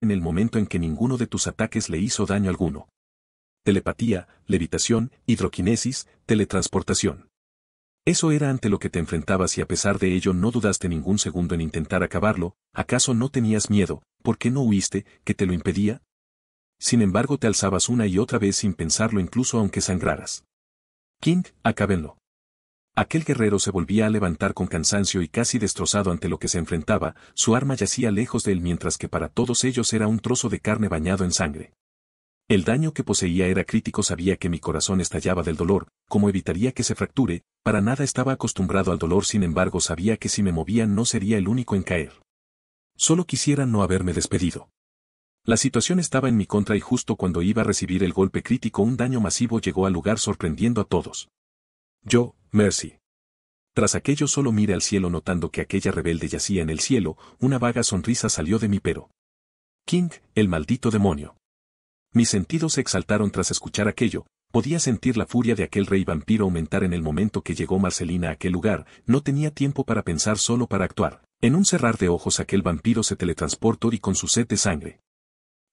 en el momento en que ninguno de tus ataques le hizo daño alguno. Telepatía, levitación, hidroquinesis, teletransportación. Eso era ante lo que te enfrentabas y a pesar de ello no dudaste ningún segundo en intentar acabarlo, ¿acaso no tenías miedo? ¿Por qué no huiste? que te lo impedía? Sin embargo te alzabas una y otra vez sin pensarlo incluso aunque sangraras. King, acábenlo. Aquel guerrero se volvía a levantar con cansancio y casi destrozado ante lo que se enfrentaba, su arma yacía lejos de él mientras que para todos ellos era un trozo de carne bañado en sangre. El daño que poseía era crítico, sabía que mi corazón estallaba del dolor, como evitaría que se fracture, para nada estaba acostumbrado al dolor, sin embargo sabía que si me movía no sería el único en caer. Solo quisiera no haberme despedido. La situación estaba en mi contra y justo cuando iba a recibir el golpe crítico un daño masivo llegó al lugar sorprendiendo a todos. Yo, Mercy. Tras aquello solo mire al cielo notando que aquella rebelde yacía en el cielo, una vaga sonrisa salió de mi pero. King, el maldito demonio. Mis sentidos se exaltaron tras escuchar aquello, podía sentir la furia de aquel rey vampiro aumentar en el momento que llegó Marcelina a aquel lugar, no tenía tiempo para pensar solo para actuar. En un cerrar de ojos aquel vampiro se teletransportó y con su sed de sangre.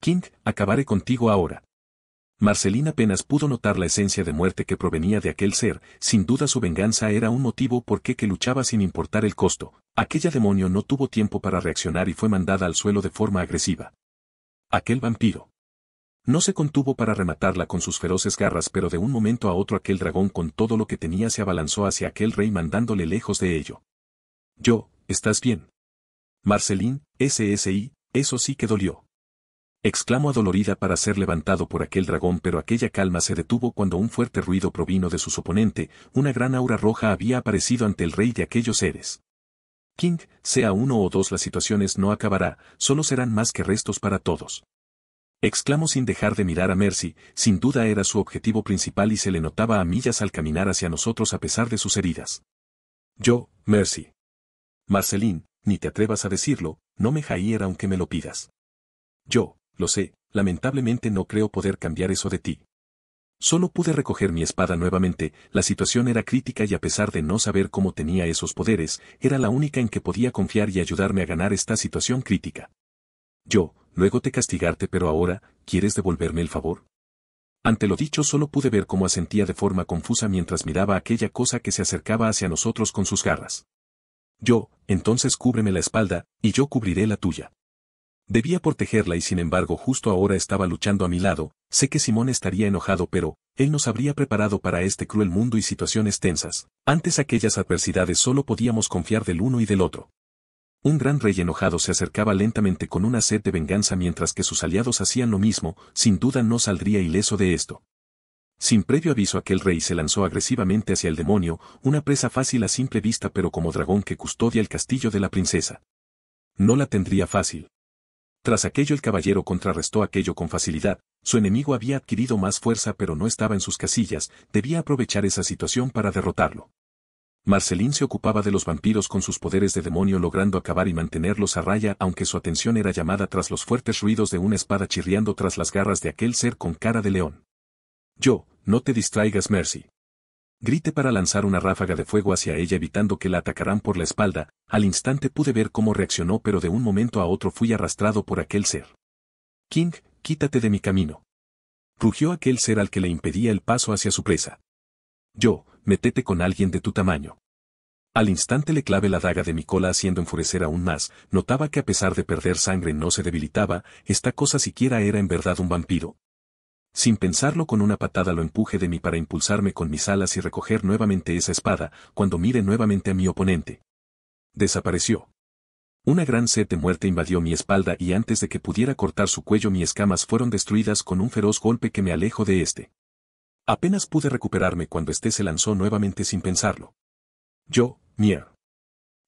King, acabaré contigo ahora. Marcelín apenas pudo notar la esencia de muerte que provenía de aquel ser, sin duda su venganza era un motivo por qué que luchaba sin importar el costo, aquella demonio no tuvo tiempo para reaccionar y fue mandada al suelo de forma agresiva. Aquel vampiro. No se contuvo para rematarla con sus feroces garras pero de un momento a otro aquel dragón con todo lo que tenía se abalanzó hacia aquel rey mandándole lejos de ello. Yo, ¿estás bien? Marcelín, SSI, eso sí que dolió. Exclamó adolorida para ser levantado por aquel dragón pero aquella calma se detuvo cuando un fuerte ruido provino de sus oponente, una gran aura roja había aparecido ante el rey de aquellos seres. King, sea uno o dos las situaciones no acabará, solo serán más que restos para todos. Exclamó sin dejar de mirar a Mercy, sin duda era su objetivo principal y se le notaba a millas al caminar hacia nosotros a pesar de sus heridas. Yo, Mercy. Marcelín, ni te atrevas a decirlo, no me jair aunque me lo pidas. Yo, lo sé, lamentablemente no creo poder cambiar eso de ti. Solo pude recoger mi espada nuevamente, la situación era crítica y a pesar de no saber cómo tenía esos poderes, era la única en que podía confiar y ayudarme a ganar esta situación crítica. Yo, luego te castigarte pero ahora, ¿quieres devolverme el favor? Ante lo dicho solo pude ver cómo asentía de forma confusa mientras miraba aquella cosa que se acercaba hacia nosotros con sus garras. Yo, entonces cúbreme la espalda, y yo cubriré la tuya. Debía protegerla y sin embargo justo ahora estaba luchando a mi lado, sé que Simón estaría enojado pero, él nos habría preparado para este cruel mundo y situaciones tensas. Antes aquellas adversidades solo podíamos confiar del uno y del otro. Un gran rey enojado se acercaba lentamente con una sed de venganza mientras que sus aliados hacían lo mismo, sin duda no saldría ileso de esto. Sin previo aviso aquel rey se lanzó agresivamente hacia el demonio, una presa fácil a simple vista pero como dragón que custodia el castillo de la princesa. No la tendría fácil. Tras aquello el caballero contrarrestó aquello con facilidad, su enemigo había adquirido más fuerza pero no estaba en sus casillas, debía aprovechar esa situación para derrotarlo. Marcelín se ocupaba de los vampiros con sus poderes de demonio logrando acabar y mantenerlos a raya aunque su atención era llamada tras los fuertes ruidos de una espada chirriando tras las garras de aquel ser con cara de león. Yo, no te distraigas Mercy grité para lanzar una ráfaga de fuego hacia ella evitando que la atacaran por la espalda, al instante pude ver cómo reaccionó pero de un momento a otro fui arrastrado por aquel ser. King, quítate de mi camino. Rugió aquel ser al que le impedía el paso hacia su presa. Yo, metete con alguien de tu tamaño. Al instante le clavé la daga de mi cola haciendo enfurecer aún más, notaba que a pesar de perder sangre no se debilitaba, esta cosa siquiera era en verdad un vampiro, sin pensarlo con una patada lo empuje de mí para impulsarme con mis alas y recoger nuevamente esa espada, cuando mire nuevamente a mi oponente. Desapareció. Una gran sed de muerte invadió mi espalda y antes de que pudiera cortar su cuello mis escamas fueron destruidas con un feroz golpe que me alejo de éste. Apenas pude recuperarme cuando éste se lanzó nuevamente sin pensarlo. Yo, Mier.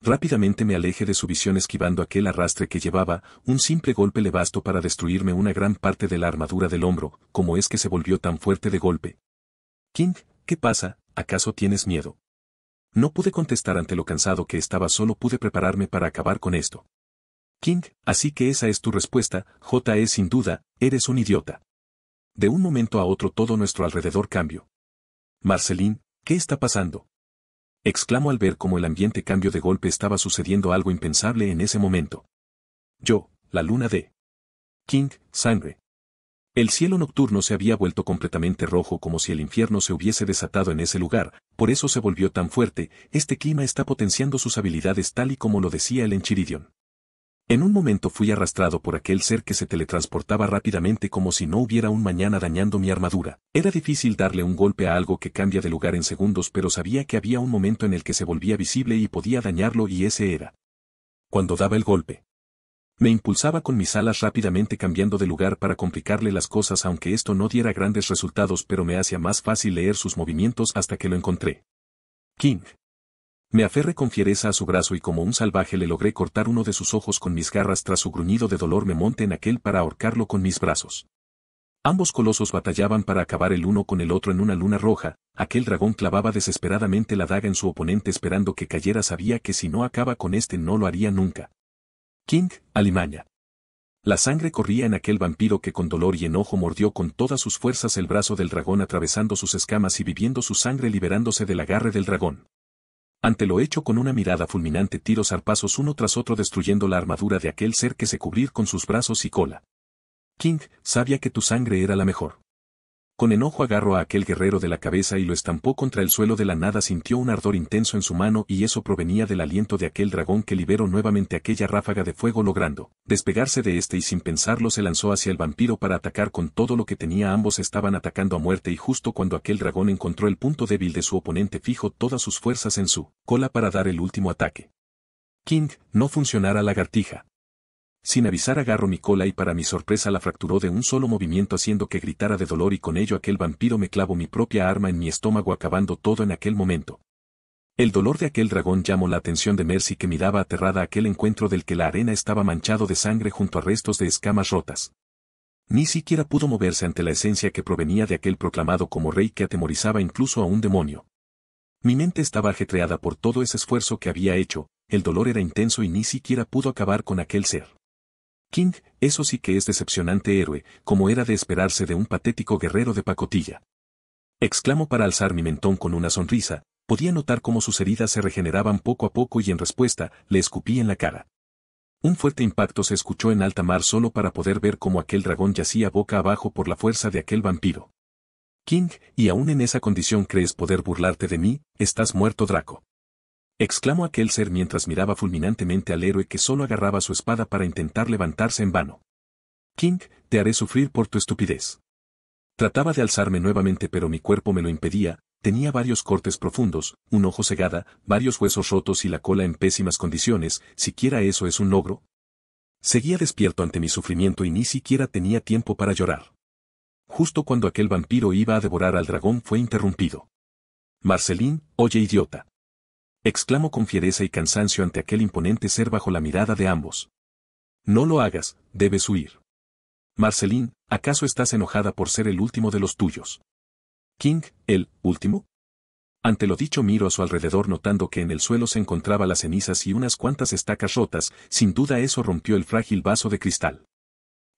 Rápidamente me aleje de su visión esquivando aquel arrastre que llevaba, un simple golpe le bastó para destruirme una gran parte de la armadura del hombro, como es que se volvió tan fuerte de golpe. King, ¿qué pasa? ¿Acaso tienes miedo? No pude contestar ante lo cansado que estaba, solo pude prepararme para acabar con esto. King, así que esa es tu respuesta, J.E. sin duda, eres un idiota. De un momento a otro todo nuestro alrededor cambió. Marceline, ¿qué está pasando? exclamó al ver cómo el ambiente cambio de golpe estaba sucediendo algo impensable en ese momento. Yo, la luna de King, sangre. El cielo nocturno se había vuelto completamente rojo como si el infierno se hubiese desatado en ese lugar, por eso se volvió tan fuerte, este clima está potenciando sus habilidades tal y como lo decía el Enchiridion. En un momento fui arrastrado por aquel ser que se teletransportaba rápidamente como si no hubiera un mañana dañando mi armadura. Era difícil darle un golpe a algo que cambia de lugar en segundos pero sabía que había un momento en el que se volvía visible y podía dañarlo y ese era. Cuando daba el golpe. Me impulsaba con mis alas rápidamente cambiando de lugar para complicarle las cosas aunque esto no diera grandes resultados pero me hacía más fácil leer sus movimientos hasta que lo encontré. King. Me aferré con fiereza a su brazo y como un salvaje le logré cortar uno de sus ojos con mis garras tras su gruñido de dolor me monté en aquel para ahorcarlo con mis brazos. Ambos colosos batallaban para acabar el uno con el otro en una luna roja, aquel dragón clavaba desesperadamente la daga en su oponente esperando que cayera sabía que si no acaba con este no lo haría nunca. King, Alimaña. La sangre corría en aquel vampiro que con dolor y enojo mordió con todas sus fuerzas el brazo del dragón atravesando sus escamas y viviendo su sangre liberándose del agarre del dragón. Ante lo hecho con una mirada fulminante tiro zarpazos uno tras otro destruyendo la armadura de aquel ser que se cubrir con sus brazos y cola. King, sabía que tu sangre era la mejor. Con enojo agarró a aquel guerrero de la cabeza y lo estampó contra el suelo de la nada sintió un ardor intenso en su mano y eso provenía del aliento de aquel dragón que liberó nuevamente aquella ráfaga de fuego logrando despegarse de este y sin pensarlo se lanzó hacia el vampiro para atacar con todo lo que tenía ambos estaban atacando a muerte y justo cuando aquel dragón encontró el punto débil de su oponente fijó todas sus fuerzas en su cola para dar el último ataque. King, no funcionara lagartija. Sin avisar agarro mi cola y para mi sorpresa la fracturó de un solo movimiento haciendo que gritara de dolor y con ello aquel vampiro me clavo mi propia arma en mi estómago acabando todo en aquel momento. El dolor de aquel dragón llamó la atención de Mercy que miraba aterrada aquel encuentro del que la arena estaba manchado de sangre junto a restos de escamas rotas. Ni siquiera pudo moverse ante la esencia que provenía de aquel proclamado como rey que atemorizaba incluso a un demonio. Mi mente estaba ajetreada por todo ese esfuerzo que había hecho, el dolor era intenso y ni siquiera pudo acabar con aquel ser. King, eso sí que es decepcionante héroe, como era de esperarse de un patético guerrero de pacotilla. Exclamó para alzar mi mentón con una sonrisa, podía notar cómo sus heridas se regeneraban poco a poco y en respuesta, le escupí en la cara. Un fuerte impacto se escuchó en alta mar solo para poder ver cómo aquel dragón yacía boca abajo por la fuerza de aquel vampiro. King, y aún en esa condición crees poder burlarte de mí, estás muerto Draco exclamó aquel ser mientras miraba fulminantemente al héroe que solo agarraba su espada para intentar levantarse en vano. King, te haré sufrir por tu estupidez. Trataba de alzarme nuevamente pero mi cuerpo me lo impedía, tenía varios cortes profundos, un ojo cegada, varios huesos rotos y la cola en pésimas condiciones, siquiera eso es un logro. Seguía despierto ante mi sufrimiento y ni siquiera tenía tiempo para llorar. Justo cuando aquel vampiro iba a devorar al dragón fue interrumpido. Marcelín, oye idiota exclamó con fiereza y cansancio ante aquel imponente ser bajo la mirada de ambos. No lo hagas, debes huir. Marceline, ¿acaso estás enojada por ser el último de los tuyos? King, el último? Ante lo dicho miro a su alrededor notando que en el suelo se encontraba las cenizas y unas cuantas estacas rotas, sin duda eso rompió el frágil vaso de cristal.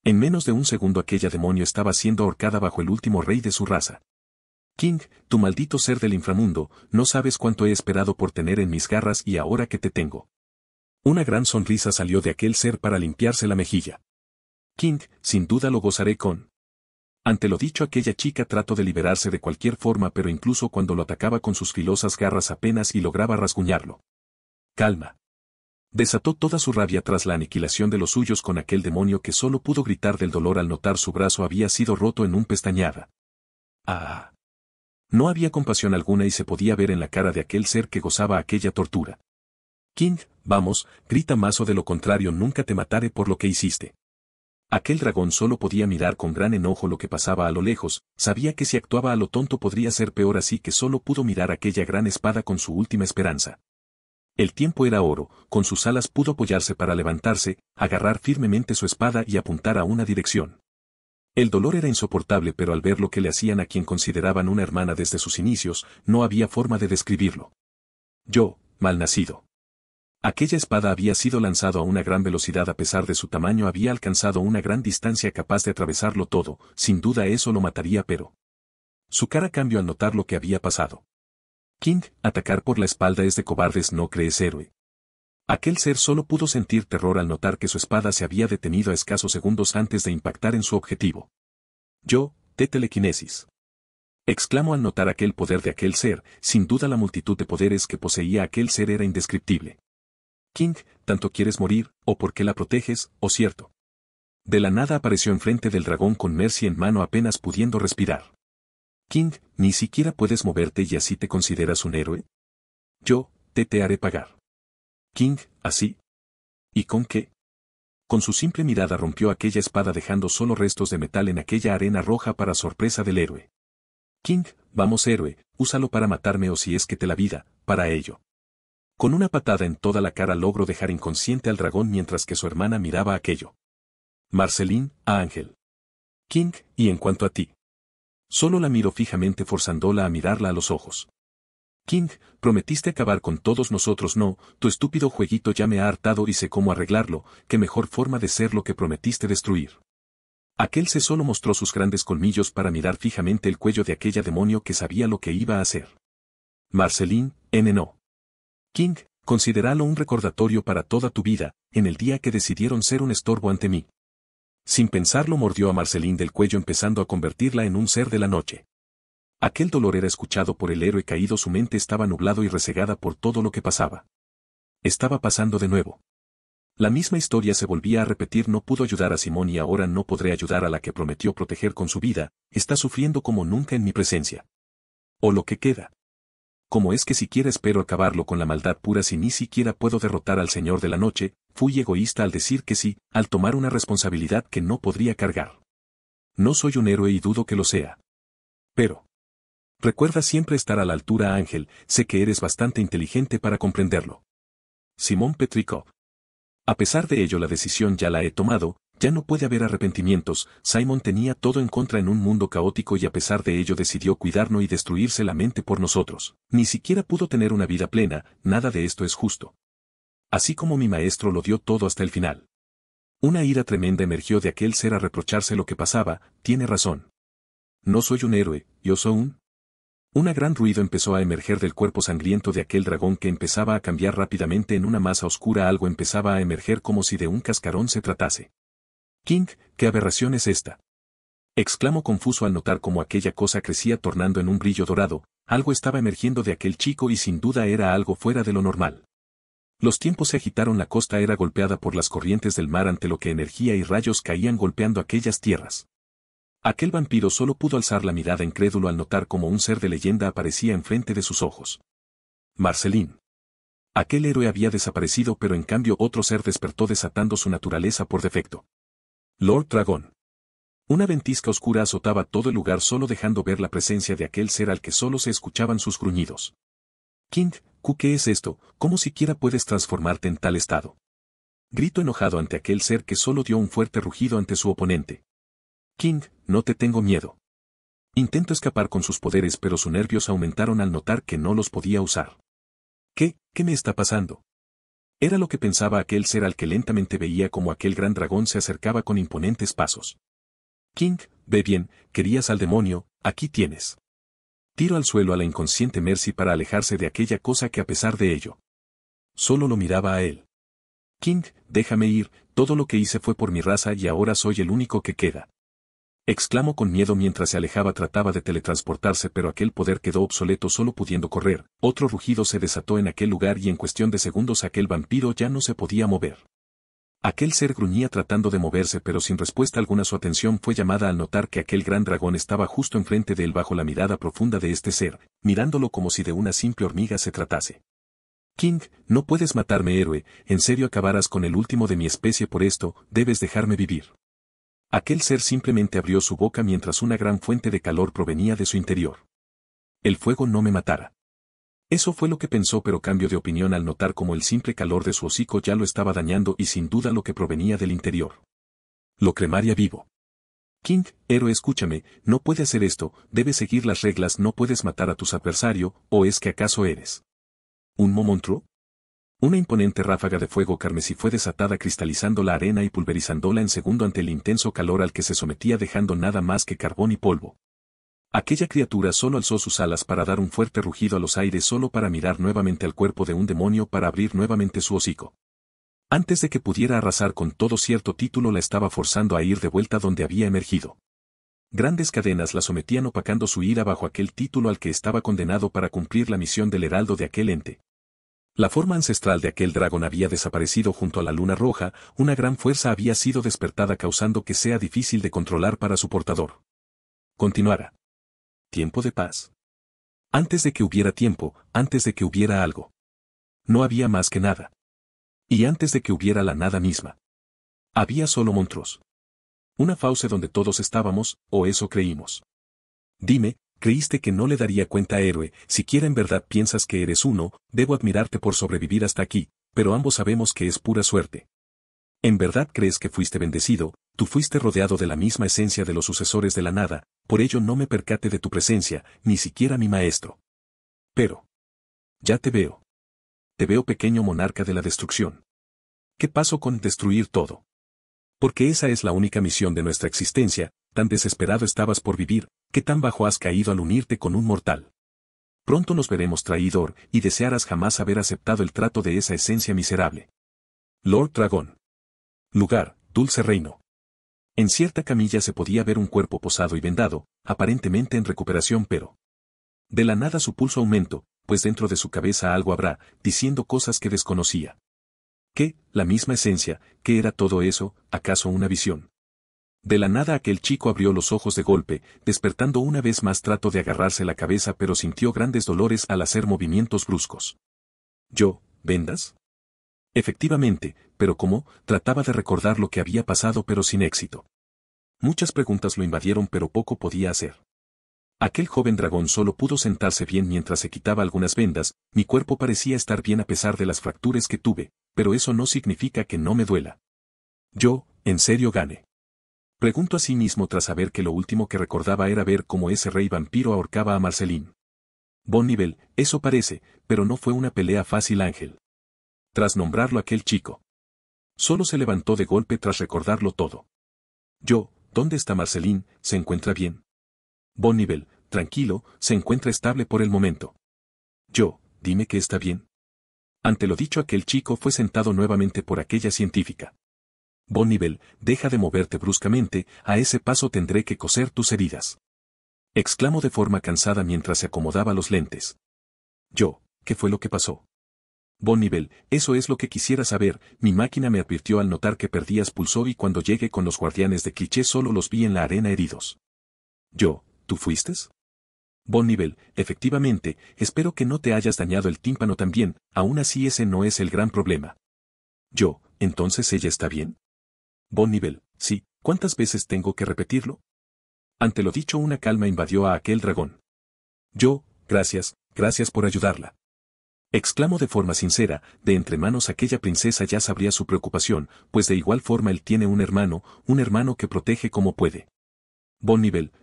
En menos de un segundo aquella demonio estaba siendo ahorcada bajo el último rey de su raza. King, tu maldito ser del inframundo, no sabes cuánto he esperado por tener en mis garras y ahora que te tengo. Una gran sonrisa salió de aquel ser para limpiarse la mejilla. King, sin duda lo gozaré con. Ante lo dicho aquella chica trató de liberarse de cualquier forma pero incluso cuando lo atacaba con sus filosas garras apenas y lograba rasguñarlo. Calma. Desató toda su rabia tras la aniquilación de los suyos con aquel demonio que solo pudo gritar del dolor al notar su brazo había sido roto en un pestañada. Ah. No había compasión alguna y se podía ver en la cara de aquel ser que gozaba aquella tortura. King, vamos, grita más o de lo contrario nunca te mataré por lo que hiciste. Aquel dragón solo podía mirar con gran enojo lo que pasaba a lo lejos, sabía que si actuaba a lo tonto podría ser peor así que solo pudo mirar aquella gran espada con su última esperanza. El tiempo era oro, con sus alas pudo apoyarse para levantarse, agarrar firmemente su espada y apuntar a una dirección. El dolor era insoportable pero al ver lo que le hacían a quien consideraban una hermana desde sus inicios, no había forma de describirlo. Yo, malnacido. Aquella espada había sido lanzado a una gran velocidad a pesar de su tamaño había alcanzado una gran distancia capaz de atravesarlo todo, sin duda eso lo mataría pero... Su cara cambió al notar lo que había pasado. King, atacar por la espalda es de cobardes no crees héroe. Aquel ser solo pudo sentir terror al notar que su espada se había detenido a escasos segundos antes de impactar en su objetivo. Yo, te telequinesis. Exclamó al notar aquel poder de aquel ser, sin duda la multitud de poderes que poseía aquel ser era indescriptible. King, tanto quieres morir, o por qué la proteges, o cierto. De la nada apareció enfrente del dragón con Mercy en mano apenas pudiendo respirar. King, ni siquiera puedes moverte y así te consideras un héroe. Yo, te te haré pagar. King, así. ¿Y con qué? Con su simple mirada rompió aquella espada dejando solo restos de metal en aquella arena roja para sorpresa del héroe. King, vamos héroe, úsalo para matarme o si es que te la vida, para ello. Con una patada en toda la cara logro dejar inconsciente al dragón mientras que su hermana miraba aquello. Marceline, a Ángel. King, y en cuanto a ti. Solo la miro fijamente forzándola a mirarla a los ojos. King, prometiste acabar con todos nosotros no, tu estúpido jueguito ya me ha hartado y sé cómo arreglarlo, qué mejor forma de ser lo que prometiste destruir. Aquel se solo mostró sus grandes colmillos para mirar fijamente el cuello de aquella demonio que sabía lo que iba a hacer. Marcelín, No. King, consideralo un recordatorio para toda tu vida, en el día que decidieron ser un estorbo ante mí. Sin pensarlo mordió a Marcelín del cuello empezando a convertirla en un ser de la noche. Aquel dolor era escuchado por el héroe caído, su mente estaba nublado y resegada por todo lo que pasaba. Estaba pasando de nuevo. La misma historia se volvía a repetir, no pudo ayudar a Simón y ahora no podré ayudar a la que prometió proteger con su vida, está sufriendo como nunca en mi presencia. O lo que queda. Como es que siquiera espero acabarlo con la maldad pura si ni siquiera puedo derrotar al Señor de la Noche? Fui egoísta al decir que sí, al tomar una responsabilidad que no podría cargar. No soy un héroe y dudo que lo sea. Pero. Recuerda siempre estar a la altura, Ángel, sé que eres bastante inteligente para comprenderlo. Simón Petrikov. A pesar de ello la decisión ya la he tomado, ya no puede haber arrepentimientos, Simon tenía todo en contra en un mundo caótico y a pesar de ello decidió cuidarnos y destruirse la mente por nosotros. Ni siquiera pudo tener una vida plena, nada de esto es justo. Así como mi maestro lo dio todo hasta el final. Una ira tremenda emergió de aquel ser a reprocharse lo que pasaba, tiene razón. No soy un héroe, yo soy un una gran ruido empezó a emerger del cuerpo sangriento de aquel dragón que empezaba a cambiar rápidamente en una masa oscura algo empezaba a emerger como si de un cascarón se tratase. King, ¿qué aberración es esta? exclamó confuso al notar cómo aquella cosa crecía tornando en un brillo dorado, algo estaba emergiendo de aquel chico y sin duda era algo fuera de lo normal. Los tiempos se agitaron, la costa era golpeada por las corrientes del mar ante lo que energía y rayos caían golpeando aquellas tierras. Aquel vampiro solo pudo alzar la mirada incrédulo al notar cómo un ser de leyenda aparecía enfrente de sus ojos. Marcelín. Aquel héroe había desaparecido pero en cambio otro ser despertó desatando su naturaleza por defecto. Lord Dragón. Una ventisca oscura azotaba todo el lugar solo dejando ver la presencia de aquel ser al que solo se escuchaban sus gruñidos. King, ¿qué es esto? ¿Cómo siquiera puedes transformarte en tal estado? Grito enojado ante aquel ser que solo dio un fuerte rugido ante su oponente. King, no te tengo miedo. Intento escapar con sus poderes pero sus nervios aumentaron al notar que no los podía usar. ¿Qué, qué me está pasando? Era lo que pensaba aquel ser al que lentamente veía como aquel gran dragón se acercaba con imponentes pasos. King, ve bien, querías al demonio, aquí tienes. Tiro al suelo a la inconsciente Mercy para alejarse de aquella cosa que a pesar de ello. Solo lo miraba a él. King, déjame ir, todo lo que hice fue por mi raza y ahora soy el único que queda. Exclamó con miedo mientras se alejaba trataba de teletransportarse pero aquel poder quedó obsoleto solo pudiendo correr. Otro rugido se desató en aquel lugar y en cuestión de segundos aquel vampiro ya no se podía mover. Aquel ser gruñía tratando de moverse pero sin respuesta alguna su atención fue llamada al notar que aquel gran dragón estaba justo enfrente de él bajo la mirada profunda de este ser, mirándolo como si de una simple hormiga se tratase. King, no puedes matarme héroe, en serio acabarás con el último de mi especie por esto, debes dejarme vivir. Aquel ser simplemente abrió su boca mientras una gran fuente de calor provenía de su interior. El fuego no me matara. Eso fue lo que pensó pero cambio de opinión al notar cómo el simple calor de su hocico ya lo estaba dañando y sin duda lo que provenía del interior. Lo cremaría vivo. King, héroe escúchame, no puede hacer esto, debe seguir las reglas no puedes matar a tus adversario, o es que acaso eres. ¿Un momontro? Una imponente ráfaga de fuego carmesí fue desatada cristalizando la arena y pulverizándola en segundo ante el intenso calor al que se sometía dejando nada más que carbón y polvo. Aquella criatura solo alzó sus alas para dar un fuerte rugido a los aires solo para mirar nuevamente al cuerpo de un demonio para abrir nuevamente su hocico. Antes de que pudiera arrasar con todo cierto título la estaba forzando a ir de vuelta donde había emergido. Grandes cadenas la sometían opacando su ira bajo aquel título al que estaba condenado para cumplir la misión del heraldo de aquel ente. La forma ancestral de aquel dragón había desaparecido junto a la luna roja, una gran fuerza había sido despertada causando que sea difícil de controlar para su portador. Continuara. Tiempo de paz. Antes de que hubiera tiempo, antes de que hubiera algo. No había más que nada. Y antes de que hubiera la nada misma. Había solo monstruos. Una fauce donde todos estábamos, o eso creímos. Dime, creíste que no le daría cuenta héroe, siquiera en verdad piensas que eres uno, debo admirarte por sobrevivir hasta aquí, pero ambos sabemos que es pura suerte. En verdad crees que fuiste bendecido, tú fuiste rodeado de la misma esencia de los sucesores de la nada, por ello no me percate de tu presencia, ni siquiera mi maestro. Pero. Ya te veo. Te veo pequeño monarca de la destrucción. ¿Qué pasó con destruir todo? Porque esa es la única misión de nuestra existencia, tan desesperado estabas por vivir, qué tan bajo has caído al unirte con un mortal. Pronto nos veremos traidor, y desearás jamás haber aceptado el trato de esa esencia miserable. Lord Dragón. Lugar, dulce reino. En cierta camilla se podía ver un cuerpo posado y vendado, aparentemente en recuperación pero... De la nada su pulso aumentó, pues dentro de su cabeza algo habrá, diciendo cosas que desconocía. ¿Qué, la misma esencia, qué era todo eso, acaso una visión? De la nada aquel chico abrió los ojos de golpe, despertando una vez más trato de agarrarse la cabeza pero sintió grandes dolores al hacer movimientos bruscos. ¿Yo, vendas? Efectivamente, pero ¿cómo? trataba de recordar lo que había pasado pero sin éxito. Muchas preguntas lo invadieron pero poco podía hacer. Aquel joven dragón solo pudo sentarse bien mientras se quitaba algunas vendas, mi cuerpo parecía estar bien a pesar de las fracturas que tuve, pero eso no significa que no me duela. Yo, en serio gane. Pregunto a sí mismo tras saber que lo último que recordaba era ver cómo ese rey vampiro ahorcaba a Marcelín. Bonnivel, eso parece, pero no fue una pelea fácil Ángel. Tras nombrarlo aquel chico. Solo se levantó de golpe tras recordarlo todo. Yo, ¿dónde está Marcelín? ¿Se encuentra bien? Bonnivel, tranquilo, se encuentra estable por el momento. Yo, dime que está bien. Ante lo dicho aquel chico fue sentado nuevamente por aquella científica. Bonnivel, deja de moverte bruscamente, a ese paso tendré que coser tus heridas. Exclamó de forma cansada mientras se acomodaba los lentes. Yo, ¿qué fue lo que pasó? Bonnivel, eso es lo que quisiera saber, mi máquina me advirtió al notar que perdías pulso y cuando llegué con los guardianes de cliché solo los vi en la arena heridos. Yo, ¿tú fuiste? Bonnivel, efectivamente, espero que no te hayas dañado el tímpano también, aún así ese no es el gran problema. Yo, entonces ella está bien. Bon sí, ¿cuántas veces tengo que repetirlo? Ante lo dicho una calma invadió a aquel dragón. Yo, gracias, gracias por ayudarla. Exclamó de forma sincera, de entre manos aquella princesa ya sabría su preocupación, pues de igual forma él tiene un hermano, un hermano que protege como puede. Bon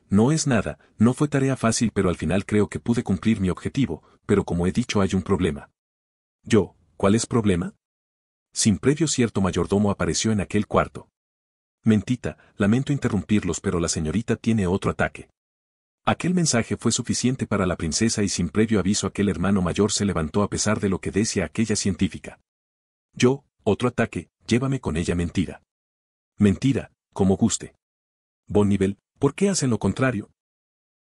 no es nada, no fue tarea fácil pero al final creo que pude cumplir mi objetivo, pero como he dicho hay un problema. Yo, ¿cuál es problema? Sin previo cierto mayordomo apareció en aquel cuarto. Mentita, lamento interrumpirlos pero la señorita tiene otro ataque. Aquel mensaje fue suficiente para la princesa y sin previo aviso aquel hermano mayor se levantó a pesar de lo que decía aquella científica. Yo, otro ataque, llévame con ella mentira. Mentira, como guste. Bonnivel, ¿por qué hacen lo contrario?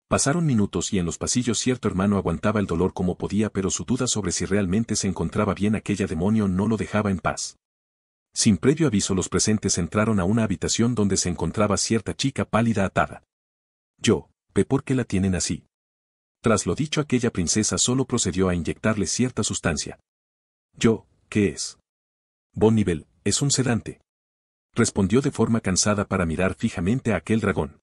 Pasaron minutos y en los pasillos cierto hermano aguantaba el dolor como podía pero su duda sobre si realmente se encontraba bien aquella demonio no lo dejaba en paz. Sin previo aviso los presentes entraron a una habitación donde se encontraba cierta chica pálida atada. Yo, ve por qué la tienen así. Tras lo dicho aquella princesa solo procedió a inyectarle cierta sustancia. Yo, ¿qué es? Bonnivel, es un sedante. Respondió de forma cansada para mirar fijamente a aquel dragón.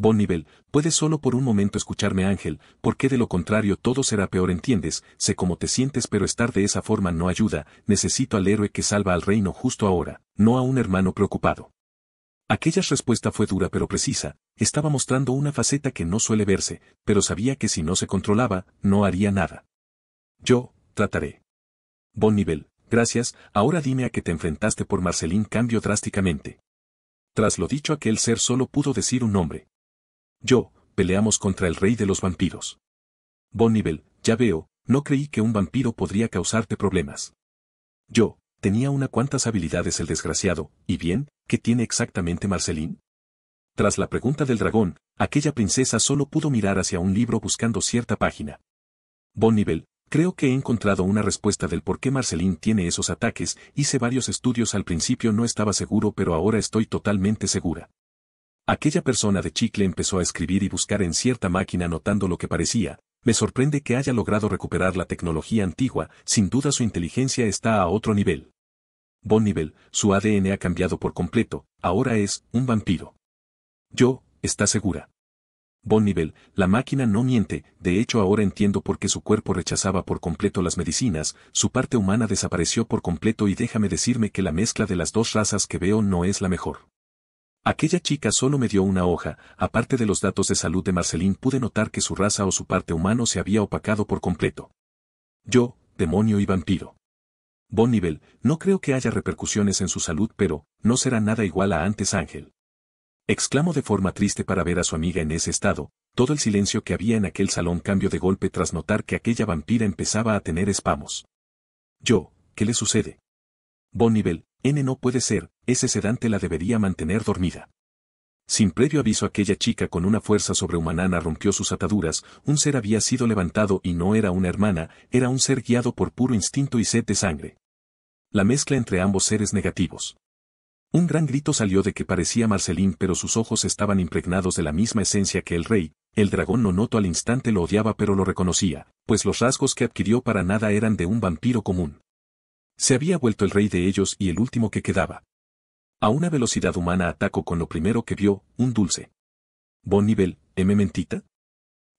Bonnivel, puedes solo por un momento escucharme Ángel, porque de lo contrario todo será peor entiendes, sé cómo te sientes pero estar de esa forma no ayuda, necesito al héroe que salva al reino justo ahora, no a un hermano preocupado. Aquella respuesta fue dura pero precisa, estaba mostrando una faceta que no suele verse, pero sabía que si no se controlaba, no haría nada. Yo, trataré. Bonnivel, gracias, ahora dime a qué te enfrentaste por Marcelín cambio drásticamente. Tras lo dicho aquel ser solo pudo decir un nombre, yo, peleamos contra el rey de los vampiros. Bonnivel, ya veo, no creí que un vampiro podría causarte problemas. Yo, tenía una cuantas habilidades el desgraciado, y bien, ¿qué tiene exactamente Marcelín? Tras la pregunta del dragón, aquella princesa solo pudo mirar hacia un libro buscando cierta página. Bonnivel, creo que he encontrado una respuesta del por qué Marcelín tiene esos ataques, hice varios estudios al principio no estaba seguro pero ahora estoy totalmente segura. Aquella persona de chicle empezó a escribir y buscar en cierta máquina notando lo que parecía. Me sorprende que haya logrado recuperar la tecnología antigua, sin duda su inteligencia está a otro nivel. Bonnivel, su ADN ha cambiado por completo, ahora es un vampiro. Yo, está segura. Bonnivel, la máquina no miente, de hecho ahora entiendo por qué su cuerpo rechazaba por completo las medicinas, su parte humana desapareció por completo y déjame decirme que la mezcla de las dos razas que veo no es la mejor. Aquella chica solo me dio una hoja, aparte de los datos de salud de Marcelín pude notar que su raza o su parte humano se había opacado por completo. Yo, demonio y vampiro. Bon no creo que haya repercusiones en su salud pero, no será nada igual a antes Ángel. Exclamó de forma triste para ver a su amiga en ese estado, todo el silencio que había en aquel salón cambió de golpe tras notar que aquella vampira empezaba a tener espamos. Yo, ¿qué le sucede? Bon N no puede ser, ese sedante la debería mantener dormida. Sin previo aviso aquella chica con una fuerza sobrehumana rompió sus ataduras, un ser había sido levantado y no era una hermana, era un ser guiado por puro instinto y sed de sangre. La mezcla entre ambos seres negativos. Un gran grito salió de que parecía Marcelín pero sus ojos estaban impregnados de la misma esencia que el rey, el dragón no notó al instante lo odiaba pero lo reconocía, pues los rasgos que adquirió para nada eran de un vampiro común. Se había vuelto el rey de ellos y el último que quedaba. A una velocidad humana atacó con lo primero que vio, un dulce. Bonnivel, ¿me M mentita.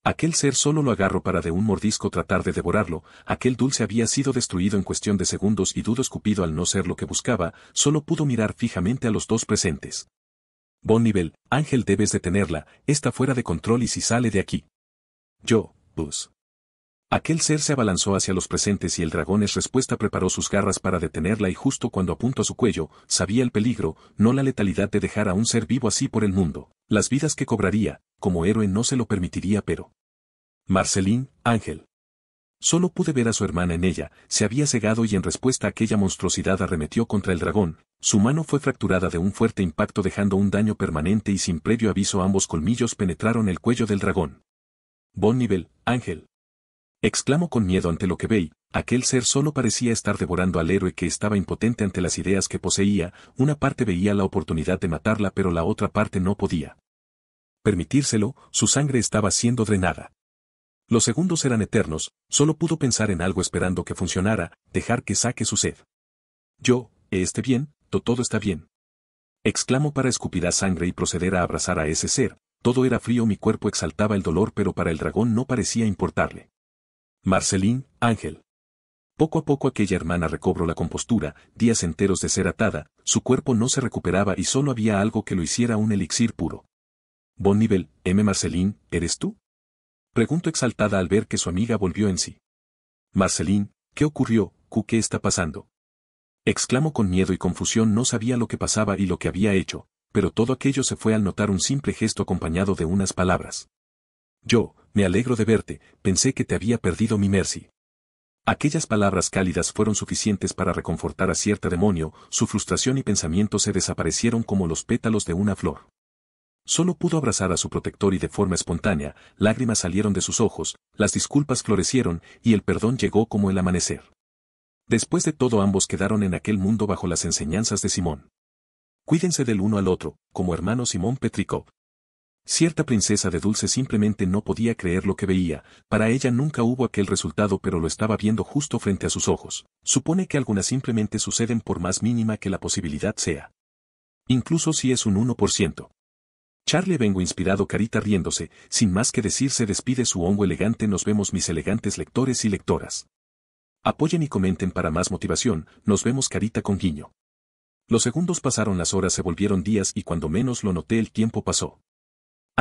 Aquel ser solo lo agarró para de un mordisco tratar de devorarlo, aquel dulce había sido destruido en cuestión de segundos y dudo escupido al no ser lo que buscaba, solo pudo mirar fijamente a los dos presentes. Bonnivel, Ángel debes detenerla, está fuera de control y si sale de aquí. Yo, Bus. Pues. Aquel ser se abalanzó hacia los presentes y el dragón es respuesta preparó sus garras para detenerla y justo cuando apuntó a su cuello, sabía el peligro, no la letalidad de dejar a un ser vivo así por el mundo. Las vidas que cobraría, como héroe no se lo permitiría pero... Marcelín, Ángel. Solo pude ver a su hermana en ella, se había cegado y en respuesta a aquella monstruosidad arremetió contra el dragón, su mano fue fracturada de un fuerte impacto dejando un daño permanente y sin previo aviso ambos colmillos penetraron el cuello del dragón. Bonnivel Ángel. Exclamó con miedo ante lo que veí, aquel ser solo parecía estar devorando al héroe que estaba impotente ante las ideas que poseía, una parte veía la oportunidad de matarla pero la otra parte no podía. Permitírselo, su sangre estaba siendo drenada. Los segundos eran eternos, solo pudo pensar en algo esperando que funcionara, dejar que saque su sed. Yo, esté bien, todo está bien. Exclamó para escupir a sangre y proceder a abrazar a ese ser, todo era frío mi cuerpo exaltaba el dolor pero para el dragón no parecía importarle. Marcelín, Ángel. Poco a poco aquella hermana recobró la compostura, días enteros de ser atada, su cuerpo no se recuperaba y solo había algo que lo hiciera un elixir puro. Bonnivel, M. Marcelín, ¿eres tú? Preguntó exaltada al ver que su amiga volvió en sí. Marcelín, ¿qué ocurrió? ¿Qué está pasando? Exclamó con miedo y confusión no sabía lo que pasaba y lo que había hecho, pero todo aquello se fue al notar un simple gesto acompañado de unas palabras. Yo, me alegro de verte, pensé que te había perdido mi Mercy. Aquellas palabras cálidas fueron suficientes para reconfortar a cierto demonio, su frustración y pensamiento se desaparecieron como los pétalos de una flor. Solo pudo abrazar a su protector y de forma espontánea, lágrimas salieron de sus ojos, las disculpas florecieron y el perdón llegó como el amanecer. Después de todo ambos quedaron en aquel mundo bajo las enseñanzas de Simón. Cuídense del uno al otro, como hermano Simón Petricov, Cierta princesa de dulce simplemente no podía creer lo que veía, para ella nunca hubo aquel resultado pero lo estaba viendo justo frente a sus ojos. Supone que algunas simplemente suceden por más mínima que la posibilidad sea. Incluso si es un 1%. Charlie vengo inspirado carita riéndose, sin más que decir se despide su hongo elegante nos vemos mis elegantes lectores y lectoras. Apoyen y comenten para más motivación, nos vemos carita con guiño. Los segundos pasaron las horas se volvieron días y cuando menos lo noté el tiempo pasó.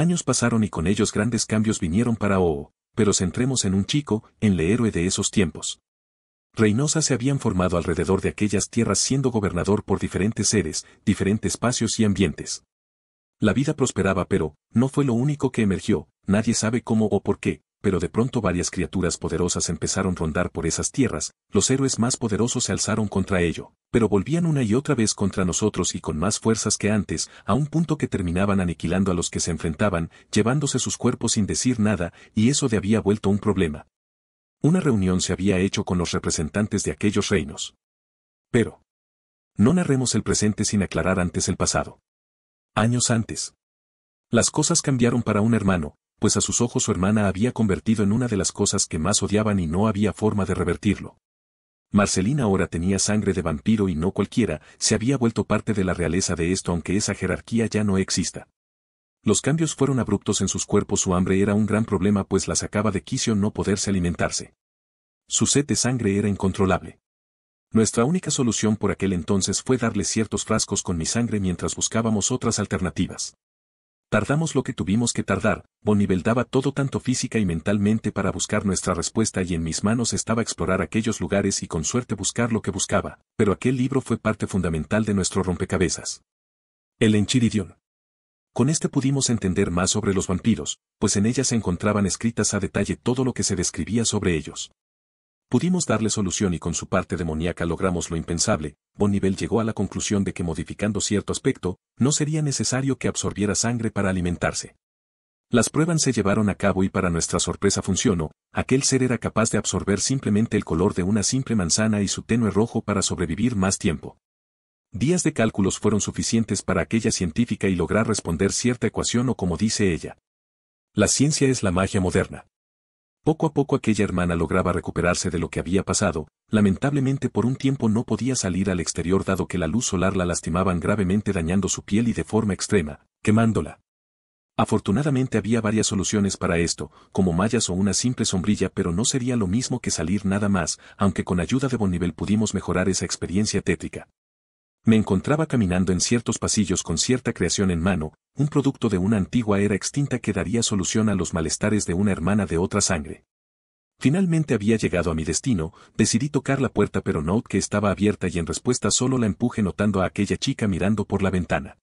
Años pasaron y con ellos grandes cambios vinieron para Oo, pero centremos en un chico, en le héroe de esos tiempos. Reynosa se habían formado alrededor de aquellas tierras siendo gobernador por diferentes seres, diferentes espacios y ambientes. La vida prosperaba pero, no fue lo único que emergió, nadie sabe cómo o por qué, pero de pronto varias criaturas poderosas empezaron a rondar por esas tierras, los héroes más poderosos se alzaron contra ello, pero volvían una y otra vez contra nosotros y con más fuerzas que antes, a un punto que terminaban aniquilando a los que se enfrentaban, llevándose sus cuerpos sin decir nada, y eso de había vuelto un problema. Una reunión se había hecho con los representantes de aquellos reinos. Pero, no narremos el presente sin aclarar antes el pasado. Años antes. Las cosas cambiaron para un hermano, pues a sus ojos su hermana había convertido en una de las cosas que más odiaban y no había forma de revertirlo. Marcelina ahora tenía sangre de vampiro y no cualquiera, se había vuelto parte de la realeza de esto aunque esa jerarquía ya no exista. Los cambios fueron abruptos en sus cuerpos, su hambre era un gran problema pues la sacaba de quicio no poderse alimentarse. Su sed de sangre era incontrolable. Nuestra única solución por aquel entonces fue darle ciertos frascos con mi sangre mientras buscábamos otras alternativas. Tardamos lo que tuvimos que tardar, Bonnibel daba todo tanto física y mentalmente para buscar nuestra respuesta y en mis manos estaba explorar aquellos lugares y con suerte buscar lo que buscaba, pero aquel libro fue parte fundamental de nuestro rompecabezas. El Enchiridión. Con este pudimos entender más sobre los vampiros, pues en ella se encontraban escritas a detalle todo lo que se describía sobre ellos. Pudimos darle solución y con su parte demoníaca logramos lo impensable, Bonnivel llegó a la conclusión de que modificando cierto aspecto, no sería necesario que absorbiera sangre para alimentarse. Las pruebas se llevaron a cabo y para nuestra sorpresa funcionó, aquel ser era capaz de absorber simplemente el color de una simple manzana y su tenue rojo para sobrevivir más tiempo. Días de cálculos fueron suficientes para aquella científica y lograr responder cierta ecuación o como dice ella. La ciencia es la magia moderna. Poco a poco aquella hermana lograba recuperarse de lo que había pasado, lamentablemente por un tiempo no podía salir al exterior dado que la luz solar la lastimaban gravemente dañando su piel y de forma extrema, quemándola. Afortunadamente había varias soluciones para esto, como mallas o una simple sombrilla pero no sería lo mismo que salir nada más, aunque con ayuda de Bonnivel pudimos mejorar esa experiencia tétrica. Me encontraba caminando en ciertos pasillos con cierta creación en mano, un producto de una antigua era extinta que daría solución a los malestares de una hermana de otra sangre. Finalmente había llegado a mi destino, decidí tocar la puerta pero noté que estaba abierta y en respuesta solo la empuje notando a aquella chica mirando por la ventana.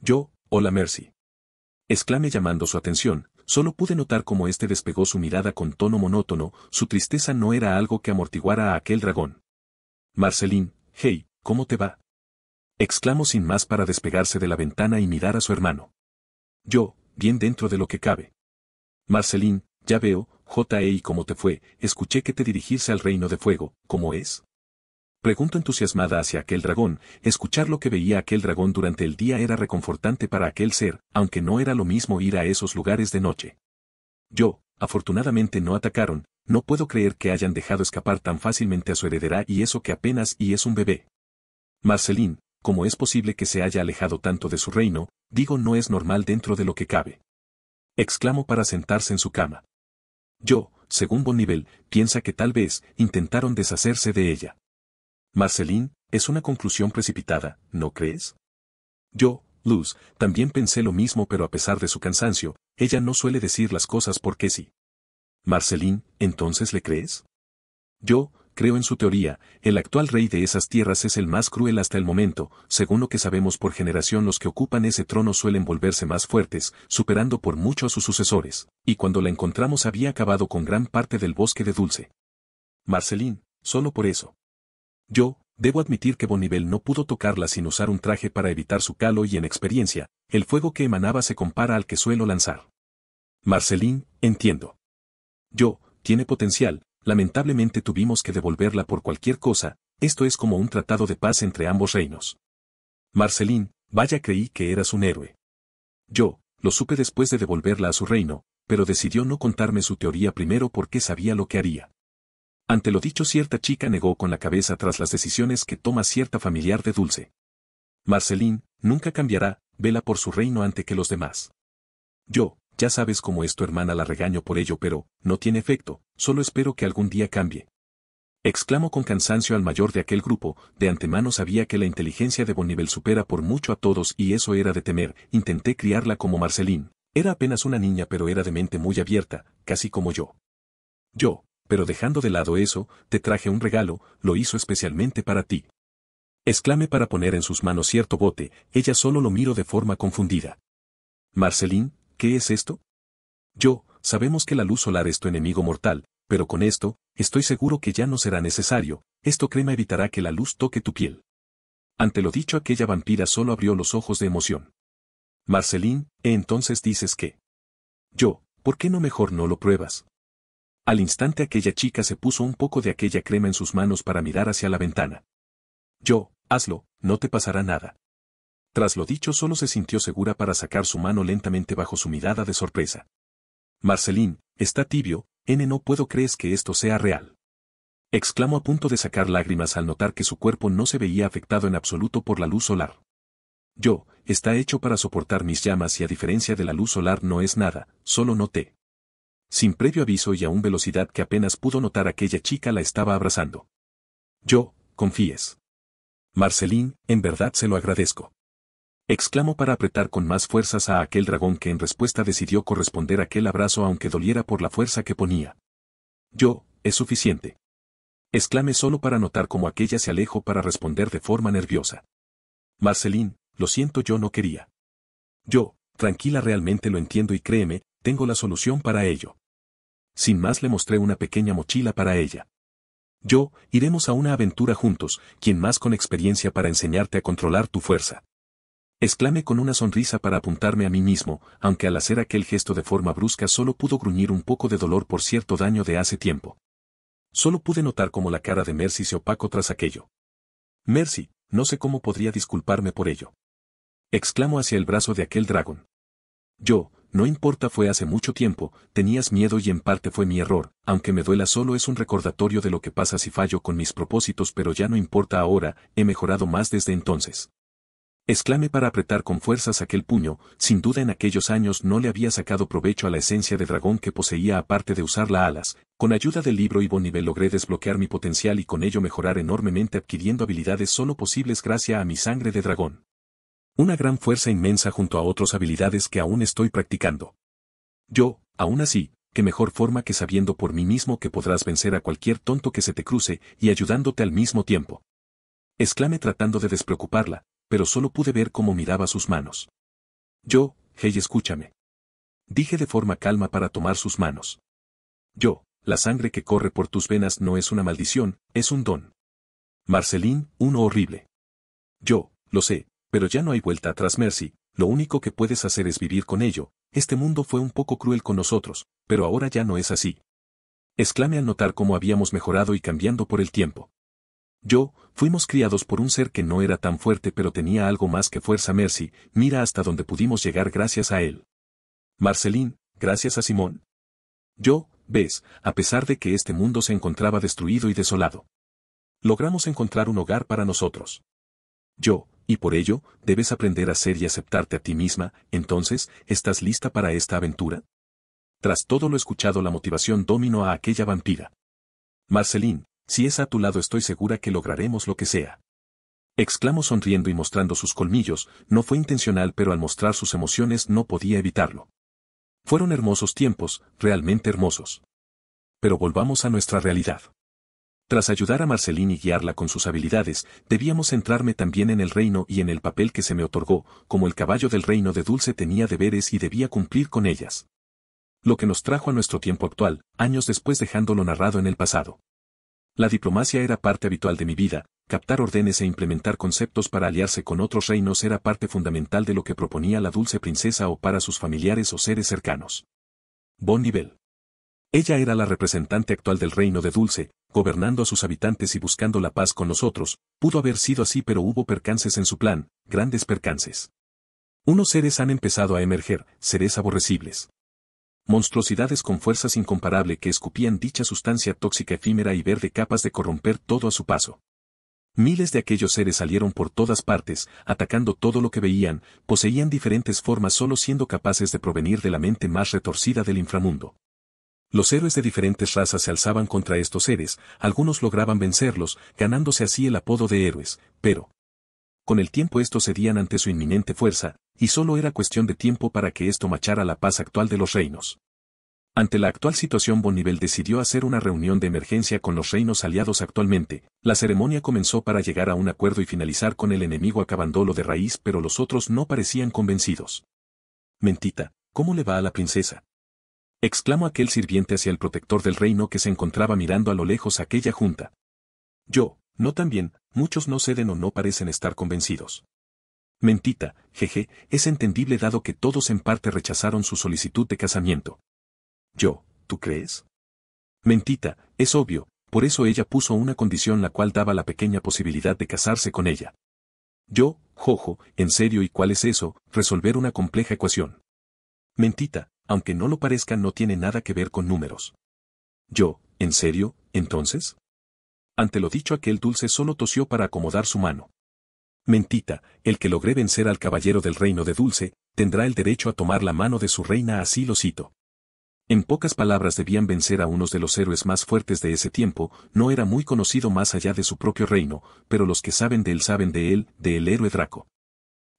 Yo, hola Mercy. Exclamé llamando su atención, solo pude notar cómo este despegó su mirada con tono monótono, su tristeza no era algo que amortiguara a aquel dragón. Marcelín, hey, ¿cómo te va? Exclamo sin más para despegarse de la ventana y mirar a su hermano. Yo, bien dentro de lo que cabe. Marcelín, ya veo, J.E. cómo te fue, escuché que te dirigirse al reino de fuego, ¿cómo es? Pregunto entusiasmada hacia aquel dragón, escuchar lo que veía aquel dragón durante el día era reconfortante para aquel ser, aunque no era lo mismo ir a esos lugares de noche. Yo, afortunadamente no atacaron, no puedo creer que hayan dejado escapar tan fácilmente a su heredera y eso que apenas y es un bebé. Marcelín, como es posible que se haya alejado tanto de su reino, digo no es normal dentro de lo que cabe. Exclamo para sentarse en su cama. Yo, según Bonnivel, piensa que tal vez intentaron deshacerse de ella. Marcelín, es una conclusión precipitada, ¿no crees? Yo, Luz, también pensé lo mismo pero a pesar de su cansancio, ella no suele decir las cosas porque sí. Marcelín, ¿entonces le crees? Yo, creo en su teoría, el actual rey de esas tierras es el más cruel hasta el momento, según lo que sabemos por generación los que ocupan ese trono suelen volverse más fuertes, superando por mucho a sus sucesores, y cuando la encontramos había acabado con gran parte del bosque de dulce. Marcelín, solo por eso. Yo, debo admitir que Bonivel no pudo tocarla sin usar un traje para evitar su calo y en experiencia, el fuego que emanaba se compara al que suelo lanzar. Marcelín, entiendo. Yo, tiene potencial, lamentablemente tuvimos que devolverla por cualquier cosa, esto es como un tratado de paz entre ambos reinos. Marcelín, vaya creí que eras un héroe. Yo, lo supe después de devolverla a su reino, pero decidió no contarme su teoría primero porque sabía lo que haría. Ante lo dicho cierta chica negó con la cabeza tras las decisiones que toma cierta familiar de Dulce. Marcelín, nunca cambiará, vela por su reino ante que los demás. Yo, ya sabes cómo es tu hermana la regaño por ello pero, no tiene efecto, solo espero que algún día cambie. Exclamó con cansancio al mayor de aquel grupo, de antemano sabía que la inteligencia de Bonnivel supera por mucho a todos y eso era de temer, intenté criarla como Marcelín. Era apenas una niña pero era de mente muy abierta, casi como yo. Yo, pero dejando de lado eso, te traje un regalo, lo hizo especialmente para ti. Exclame para poner en sus manos cierto bote, ella solo lo miro de forma confundida. Marcelín, ¿Qué es esto? Yo, sabemos que la luz solar es tu enemigo mortal, pero con esto, estoy seguro que ya no será necesario, esto crema evitará que la luz toque tu piel. Ante lo dicho aquella vampira solo abrió los ojos de emoción. Marcelín, ¿e entonces dices que... Yo, ¿por qué no mejor no lo pruebas? Al instante aquella chica se puso un poco de aquella crema en sus manos para mirar hacia la ventana. Yo, hazlo, no te pasará nada. Tras lo dicho solo se sintió segura para sacar su mano lentamente bajo su mirada de sorpresa. Marcelín, está tibio, N no puedo crees que esto sea real. Exclamó a punto de sacar lágrimas al notar que su cuerpo no se veía afectado en absoluto por la luz solar. Yo, está hecho para soportar mis llamas y a diferencia de la luz solar no es nada, solo noté. Sin previo aviso y a una velocidad que apenas pudo notar aquella chica la estaba abrazando. Yo, confíes. Marcelín, en verdad se lo agradezco. Exclamó para apretar con más fuerzas a aquel dragón que en respuesta decidió corresponder aquel abrazo aunque doliera por la fuerza que ponía. Yo, es suficiente. Exclamé solo para notar cómo aquella se alejó para responder de forma nerviosa. Marcelín, lo siento yo no quería. Yo, tranquila realmente lo entiendo y créeme, tengo la solución para ello. Sin más le mostré una pequeña mochila para ella. Yo, iremos a una aventura juntos, quien más con experiencia para enseñarte a controlar tu fuerza. Exclamé con una sonrisa para apuntarme a mí mismo, aunque al hacer aquel gesto de forma brusca solo pudo gruñir un poco de dolor por cierto daño de hace tiempo. Solo pude notar cómo la cara de Mercy se opacó tras aquello. Mercy, no sé cómo podría disculparme por ello. exclamó hacia el brazo de aquel dragón. Yo, no importa fue hace mucho tiempo, tenías miedo y en parte fue mi error, aunque me duela solo es un recordatorio de lo que pasa si fallo con mis propósitos pero ya no importa ahora, he mejorado más desde entonces. Exclame para apretar con fuerzas aquel puño, sin duda en aquellos años no le había sacado provecho a la esencia de dragón que poseía aparte de usar las alas, con ayuda del libro y Bonivel logré desbloquear mi potencial y con ello mejorar enormemente adquiriendo habilidades solo posibles gracias a mi sangre de dragón. Una gran fuerza inmensa junto a otras habilidades que aún estoy practicando. Yo, aún así, qué mejor forma que sabiendo por mí mismo que podrás vencer a cualquier tonto que se te cruce y ayudándote al mismo tiempo. Exclame tratando de despreocuparla, pero solo pude ver cómo miraba sus manos. Yo, hey, escúchame. Dije de forma calma para tomar sus manos. Yo, la sangre que corre por tus venas no es una maldición, es un don. Marcelín, uno horrible. Yo, lo sé, pero ya no hay vuelta atrás, Mercy, lo único que puedes hacer es vivir con ello, este mundo fue un poco cruel con nosotros, pero ahora ya no es así. Exclame al notar cómo habíamos mejorado y cambiando por el tiempo. Yo, fuimos criados por un ser que no era tan fuerte pero tenía algo más que fuerza Mercy, mira hasta donde pudimos llegar gracias a él. Marcelín, gracias a Simón. Yo, ves, a pesar de que este mundo se encontraba destruido y desolado. Logramos encontrar un hogar para nosotros. Yo, y por ello, debes aprender a ser y aceptarte a ti misma, entonces, ¿estás lista para esta aventura? Tras todo lo escuchado la motivación dominó a aquella vampira. Marceline, si es a tu lado estoy segura que lograremos lo que sea. Exclamó sonriendo y mostrando sus colmillos, no fue intencional pero al mostrar sus emociones no podía evitarlo. Fueron hermosos tiempos, realmente hermosos. Pero volvamos a nuestra realidad. Tras ayudar a Marceline y guiarla con sus habilidades, debíamos centrarme también en el reino y en el papel que se me otorgó, como el caballo del reino de Dulce tenía deberes y debía cumplir con ellas. Lo que nos trajo a nuestro tiempo actual, años después dejándolo narrado en el pasado. La diplomacia era parte habitual de mi vida, captar órdenes e implementar conceptos para aliarse con otros reinos era parte fundamental de lo que proponía la dulce princesa o para sus familiares o seres cercanos. Bonnie Ella era la representante actual del reino de Dulce, gobernando a sus habitantes y buscando la paz con nosotros, pudo haber sido así pero hubo percances en su plan, grandes percances. Unos seres han empezado a emerger, seres aborrecibles monstruosidades con fuerzas incomparables que escupían dicha sustancia tóxica efímera y verde capaz de corromper todo a su paso. Miles de aquellos seres salieron por todas partes, atacando todo lo que veían, poseían diferentes formas solo siendo capaces de provenir de la mente más retorcida del inframundo. Los héroes de diferentes razas se alzaban contra estos seres, algunos lograban vencerlos, ganándose así el apodo de héroes, pero, con el tiempo estos cedían ante su inminente fuerza, y solo era cuestión de tiempo para que esto machara la paz actual de los reinos. Ante la actual situación Bonnivel decidió hacer una reunión de emergencia con los reinos aliados actualmente, la ceremonia comenzó para llegar a un acuerdo y finalizar con el enemigo acabándolo de raíz pero los otros no parecían convencidos. Mentita, ¿cómo le va a la princesa? exclamó aquel sirviente hacia el protector del reino que se encontraba mirando a lo lejos aquella junta. Yo, no también, muchos no ceden o no parecen estar convencidos. Mentita, jeje, es entendible dado que todos en parte rechazaron su solicitud de casamiento. Yo, ¿tú crees? Mentita, es obvio, por eso ella puso una condición la cual daba la pequeña posibilidad de casarse con ella. Yo, jojo, en serio y cuál es eso, resolver una compleja ecuación. Mentita, aunque no lo parezca no tiene nada que ver con números. Yo, ¿en serio, entonces? Ante lo dicho aquel dulce solo tosió para acomodar su mano. Mentita, el que logré vencer al caballero del reino de Dulce, tendrá el derecho a tomar la mano de su reina así lo cito. En pocas palabras debían vencer a unos de los héroes más fuertes de ese tiempo, no era muy conocido más allá de su propio reino, pero los que saben de él saben de él, de el héroe Draco.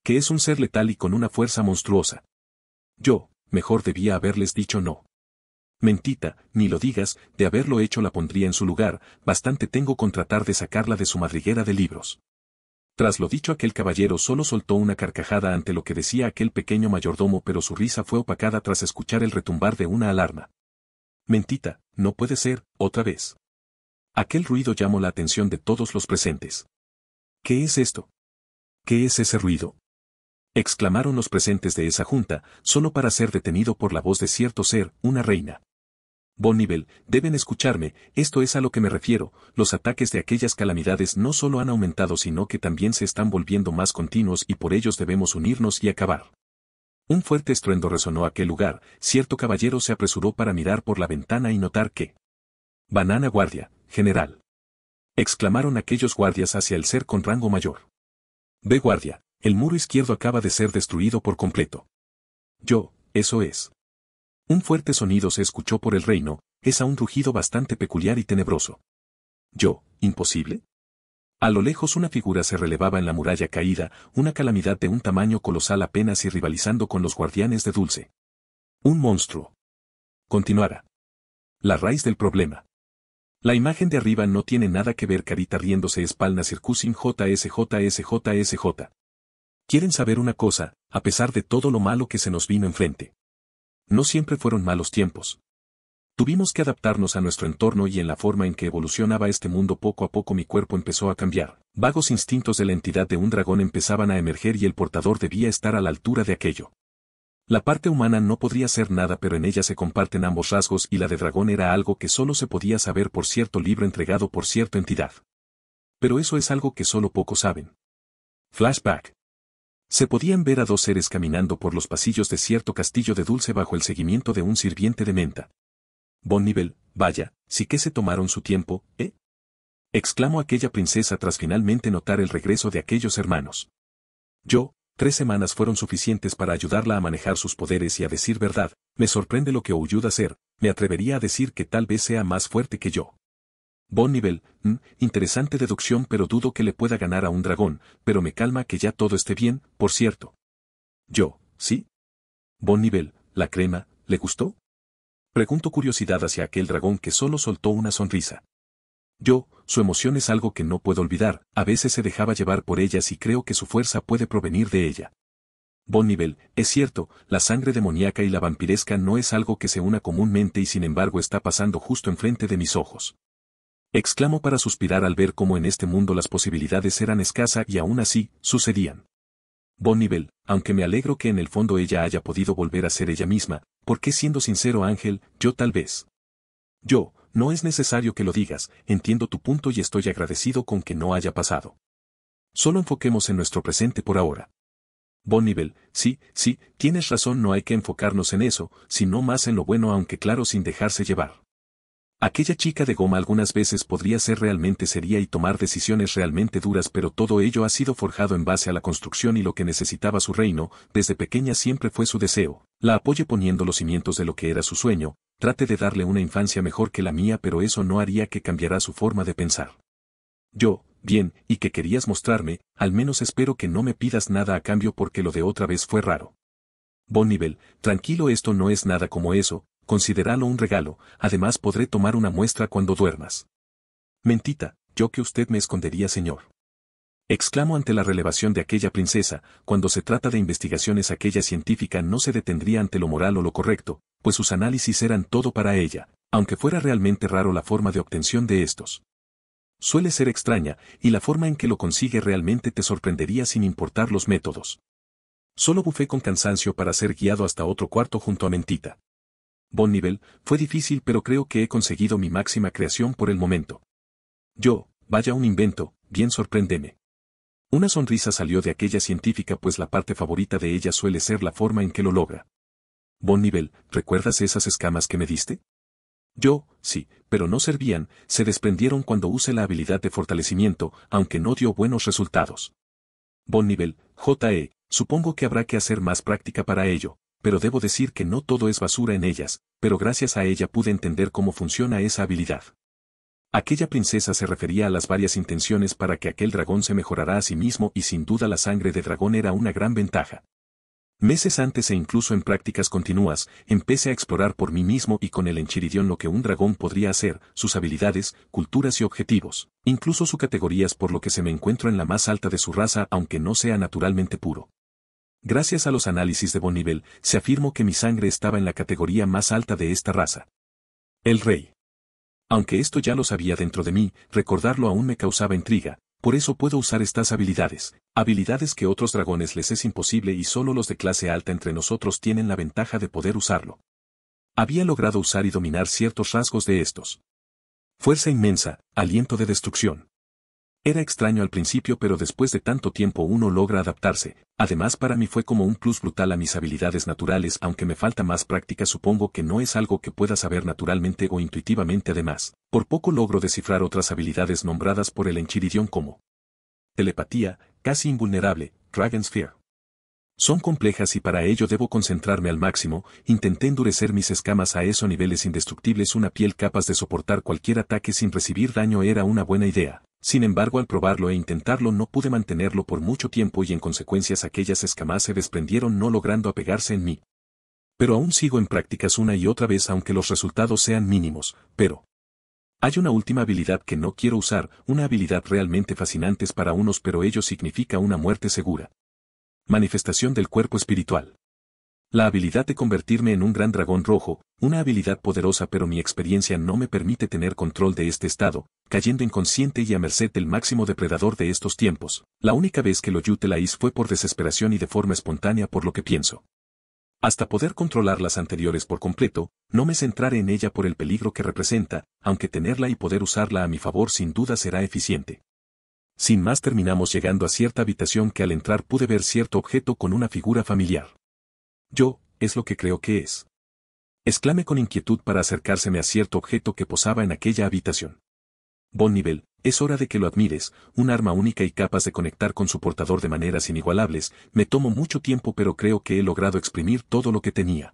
Que es un ser letal y con una fuerza monstruosa. Yo, mejor debía haberles dicho no. Mentita, ni lo digas, de haberlo hecho la pondría en su lugar, bastante tengo con tratar de sacarla de su madriguera de libros. Tras lo dicho aquel caballero solo soltó una carcajada ante lo que decía aquel pequeño mayordomo pero su risa fue opacada tras escuchar el retumbar de una alarma. Mentita, no puede ser, otra vez. Aquel ruido llamó la atención de todos los presentes. ¿Qué es esto? ¿Qué es ese ruido? exclamaron los presentes de esa junta, solo para ser detenido por la voz de cierto ser, una reina. Bonnivel, deben escucharme, esto es a lo que me refiero, los ataques de aquellas calamidades no solo han aumentado sino que también se están volviendo más continuos y por ellos debemos unirnos y acabar. Un fuerte estruendo resonó aquel lugar, cierto caballero se apresuró para mirar por la ventana y notar que... Banana guardia, general. Exclamaron aquellos guardias hacia el ser con rango mayor. Ve guardia, el muro izquierdo acaba de ser destruido por completo. Yo, eso es. Un fuerte sonido se escuchó por el reino, es a un rugido bastante peculiar y tenebroso. Yo, imposible. A lo lejos una figura se relevaba en la muralla caída, una calamidad de un tamaño colosal apenas y rivalizando con los guardianes de Dulce. Un monstruo. Continuara. La raíz del problema. La imagen de arriba no tiene nada que ver carita riéndose espalda circusin JSJSJSJ. Quieren saber una cosa, a pesar de todo lo malo que se nos vino enfrente no siempre fueron malos tiempos. Tuvimos que adaptarnos a nuestro entorno y en la forma en que evolucionaba este mundo poco a poco mi cuerpo empezó a cambiar. Vagos instintos de la entidad de un dragón empezaban a emerger y el portador debía estar a la altura de aquello. La parte humana no podría ser nada pero en ella se comparten ambos rasgos y la de dragón era algo que solo se podía saber por cierto libro entregado por cierta entidad. Pero eso es algo que solo pocos saben. Flashback. Se podían ver a dos seres caminando por los pasillos de cierto castillo de dulce bajo el seguimiento de un sirviente de menta. Bonnivel, vaya, sí que se tomaron su tiempo, ¿eh? exclamó aquella princesa tras finalmente notar el regreso de aquellos hermanos. Yo, tres semanas fueron suficientes para ayudarla a manejar sus poderes y a decir verdad, me sorprende lo que oyuda hacer, me atrevería a decir que tal vez sea más fuerte que yo. Bonnivel, mm, interesante deducción pero dudo que le pueda ganar a un dragón, pero me calma que ya todo esté bien, por cierto. Yo, ¿sí? Bonnivel, la crema, ¿le gustó? Pregunto curiosidad hacia aquel dragón que solo soltó una sonrisa. Yo, su emoción es algo que no puedo olvidar, a veces se dejaba llevar por ellas y creo que su fuerza puede provenir de ella. Bonnivel, es cierto, la sangre demoníaca y la vampiresca no es algo que se una comúnmente y sin embargo está pasando justo enfrente de mis ojos. Exclamó para suspirar al ver cómo en este mundo las posibilidades eran escasas y aún así, sucedían. Bonnibel, aunque me alegro que en el fondo ella haya podido volver a ser ella misma, porque siendo sincero Ángel, yo tal vez. Yo, no es necesario que lo digas, entiendo tu punto y estoy agradecido con que no haya pasado. Solo enfoquemos en nuestro presente por ahora. Bonnibel, sí, sí, tienes razón, no hay que enfocarnos en eso, sino más en lo bueno aunque claro sin dejarse llevar. Aquella chica de goma algunas veces podría ser realmente seria y tomar decisiones realmente duras, pero todo ello ha sido forjado en base a la construcción y lo que necesitaba su reino, desde pequeña siempre fue su deseo, la apoye poniendo los cimientos de lo que era su sueño, trate de darle una infancia mejor que la mía, pero eso no haría que cambiara su forma de pensar. Yo, bien, y que querías mostrarme, al menos espero que no me pidas nada a cambio porque lo de otra vez fue raro. Bonnivel, tranquilo esto no es nada como eso, consideralo un regalo, además podré tomar una muestra cuando duermas. Mentita, yo que usted me escondería señor. Exclamo ante la relevación de aquella princesa, cuando se trata de investigaciones aquella científica no se detendría ante lo moral o lo correcto, pues sus análisis eran todo para ella, aunque fuera realmente raro la forma de obtención de estos. Suele ser extraña, y la forma en que lo consigue realmente te sorprendería sin importar los métodos. Solo bufé con cansancio para ser guiado hasta otro cuarto junto a Mentita. Bon fue difícil pero creo que he conseguido mi máxima creación por el momento. Yo, vaya un invento, bien sorprendeme. Una sonrisa salió de aquella científica pues la parte favorita de ella suele ser la forma en que lo logra. Bon nivel, ¿recuerdas esas escamas que me diste? Yo, sí, pero no servían, se desprendieron cuando use la habilidad de fortalecimiento, aunque no dio buenos resultados. Bon nivel, JE, supongo que habrá que hacer más práctica para ello, pero debo decir que no todo es basura en ellas, pero gracias a ella pude entender cómo funciona esa habilidad. Aquella princesa se refería a las varias intenciones para que aquel dragón se mejorara a sí mismo y sin duda la sangre de dragón era una gran ventaja. Meses antes e incluso en prácticas continuas, empecé a explorar por mí mismo y con el enchiridión lo que un dragón podría hacer, sus habilidades, culturas y objetivos, incluso sus categorías por lo que se me encuentro en la más alta de su raza aunque no sea naturalmente puro. Gracias a los análisis de Bonivel, se afirmó que mi sangre estaba en la categoría más alta de esta raza. El rey. Aunque esto ya lo sabía dentro de mí, recordarlo aún me causaba intriga, por eso puedo usar estas habilidades, habilidades que otros dragones les es imposible y solo los de clase alta entre nosotros tienen la ventaja de poder usarlo. Había logrado usar y dominar ciertos rasgos de estos. Fuerza inmensa, aliento de destrucción. Era extraño al principio pero después de tanto tiempo uno logra adaptarse, además para mí fue como un plus brutal a mis habilidades naturales aunque me falta más práctica supongo que no es algo que pueda saber naturalmente o intuitivamente además, por poco logro descifrar otras habilidades nombradas por el Enchiridión como telepatía, casi invulnerable, dragon's Sphere. Son complejas y para ello debo concentrarme al máximo, intenté endurecer mis escamas a esos niveles indestructibles una piel capaz de soportar cualquier ataque sin recibir daño era una buena idea, sin embargo al probarlo e intentarlo no pude mantenerlo por mucho tiempo y en consecuencias aquellas escamas se desprendieron no logrando apegarse en mí. Pero aún sigo en prácticas una y otra vez aunque los resultados sean mínimos, pero... Hay una última habilidad que no quiero usar, una habilidad realmente fascinante para unos pero ello significa una muerte segura. Manifestación del cuerpo espiritual. La habilidad de convertirme en un gran dragón rojo, una habilidad poderosa pero mi experiencia no me permite tener control de este estado, cayendo inconsciente y a merced del máximo depredador de estos tiempos. La única vez que lo yute la fue por desesperación y de forma espontánea por lo que pienso. Hasta poder controlar las anteriores por completo, no me centraré en ella por el peligro que representa, aunque tenerla y poder usarla a mi favor sin duda será eficiente. Sin más terminamos llegando a cierta habitación que al entrar pude ver cierto objeto con una figura familiar. Yo, es lo que creo que es. Exclamé con inquietud para acercárseme a cierto objeto que posaba en aquella habitación. Bonnivel, es hora de que lo admires, un arma única y capaz de conectar con su portador de maneras inigualables, me tomo mucho tiempo pero creo que he logrado exprimir todo lo que tenía.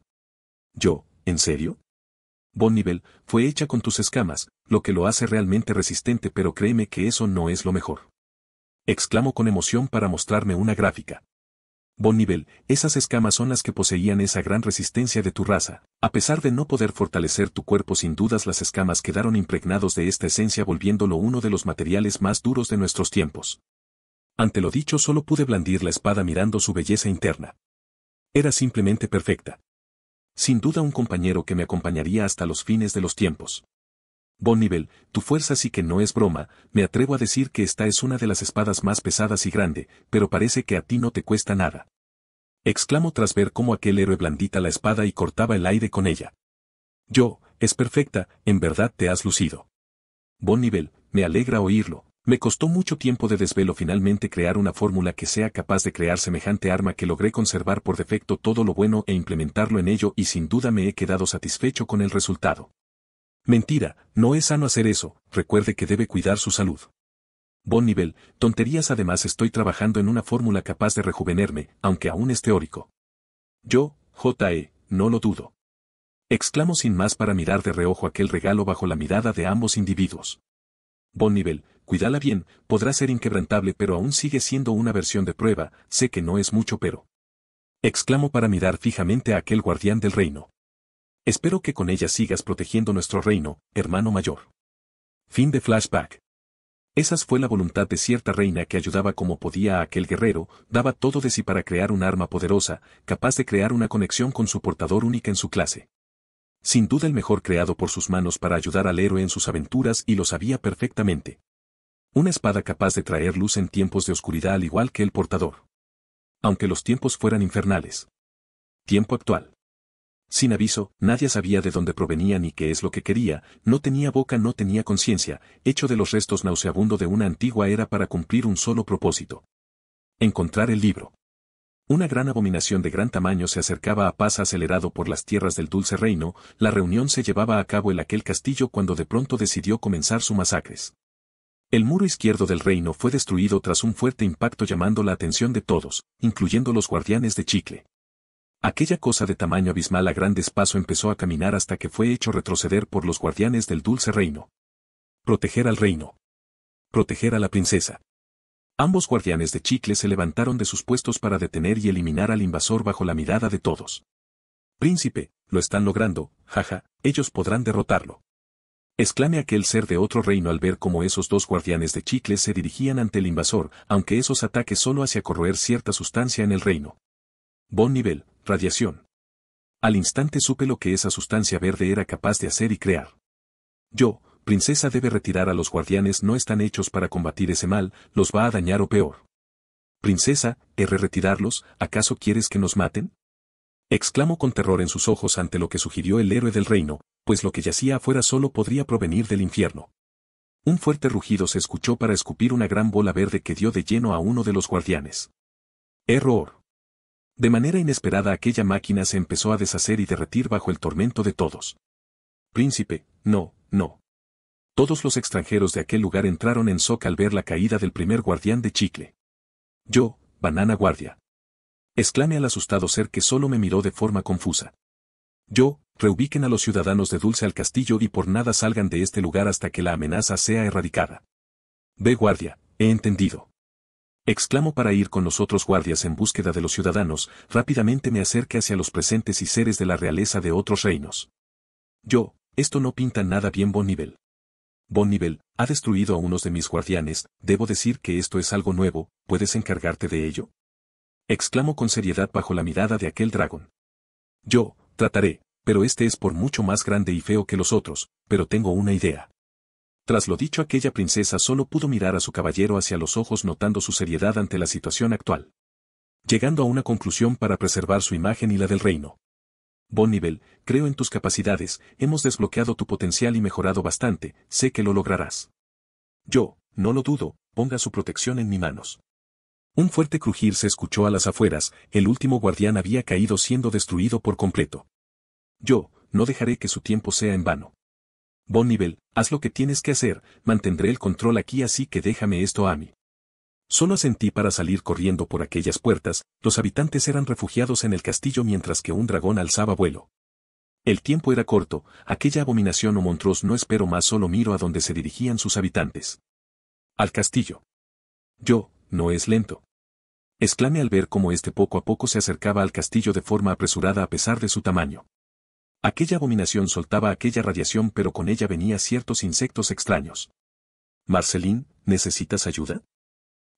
Yo, ¿en serio? Bonnivel, fue hecha con tus escamas, lo que lo hace realmente resistente pero créeme que eso no es lo mejor. Exclamo con emoción para mostrarme una gráfica nivel, esas escamas son las que poseían esa gran resistencia de tu raza. A pesar de no poder fortalecer tu cuerpo sin dudas las escamas quedaron impregnados de esta esencia volviéndolo uno de los materiales más duros de nuestros tiempos. Ante lo dicho solo pude blandir la espada mirando su belleza interna. Era simplemente perfecta. Sin duda un compañero que me acompañaría hasta los fines de los tiempos. Bonnivel, tu fuerza sí que no es broma, me atrevo a decir que esta es una de las espadas más pesadas y grande, pero parece que a ti no te cuesta nada. Exclamo tras ver cómo aquel héroe blandita la espada y cortaba el aire con ella. Yo, es perfecta, en verdad te has lucido. Bonnivel, me alegra oírlo, me costó mucho tiempo de desvelo finalmente crear una fórmula que sea capaz de crear semejante arma que logré conservar por defecto todo lo bueno e implementarlo en ello y sin duda me he quedado satisfecho con el resultado. Mentira, no es sano hacer eso, recuerde que debe cuidar su salud. Bonnivel, tonterías además estoy trabajando en una fórmula capaz de rejuvenerme, aunque aún es teórico. Yo, J.E., no lo dudo. Exclamo sin más para mirar de reojo aquel regalo bajo la mirada de ambos individuos. Bonnivel, cuídala bien, podrá ser inquebrantable pero aún sigue siendo una versión de prueba, sé que no es mucho pero. Exclamo para mirar fijamente a aquel guardián del reino. Espero que con ella sigas protegiendo nuestro reino, hermano mayor. Fin de flashback. Esa fue la voluntad de cierta reina que ayudaba como podía a aquel guerrero, daba todo de sí para crear un arma poderosa, capaz de crear una conexión con su portador única en su clase. Sin duda el mejor creado por sus manos para ayudar al héroe en sus aventuras y lo sabía perfectamente. Una espada capaz de traer luz en tiempos de oscuridad al igual que el portador. Aunque los tiempos fueran infernales. Tiempo actual. Sin aviso, nadie sabía de dónde provenía ni qué es lo que quería, no tenía boca, no tenía conciencia, hecho de los restos nauseabundo de una antigua era para cumplir un solo propósito. Encontrar el libro. Una gran abominación de gran tamaño se acercaba a paz acelerado por las tierras del Dulce Reino, la reunión se llevaba a cabo en aquel castillo cuando de pronto decidió comenzar sus masacres. El muro izquierdo del reino fue destruido tras un fuerte impacto llamando la atención de todos, incluyendo los guardianes de Chicle. Aquella cosa de tamaño abismal a grandes pasos empezó a caminar hasta que fue hecho retroceder por los guardianes del dulce reino. Proteger al reino. Proteger a la princesa. Ambos guardianes de chicle se levantaron de sus puestos para detener y eliminar al invasor bajo la mirada de todos. Príncipe, lo están logrando, jaja, ellos podrán derrotarlo. Exclame aquel ser de otro reino al ver cómo esos dos guardianes de chicle se dirigían ante el invasor, aunque esos ataques solo hacia corroer cierta sustancia en el reino. Bon nivel, Radiación. Al instante supe lo que esa sustancia verde era capaz de hacer y crear. Yo, princesa debe retirar a los guardianes no están hechos para combatir ese mal, los va a dañar o peor. Princesa, erre retirarlos? ¿Acaso quieres que nos maten? Exclamó con terror en sus ojos ante lo que sugirió el héroe del reino, pues lo que yacía afuera solo podría provenir del infierno. Un fuerte rugido se escuchó para escupir una gran bola verde que dio de lleno a uno de los guardianes. Error. De manera inesperada aquella máquina se empezó a deshacer y derretir bajo el tormento de todos. Príncipe, no, no. Todos los extranjeros de aquel lugar entraron en shock al ver la caída del primer guardián de Chicle. Yo, banana guardia. Exclamé al asustado ser que solo me miró de forma confusa. Yo, reubiquen a los ciudadanos de Dulce al castillo y por nada salgan de este lugar hasta que la amenaza sea erradicada. —Ve, guardia, he entendido. Exclamo para ir con los otros guardias en búsqueda de los ciudadanos, rápidamente me acerque hacia los presentes y seres de la realeza de otros reinos. Yo, esto no pinta nada bien Bonnivel. Bonnivel, ha destruido a unos de mis guardianes, debo decir que esto es algo nuevo, ¿puedes encargarte de ello? Exclamo con seriedad bajo la mirada de aquel dragón. Yo, trataré, pero este es por mucho más grande y feo que los otros, pero tengo una idea. Tras lo dicho aquella princesa solo pudo mirar a su caballero hacia los ojos notando su seriedad ante la situación actual. Llegando a una conclusión para preservar su imagen y la del reino. Bonnivel, creo en tus capacidades, hemos desbloqueado tu potencial y mejorado bastante, sé que lo lograrás. Yo, no lo dudo, ponga su protección en mis manos. Un fuerte crujir se escuchó a las afueras, el último guardián había caído siendo destruido por completo. Yo, no dejaré que su tiempo sea en vano. Bonnivel, haz lo que tienes que hacer, mantendré el control aquí así que déjame esto a mí. Solo sentí para salir corriendo por aquellas puertas, los habitantes eran refugiados en el castillo mientras que un dragón alzaba vuelo. El tiempo era corto, aquella abominación o monstruos no espero más solo miro a donde se dirigían sus habitantes. Al castillo. Yo, no es lento. Exclamé al ver cómo este poco a poco se acercaba al castillo de forma apresurada a pesar de su tamaño. Aquella abominación soltaba aquella radiación pero con ella venía ciertos insectos extraños. Marcelín, ¿necesitas ayuda?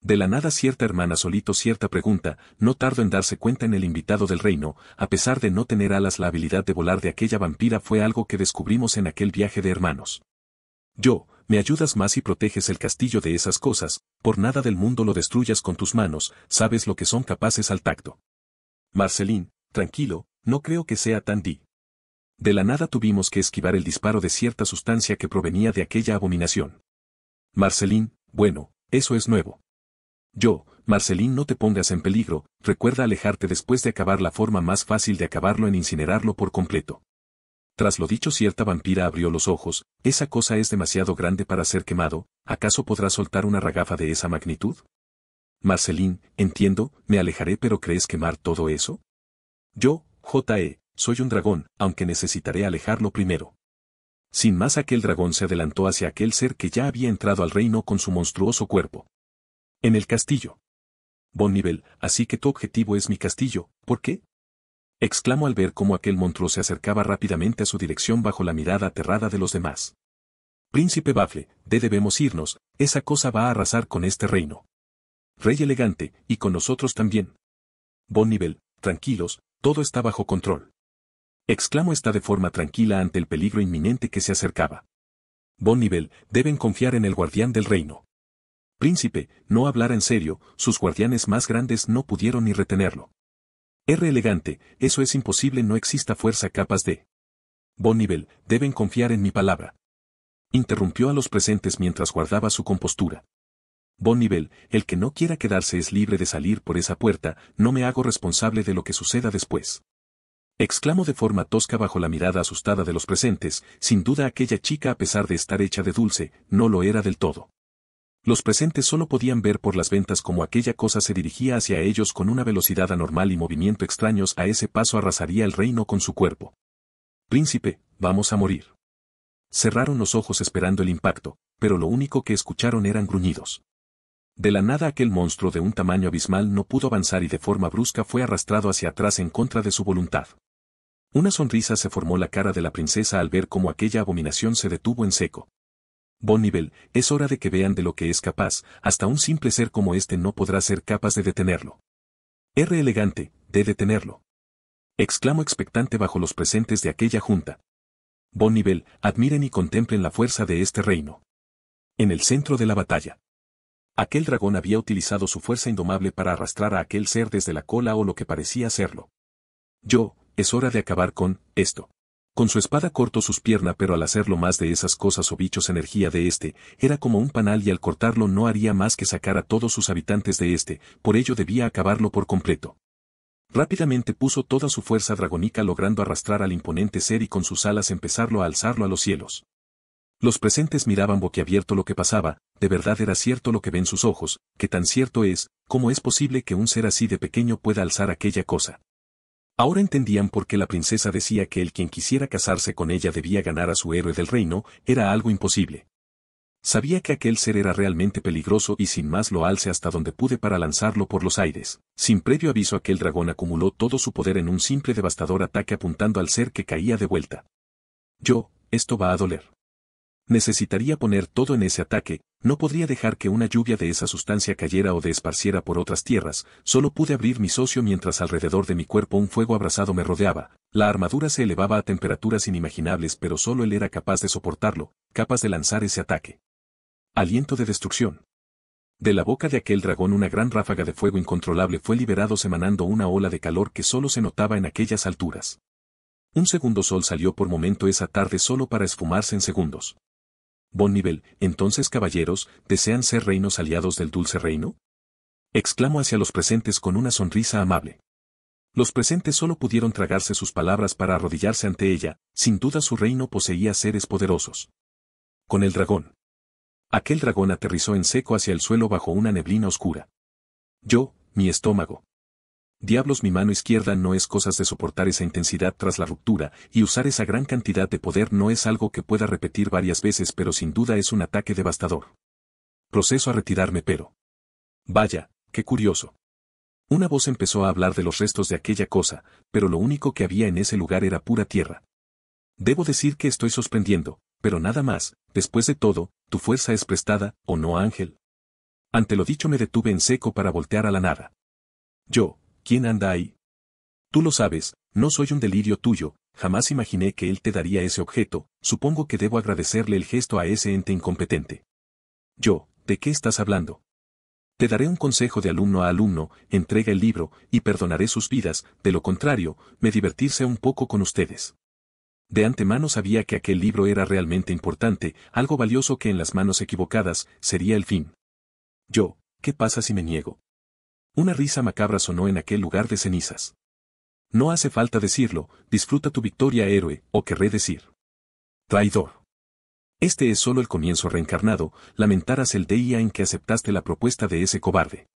De la nada cierta hermana solito cierta pregunta, no tardo en darse cuenta en el invitado del reino, a pesar de no tener alas la habilidad de volar de aquella vampira fue algo que descubrimos en aquel viaje de hermanos. Yo, me ayudas más y proteges el castillo de esas cosas, por nada del mundo lo destruyas con tus manos, sabes lo que son capaces al tacto. Marcelín, tranquilo, no creo que sea tan di. De la nada tuvimos que esquivar el disparo de cierta sustancia que provenía de aquella abominación. Marcelín, bueno, eso es nuevo. Yo, Marcelín, no te pongas en peligro, recuerda alejarte después de acabar la forma más fácil de acabarlo en incinerarlo por completo. Tras lo dicho cierta vampira abrió los ojos, esa cosa es demasiado grande para ser quemado, ¿acaso podrá soltar una ragafa de esa magnitud? Marcelín, entiendo, me alejaré pero ¿crees quemar todo eso? Yo, J.E., soy un dragón, aunque necesitaré alejarlo primero. Sin más aquel dragón se adelantó hacia aquel ser que ya había entrado al reino con su monstruoso cuerpo. En el castillo. Bon así que tu objetivo es mi castillo, ¿por qué? Exclamó al ver cómo aquel monstruo se acercaba rápidamente a su dirección bajo la mirada aterrada de los demás. Príncipe Bafle, de debemos irnos, esa cosa va a arrasar con este reino. Rey elegante, y con nosotros también. Bon tranquilos, todo está bajo control. Exclamo está de forma tranquila ante el peligro inminente que se acercaba. Bonnivel, deben confiar en el guardián del reino. Príncipe, no hablara en serio, sus guardianes más grandes no pudieron ni retenerlo. R elegante, eso es imposible no exista fuerza capaz de. Bonnivel, deben confiar en mi palabra. Interrumpió a los presentes mientras guardaba su compostura. Bonnivel, el que no quiera quedarse es libre de salir por esa puerta, no me hago responsable de lo que suceda después. Exclamó de forma tosca bajo la mirada asustada de los presentes, sin duda aquella chica a pesar de estar hecha de dulce, no lo era del todo. Los presentes solo podían ver por las ventas cómo aquella cosa se dirigía hacia ellos con una velocidad anormal y movimiento extraños a ese paso arrasaría el reino con su cuerpo. Príncipe, vamos a morir. Cerraron los ojos esperando el impacto, pero lo único que escucharon eran gruñidos. De la nada aquel monstruo de un tamaño abismal no pudo avanzar y de forma brusca fue arrastrado hacia atrás en contra de su voluntad. Una sonrisa se formó la cara de la princesa al ver cómo aquella abominación se detuvo en seco. Bonnivel, es hora de que vean de lo que es capaz, hasta un simple ser como este no podrá ser capaz de detenerlo. R elegante, de detenerlo. Exclamó expectante bajo los presentes de aquella junta. Bonnivel, admiren y contemplen la fuerza de este reino. En el centro de la batalla. Aquel dragón había utilizado su fuerza indomable para arrastrar a aquel ser desde la cola o lo que parecía serlo. Yo, es hora de acabar con esto. Con su espada cortó sus piernas pero al hacerlo más de esas cosas o bichos energía de este, era como un panal y al cortarlo no haría más que sacar a todos sus habitantes de este, por ello debía acabarlo por completo. Rápidamente puso toda su fuerza dragónica logrando arrastrar al imponente ser y con sus alas empezarlo a alzarlo a los cielos. Los presentes miraban boquiabierto lo que pasaba, de verdad era cierto lo que ven sus ojos, que tan cierto es, cómo es posible que un ser así de pequeño pueda alzar aquella cosa. Ahora entendían por qué la princesa decía que el quien quisiera casarse con ella debía ganar a su héroe del reino, era algo imposible. Sabía que aquel ser era realmente peligroso y sin más lo alce hasta donde pude para lanzarlo por los aires. Sin previo aviso aquel dragón acumuló todo su poder en un simple devastador ataque apuntando al ser que caía de vuelta. Yo, esto va a doler. Necesitaría poner todo en ese ataque, no podría dejar que una lluvia de esa sustancia cayera o de esparciera por otras tierras, solo pude abrir mi socio mientras alrededor de mi cuerpo un fuego abrasado me rodeaba, la armadura se elevaba a temperaturas inimaginables pero solo él era capaz de soportarlo, capaz de lanzar ese ataque. Aliento de destrucción. De la boca de aquel dragón una gran ráfaga de fuego incontrolable fue liberado semanando una ola de calor que solo se notaba en aquellas alturas. Un segundo sol salió por momento esa tarde solo para esfumarse en segundos nivel, entonces caballeros, ¿desean ser reinos aliados del dulce reino? Exclamó hacia los presentes con una sonrisa amable. Los presentes solo pudieron tragarse sus palabras para arrodillarse ante ella, sin duda su reino poseía seres poderosos. Con el dragón. Aquel dragón aterrizó en seco hacia el suelo bajo una neblina oscura. Yo, mi estómago. Diablos mi mano izquierda no es cosas de soportar esa intensidad tras la ruptura, y usar esa gran cantidad de poder no es algo que pueda repetir varias veces pero sin duda es un ataque devastador. Proceso a retirarme pero... Vaya, qué curioso. Una voz empezó a hablar de los restos de aquella cosa, pero lo único que había en ese lugar era pura tierra. Debo decir que estoy sorprendiendo, pero nada más, después de todo, tu fuerza es prestada, ¿o no, Ángel? Ante lo dicho me detuve en seco para voltear a la nada. Yo, ¿Quién anda ahí? Tú lo sabes, no soy un delirio tuyo, jamás imaginé que él te daría ese objeto, supongo que debo agradecerle el gesto a ese ente incompetente. Yo, ¿de qué estás hablando? Te daré un consejo de alumno a alumno, entrega el libro, y perdonaré sus vidas, de lo contrario, me divertirse un poco con ustedes. De antemano sabía que aquel libro era realmente importante, algo valioso que en las manos equivocadas, sería el fin. Yo, ¿qué pasa si me niego? Una risa macabra sonó en aquel lugar de cenizas. No hace falta decirlo, disfruta tu victoria héroe, o querré decir. Traidor. Este es solo el comienzo reencarnado, lamentarás el día en que aceptaste la propuesta de ese cobarde.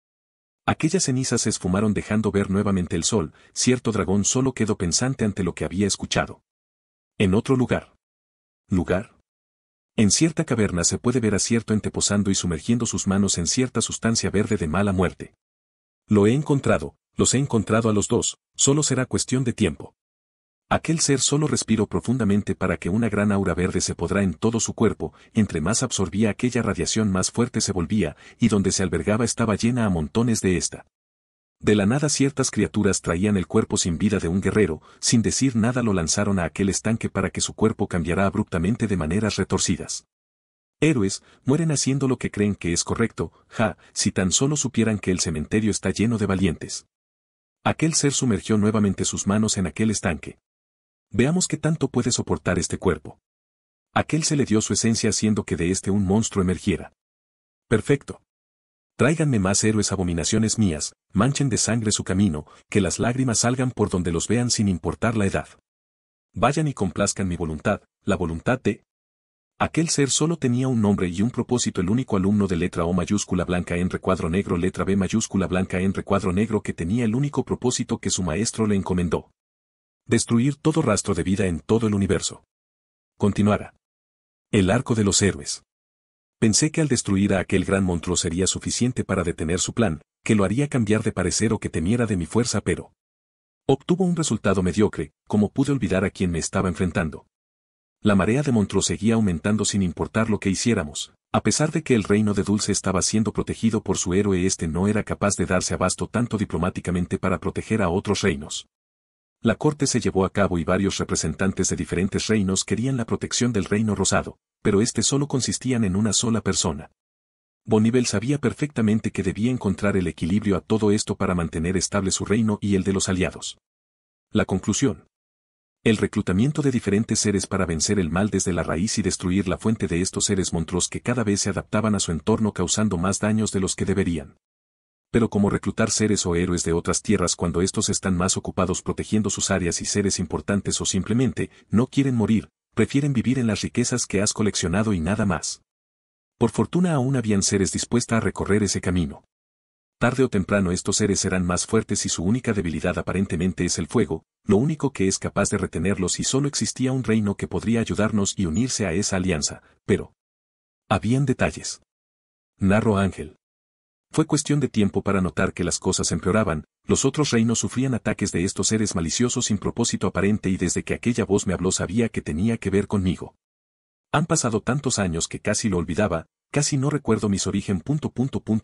Aquellas cenizas se esfumaron dejando ver nuevamente el sol, cierto dragón solo quedó pensante ante lo que había escuchado. En otro lugar. ¿Lugar? En cierta caverna se puede ver a cierto ente y sumergiendo sus manos en cierta sustancia verde de mala muerte. Lo he encontrado, los he encontrado a los dos, solo será cuestión de tiempo. Aquel ser solo respiró profundamente para que una gran aura verde se podrá en todo su cuerpo, entre más absorbía aquella radiación más fuerte se volvía, y donde se albergaba estaba llena a montones de esta. De la nada ciertas criaturas traían el cuerpo sin vida de un guerrero, sin decir nada lo lanzaron a aquel estanque para que su cuerpo cambiara abruptamente de maneras retorcidas. Héroes, mueren haciendo lo que creen que es correcto, ja, si tan solo supieran que el cementerio está lleno de valientes. Aquel ser sumergió nuevamente sus manos en aquel estanque. Veamos qué tanto puede soportar este cuerpo. Aquel se le dio su esencia haciendo que de este un monstruo emergiera. Perfecto. Tráiganme más héroes abominaciones mías, manchen de sangre su camino, que las lágrimas salgan por donde los vean sin importar la edad. Vayan y complazcan mi voluntad, la voluntad de, Aquel ser solo tenía un nombre y un propósito el único alumno de letra O mayúscula blanca en recuadro negro letra B mayúscula blanca en recuadro negro que tenía el único propósito que su maestro le encomendó. Destruir todo rastro de vida en todo el universo. Continuara. El arco de los héroes. Pensé que al destruir a aquel gran monstruo sería suficiente para detener su plan, que lo haría cambiar de parecer o que temiera de mi fuerza pero... Obtuvo un resultado mediocre, como pude olvidar a quien me estaba enfrentando. La marea de Montreux seguía aumentando sin importar lo que hiciéramos. A pesar de que el reino de Dulce estaba siendo protegido por su héroe este no era capaz de darse abasto tanto diplomáticamente para proteger a otros reinos. La corte se llevó a cabo y varios representantes de diferentes reinos querían la protección del reino rosado, pero este solo consistían en una sola persona. Bonivel sabía perfectamente que debía encontrar el equilibrio a todo esto para mantener estable su reino y el de los aliados. La conclusión, el reclutamiento de diferentes seres para vencer el mal desde la raíz y destruir la fuente de estos seres monstruos que cada vez se adaptaban a su entorno causando más daños de los que deberían. Pero como reclutar seres o héroes de otras tierras cuando estos están más ocupados protegiendo sus áreas y seres importantes o simplemente no quieren morir, prefieren vivir en las riquezas que has coleccionado y nada más. Por fortuna aún habían seres dispuestos a recorrer ese camino. Tarde o temprano estos seres serán más fuertes y su única debilidad aparentemente es el fuego, lo único que es capaz de retenerlos y solo existía un reino que podría ayudarnos y unirse a esa alianza, pero... Habían detalles. Narro Ángel. Fue cuestión de tiempo para notar que las cosas empeoraban, los otros reinos sufrían ataques de estos seres maliciosos sin propósito aparente y desde que aquella voz me habló sabía que tenía que ver conmigo. Han pasado tantos años que casi lo olvidaba, Casi no recuerdo mis origen.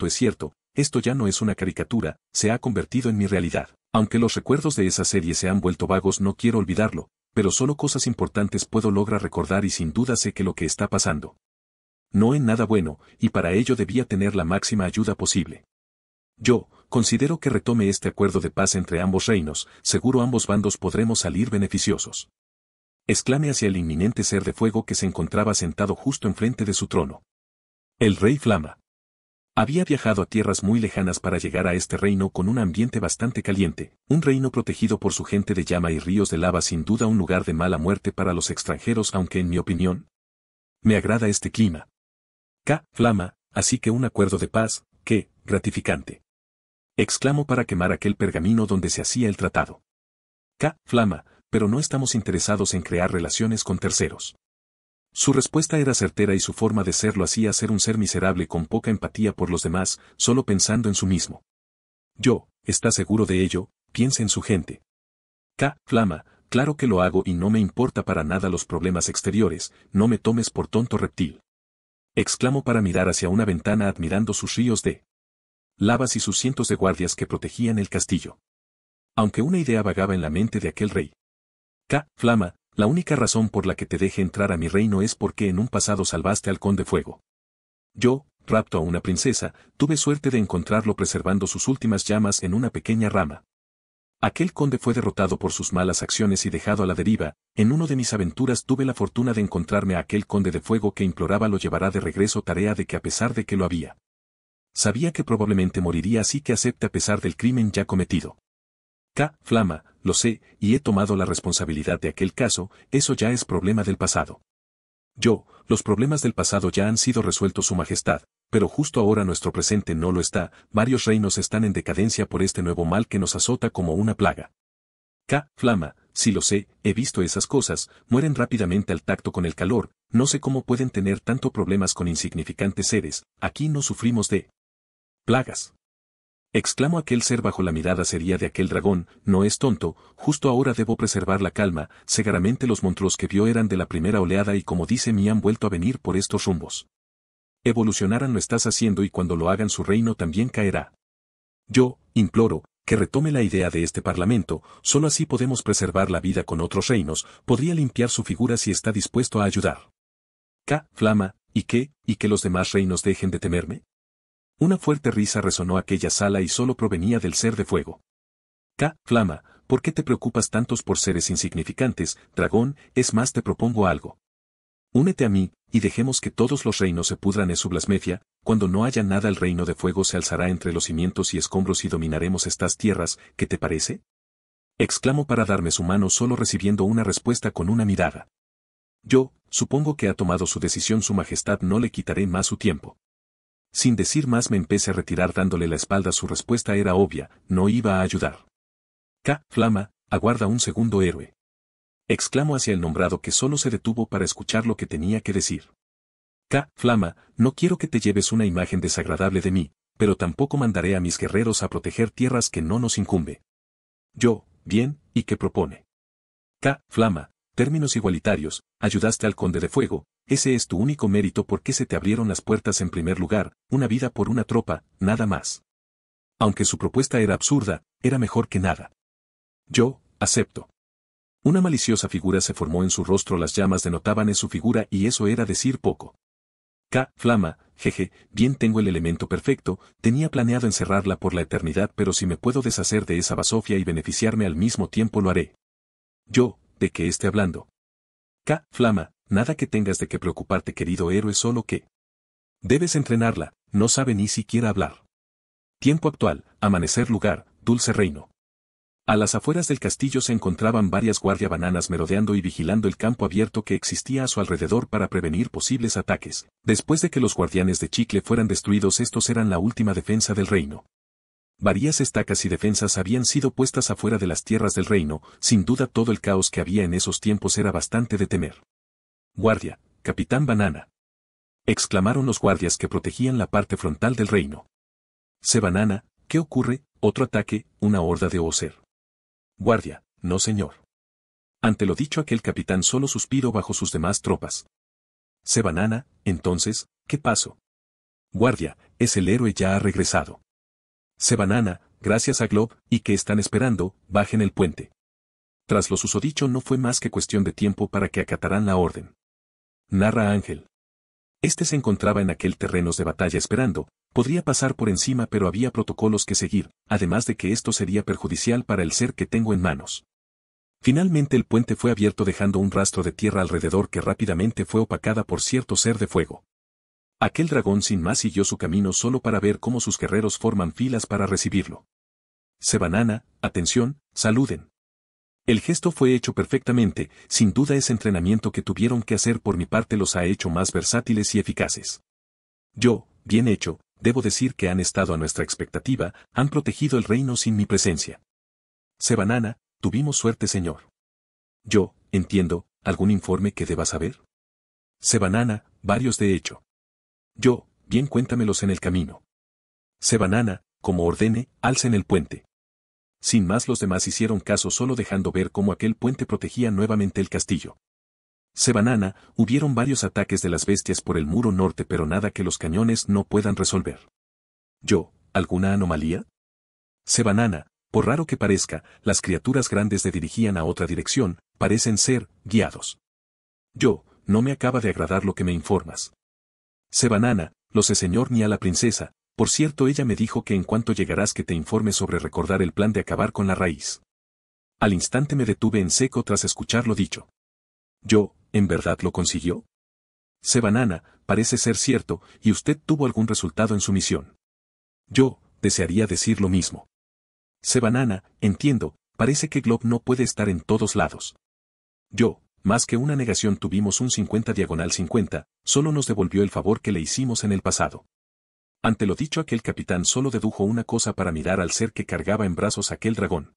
Es cierto, esto ya no es una caricatura, se ha convertido en mi realidad. Aunque los recuerdos de esa serie se han vuelto vagos no quiero olvidarlo, pero solo cosas importantes puedo lograr recordar y sin duda sé que lo que está pasando. No es nada bueno, y para ello debía tener la máxima ayuda posible. Yo, considero que retome este acuerdo de paz entre ambos reinos, seguro ambos bandos podremos salir beneficiosos. Exclame hacia el inminente ser de fuego que se encontraba sentado justo enfrente de su trono. El rey Flama. Había viajado a tierras muy lejanas para llegar a este reino con un ambiente bastante caliente, un reino protegido por su gente de llama y ríos de lava sin duda un lugar de mala muerte para los extranjeros aunque en mi opinión, me agrada este clima. K. Flama, así que un acuerdo de paz, qué, gratificante. Exclamo para quemar aquel pergamino donde se hacía el tratado. K. Flama, pero no estamos interesados en crear relaciones con terceros. Su respuesta era certera y su forma de ser lo hacía ser un ser miserable con poca empatía por los demás, solo pensando en su mismo. Yo, está seguro de ello, piensa en su gente. K. Flama, claro que lo hago y no me importa para nada los problemas exteriores, no me tomes por tonto reptil. Exclamo para mirar hacia una ventana admirando sus ríos de lavas y sus cientos de guardias que protegían el castillo. Aunque una idea vagaba en la mente de aquel rey. K. Flama, la única razón por la que te deje entrar a mi reino es porque en un pasado salvaste al conde fuego. Yo, rapto a una princesa, tuve suerte de encontrarlo preservando sus últimas llamas en una pequeña rama. Aquel conde fue derrotado por sus malas acciones y dejado a la deriva, en uno de mis aventuras tuve la fortuna de encontrarme a aquel conde de fuego que imploraba lo llevará de regreso tarea de que a pesar de que lo había. Sabía que probablemente moriría así que acepte a pesar del crimen ya cometido. K. Flama, lo sé, y he tomado la responsabilidad de aquel caso, eso ya es problema del pasado. Yo, los problemas del pasado ya han sido resueltos Su Majestad, pero justo ahora nuestro presente no lo está, varios reinos están en decadencia por este nuevo mal que nos azota como una plaga. K. Flama, si lo sé, he visto esas cosas, mueren rápidamente al tacto con el calor, no sé cómo pueden tener tanto problemas con insignificantes seres, aquí no sufrimos de plagas. Exclamó aquel ser bajo la mirada sería de aquel dragón, no es tonto, justo ahora debo preservar la calma, seguramente los monstruos que vio eran de la primera oleada y como dice me han vuelto a venir por estos rumbos. Evolucionarán lo estás haciendo y cuando lo hagan su reino también caerá. Yo, imploro, que retome la idea de este parlamento, solo así podemos preservar la vida con otros reinos, podría limpiar su figura si está dispuesto a ayudar. K, Flama, ¿y qué, y que los demás reinos dejen de temerme? Una fuerte risa resonó aquella sala y solo provenía del ser de fuego. K, Flama, ¿por qué te preocupas tantos por seres insignificantes, dragón? Es más, te propongo algo. Únete a mí, y dejemos que todos los reinos se pudran en su blasmefia, cuando no haya nada el reino de fuego se alzará entre los cimientos y escombros y dominaremos estas tierras, ¿qué te parece? Exclamó para darme su mano solo recibiendo una respuesta con una mirada. Yo, supongo que ha tomado su decisión su majestad no le quitaré más su tiempo. Sin decir más me empecé a retirar dándole la espalda. Su respuesta era obvia, no iba a ayudar. K. Flama, aguarda un segundo héroe. Exclamo hacia el nombrado que solo se detuvo para escuchar lo que tenía que decir. K. Flama, no quiero que te lleves una imagen desagradable de mí, pero tampoco mandaré a mis guerreros a proteger tierras que no nos incumbe. Yo, bien, ¿y qué propone? K. Flama, términos igualitarios, ayudaste al conde de fuego, ese es tu único mérito porque se te abrieron las puertas en primer lugar, una vida por una tropa, nada más. Aunque su propuesta era absurda, era mejor que nada. Yo, acepto. Una maliciosa figura se formó en su rostro, las llamas denotaban en su figura y eso era decir poco. K. Flama, jeje, bien tengo el elemento perfecto, tenía planeado encerrarla por la eternidad pero si me puedo deshacer de esa basofia y beneficiarme al mismo tiempo lo haré. Yo, ¿de qué esté hablando? K. Flama, nada que tengas de qué preocuparte querido héroe solo que debes entrenarla, no sabe ni siquiera hablar. Tiempo actual, amanecer lugar, dulce reino. A las afueras del castillo se encontraban varias guardia bananas merodeando y vigilando el campo abierto que existía a su alrededor para prevenir posibles ataques. Después de que los guardianes de Chicle fueran destruidos estos eran la última defensa del reino. Varias estacas y defensas habían sido puestas afuera de las tierras del reino, sin duda todo el caos que había en esos tiempos era bastante de temer. Guardia, capitán Banana. Exclamaron los guardias que protegían la parte frontal del reino. Se banana, ¿qué ocurre? Otro ataque, una horda de Oser. Guardia, no señor. Ante lo dicho aquel capitán solo suspiró bajo sus demás tropas. Se banana, entonces, ¿qué pasó? Guardia, es el héroe ya ha regresado. Se banana, gracias a Glob, y que están esperando, bajen el puente. Tras lo susodicho no fue más que cuestión de tiempo para que acataran la orden narra Ángel. Este se encontraba en aquel terreno de batalla esperando, podría pasar por encima pero había protocolos que seguir, además de que esto sería perjudicial para el ser que tengo en manos. Finalmente el puente fue abierto dejando un rastro de tierra alrededor que rápidamente fue opacada por cierto ser de fuego. Aquel dragón sin más siguió su camino solo para ver cómo sus guerreros forman filas para recibirlo. Sebanana, atención, saluden. El gesto fue hecho perfectamente, sin duda ese entrenamiento que tuvieron que hacer por mi parte los ha hecho más versátiles y eficaces. Yo, bien hecho, debo decir que han estado a nuestra expectativa, han protegido el reino sin mi presencia. Sebanana, tuvimos suerte señor. Yo, entiendo, ¿algún informe que deba saber? Sebanana, varios de hecho. Yo, bien cuéntamelos en el camino. Sebanana, como ordene, alcen el puente. Sin más los demás hicieron caso solo dejando ver cómo aquel puente protegía nuevamente el castillo. Sebanana, hubieron varios ataques de las bestias por el muro norte pero nada que los cañones no puedan resolver. ¿Yo, alguna anomalía? Sebanana, por raro que parezca, las criaturas grandes se dirigían a otra dirección, parecen ser, guiados. Yo, no me acaba de agradar lo que me informas. Sebanana, lo sé señor ni a la princesa, por cierto, ella me dijo que en cuanto llegarás que te informe sobre recordar el plan de acabar con la raíz. Al instante me detuve en seco tras escuchar lo dicho. Yo, ¿en verdad lo consiguió? Sebanana, parece ser cierto, y usted tuvo algún resultado en su misión. Yo, desearía decir lo mismo. Sebanana, entiendo, parece que Glob no puede estar en todos lados. Yo, más que una negación tuvimos un 50 diagonal 50, solo nos devolvió el favor que le hicimos en el pasado. Ante lo dicho aquel capitán solo dedujo una cosa para mirar al ser que cargaba en brazos aquel dragón.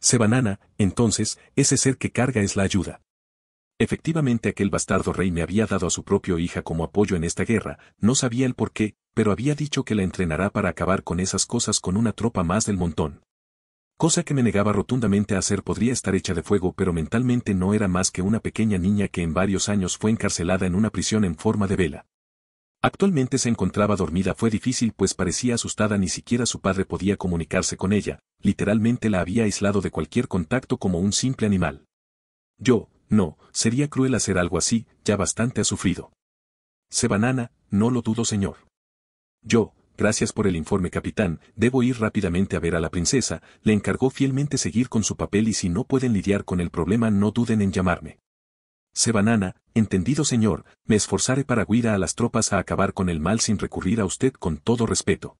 Sebanana, entonces, ese ser que carga es la ayuda. Efectivamente aquel bastardo rey me había dado a su propio hija como apoyo en esta guerra, no sabía el por qué, pero había dicho que la entrenará para acabar con esas cosas con una tropa más del montón. Cosa que me negaba rotundamente a hacer podría estar hecha de fuego pero mentalmente no era más que una pequeña niña que en varios años fue encarcelada en una prisión en forma de vela. Actualmente se encontraba dormida fue difícil pues parecía asustada ni siquiera su padre podía comunicarse con ella, literalmente la había aislado de cualquier contacto como un simple animal. Yo, no, sería cruel hacer algo así, ya bastante ha sufrido. Sebanana, no lo dudo señor. Yo, gracias por el informe capitán, debo ir rápidamente a ver a la princesa, le encargó fielmente seguir con su papel y si no pueden lidiar con el problema no duden en llamarme. Sebanana, entendido señor, me esforzaré para huir a las tropas a acabar con el mal sin recurrir a usted con todo respeto.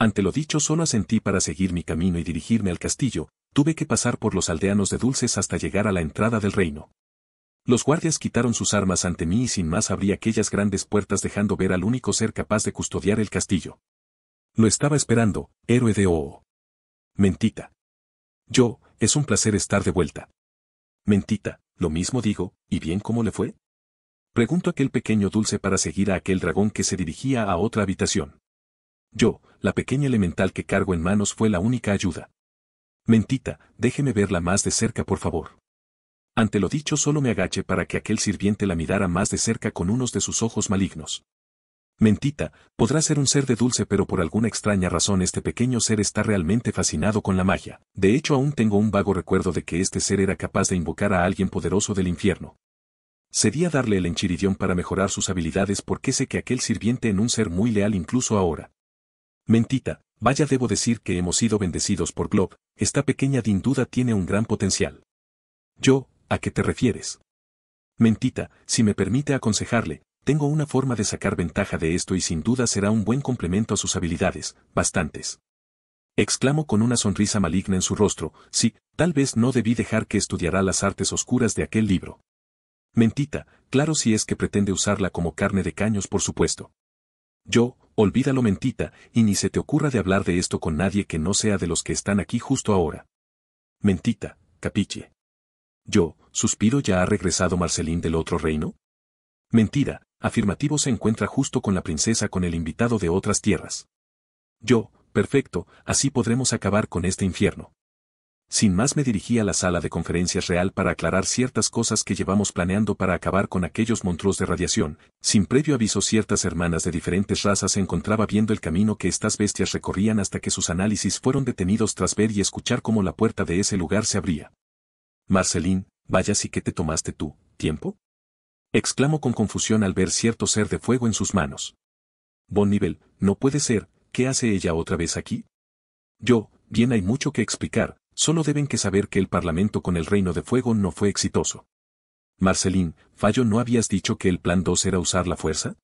Ante lo dicho solo asentí para seguir mi camino y dirigirme al castillo, tuve que pasar por los aldeanos de dulces hasta llegar a la entrada del reino. Los guardias quitaron sus armas ante mí y sin más abrí aquellas grandes puertas dejando ver al único ser capaz de custodiar el castillo. Lo estaba esperando, héroe de Oo. Mentita. Yo, es un placer estar de vuelta. Mentita, lo mismo digo, ¿y bien cómo le fue? Pregunto aquel pequeño dulce para seguir a aquel dragón que se dirigía a otra habitación. Yo, la pequeña elemental que cargo en manos fue la única ayuda. Mentita, déjeme verla más de cerca por favor. Ante lo dicho solo me agache para que aquel sirviente la mirara más de cerca con unos de sus ojos malignos. Mentita, podrá ser un ser de dulce pero por alguna extraña razón este pequeño ser está realmente fascinado con la magia. De hecho aún tengo un vago recuerdo de que este ser era capaz de invocar a alguien poderoso del infierno. Sería darle el enchiridión para mejorar sus habilidades porque sé que aquel sirviente en un ser muy leal incluso ahora. Mentita, vaya debo decir que hemos sido bendecidos por Glob, esta pequeña din duda tiene un gran potencial. Yo, ¿a qué te refieres? Mentita, si me permite aconsejarle, tengo una forma de sacar ventaja de esto y sin duda será un buen complemento a sus habilidades, bastantes. Exclamó con una sonrisa maligna en su rostro, sí, tal vez no debí dejar que estudiara las artes oscuras de aquel libro. Mentita, claro si es que pretende usarla como carne de caños por supuesto. Yo, olvídalo mentita, y ni se te ocurra de hablar de esto con nadie que no sea de los que están aquí justo ahora. Mentita, capiche. Yo, suspiro ya ha regresado Marcelín del otro reino. Mentira, afirmativo se encuentra justo con la princesa con el invitado de otras tierras. Yo, perfecto, así podremos acabar con este infierno. Sin más me dirigí a la sala de conferencias real para aclarar ciertas cosas que llevamos planeando para acabar con aquellos monstruos de radiación. Sin previo aviso ciertas hermanas de diferentes razas se encontraba viendo el camino que estas bestias recorrían hasta que sus análisis fueron detenidos tras ver y escuchar cómo la puerta de ese lugar se abría. Marcelín, vaya si que te tomaste tú, ¿tiempo? Exclamo con confusión al ver cierto ser de fuego en sus manos. Bonnivel, no puede ser, ¿qué hace ella otra vez aquí? Yo, bien hay mucho que explicar, solo deben que saber que el parlamento con el reino de fuego no fue exitoso. Marcelín, Fallo, ¿no habías dicho que el plan 2 era usar la fuerza?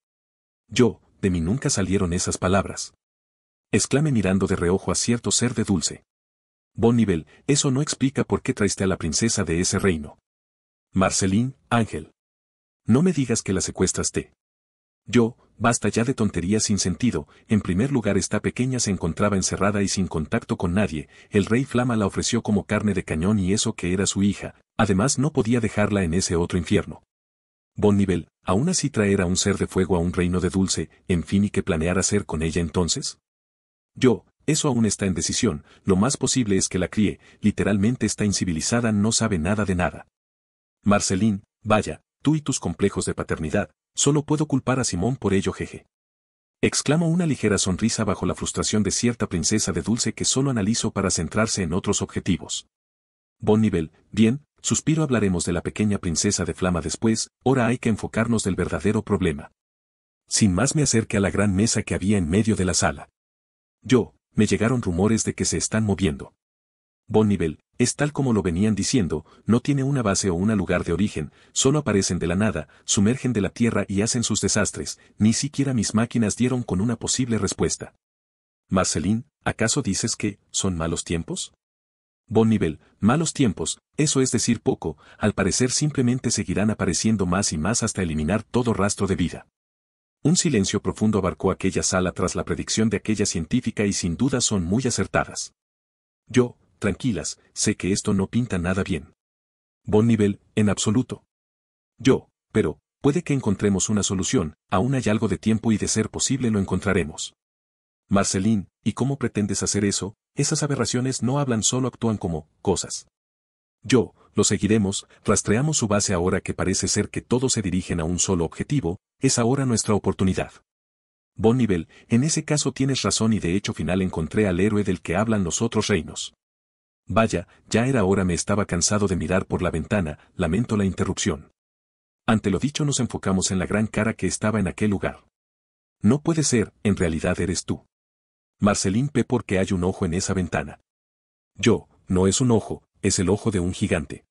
Yo, de mí nunca salieron esas palabras. Exclame mirando de reojo a cierto ser de dulce. Bonnivel, eso no explica por qué traiste a la princesa de ese reino. Marcelín, Ángel. No me digas que la secuestraste. Yo, basta ya de tonterías sin sentido, en primer lugar esta pequeña se encontraba encerrada y sin contacto con nadie, el rey Flama la ofreció como carne de cañón y eso que era su hija, además no podía dejarla en ese otro infierno. Bonnivel, aún así traer a un ser de fuego a un reino de dulce, en fin y qué planear hacer con ella entonces? Yo, eso aún está en decisión, lo más posible es que la críe, literalmente está incivilizada no sabe nada de nada. Marcelín, vaya, tú y tus complejos de paternidad, solo puedo culpar a Simón por ello jeje. Exclamó una ligera sonrisa bajo la frustración de cierta princesa de dulce que solo analizo para centrarse en otros objetivos. Bonnivel, bien, suspiro hablaremos de la pequeña princesa de flama después, ahora hay que enfocarnos del verdadero problema. Sin más me acerqué a la gran mesa que había en medio de la sala. Yo, me llegaron rumores de que se están moviendo. Bonnivel, es tal como lo venían diciendo, no tiene una base o un lugar de origen, solo aparecen de la nada, sumergen de la tierra y hacen sus desastres, ni siquiera mis máquinas dieron con una posible respuesta. Marcelín, ¿acaso dices que, son malos tiempos? Bonnivel, malos tiempos, eso es decir poco, al parecer simplemente seguirán apareciendo más y más hasta eliminar todo rastro de vida. Un silencio profundo abarcó aquella sala tras la predicción de aquella científica y sin duda son muy acertadas. Yo, tranquilas, sé que esto no pinta nada bien. Bon en absoluto. Yo, pero, puede que encontremos una solución, aún hay algo de tiempo y de ser posible lo encontraremos. Marcelín, ¿y cómo pretendes hacer eso? Esas aberraciones no hablan solo actúan como, cosas. Yo, lo seguiremos, rastreamos su base ahora que parece ser que todos se dirigen a un solo objetivo, es ahora nuestra oportunidad. Bonnivel, en ese caso tienes razón y de hecho final encontré al héroe del que hablan los otros reinos. Vaya, ya era hora me estaba cansado de mirar por la ventana, lamento la interrupción. Ante lo dicho nos enfocamos en la gran cara que estaba en aquel lugar. No puede ser, en realidad eres tú. Marcelín ve porque hay un ojo en esa ventana. Yo, no es un ojo, es el ojo de un gigante.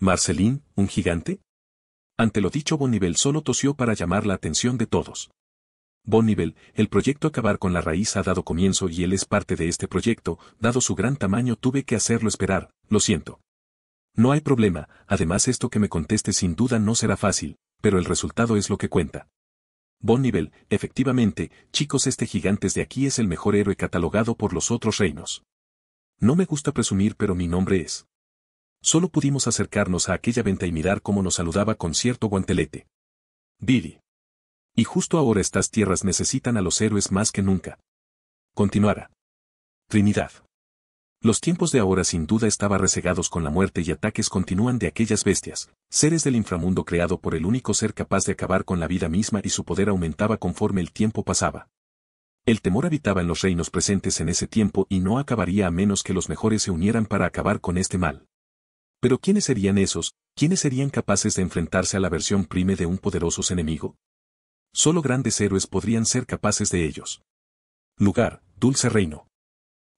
Marcelín, ¿un gigante? Ante lo dicho Bonivel solo tosió para llamar la atención de todos. Bonnivel, el proyecto Acabar con la Raíz ha dado comienzo y él es parte de este proyecto, dado su gran tamaño tuve que hacerlo esperar, lo siento. No hay problema, además esto que me conteste sin duda no será fácil, pero el resultado es lo que cuenta. Bonnivel, efectivamente, chicos este gigante de aquí es el mejor héroe catalogado por los otros reinos. No me gusta presumir pero mi nombre es. Solo pudimos acercarnos a aquella venta y mirar cómo nos saludaba con cierto guantelete. Didi. Y justo ahora estas tierras necesitan a los héroes más que nunca. Continuará. Trinidad. Los tiempos de ahora sin duda estaban resegados con la muerte y ataques continúan de aquellas bestias, seres del inframundo creado por el único ser capaz de acabar con la vida misma y su poder aumentaba conforme el tiempo pasaba. El temor habitaba en los reinos presentes en ese tiempo y no acabaría a menos que los mejores se unieran para acabar con este mal. Pero ¿quiénes serían esos? ¿Quiénes serían capaces de enfrentarse a la versión prime de un poderoso enemigo? Solo grandes héroes podrían ser capaces de ellos. Lugar, dulce reino.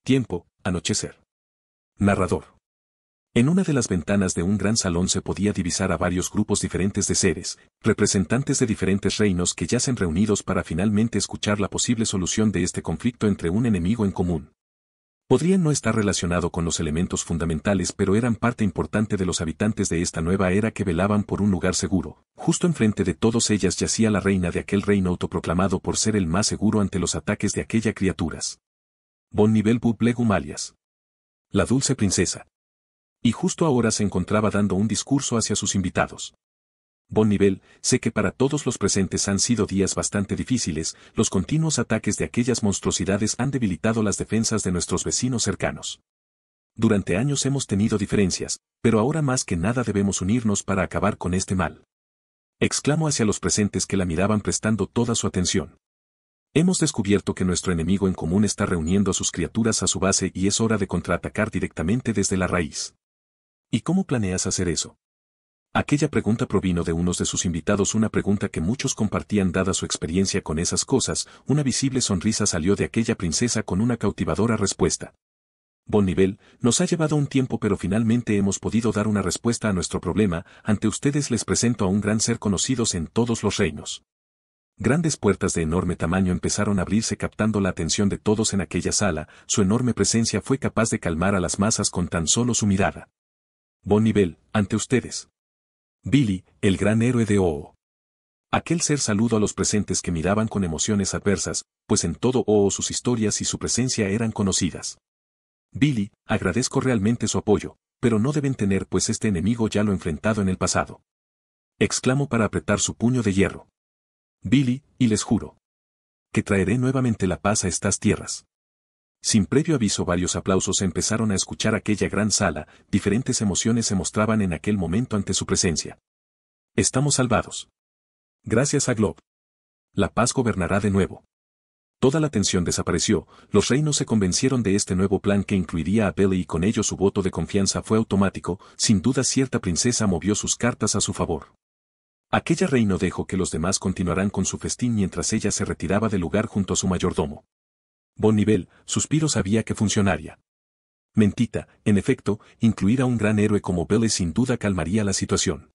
Tiempo, anochecer. Narrador. En una de las ventanas de un gran salón se podía divisar a varios grupos diferentes de seres, representantes de diferentes reinos que yacen reunidos para finalmente escuchar la posible solución de este conflicto entre un enemigo en común. Podrían no estar relacionado con los elementos fundamentales pero eran parte importante de los habitantes de esta nueva era que velaban por un lugar seguro. Justo enfrente de todos ellas yacía la reina de aquel reino autoproclamado por ser el más seguro ante los ataques de aquella criaturas. Bon nivel La dulce princesa. Y justo ahora se encontraba dando un discurso hacia sus invitados. Bon nivel, sé que para todos los presentes han sido días bastante difíciles, los continuos ataques de aquellas monstruosidades han debilitado las defensas de nuestros vecinos cercanos. Durante años hemos tenido diferencias, pero ahora más que nada debemos unirnos para acabar con este mal. Exclamo hacia los presentes que la miraban prestando toda su atención. Hemos descubierto que nuestro enemigo en común está reuniendo a sus criaturas a su base y es hora de contraatacar directamente desde la raíz. ¿Y cómo planeas hacer eso? Aquella pregunta provino de unos de sus invitados, una pregunta que muchos compartían dada su experiencia con esas cosas, una visible sonrisa salió de aquella princesa con una cautivadora respuesta. Bonnivel, nos ha llevado un tiempo pero finalmente hemos podido dar una respuesta a nuestro problema, ante ustedes les presento a un gran ser conocidos en todos los reinos. Grandes puertas de enorme tamaño empezaron a abrirse captando la atención de todos en aquella sala, su enorme presencia fue capaz de calmar a las masas con tan solo su mirada. Bonnivel, ante ustedes. Billy, el gran héroe de Oo. Aquel ser saludo a los presentes que miraban con emociones adversas, pues en todo Oo sus historias y su presencia eran conocidas. Billy, agradezco realmente su apoyo, pero no deben tener pues este enemigo ya lo enfrentado en el pasado. Exclamo para apretar su puño de hierro. Billy, y les juro. Que traeré nuevamente la paz a estas tierras. Sin previo aviso varios aplausos empezaron a escuchar aquella gran sala, diferentes emociones se mostraban en aquel momento ante su presencia. Estamos salvados. Gracias a Glob. La paz gobernará de nuevo. Toda la tensión desapareció, los reinos se convencieron de este nuevo plan que incluiría a Belle y con ello su voto de confianza fue automático, sin duda cierta princesa movió sus cartas a su favor. Aquella reino dejó que los demás continuaran con su festín mientras ella se retiraba del lugar junto a su mayordomo. Bonnivel, suspiro sabía que funcionaría. Mentita, en efecto, incluir a un gran héroe como Belle sin duda calmaría la situación.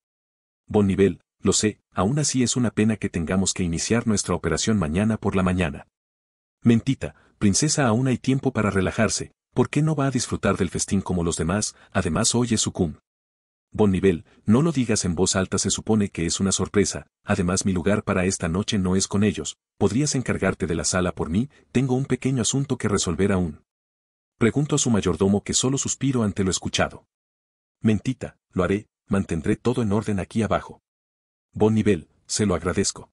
Bonnivel, lo sé, aún así es una pena que tengamos que iniciar nuestra operación mañana por la mañana. Mentita, princesa aún hay tiempo para relajarse, ¿por qué no va a disfrutar del festín como los demás? Además hoy es su cum. Bonnivel, no lo digas en voz alta se supone que es una sorpresa, además mi lugar para esta noche no es con ellos, podrías encargarte de la sala por mí, tengo un pequeño asunto que resolver aún. Pregunto a su mayordomo que solo suspiro ante lo escuchado. Mentita, lo haré, mantendré todo en orden aquí abajo. Bonnivel, se lo agradezco.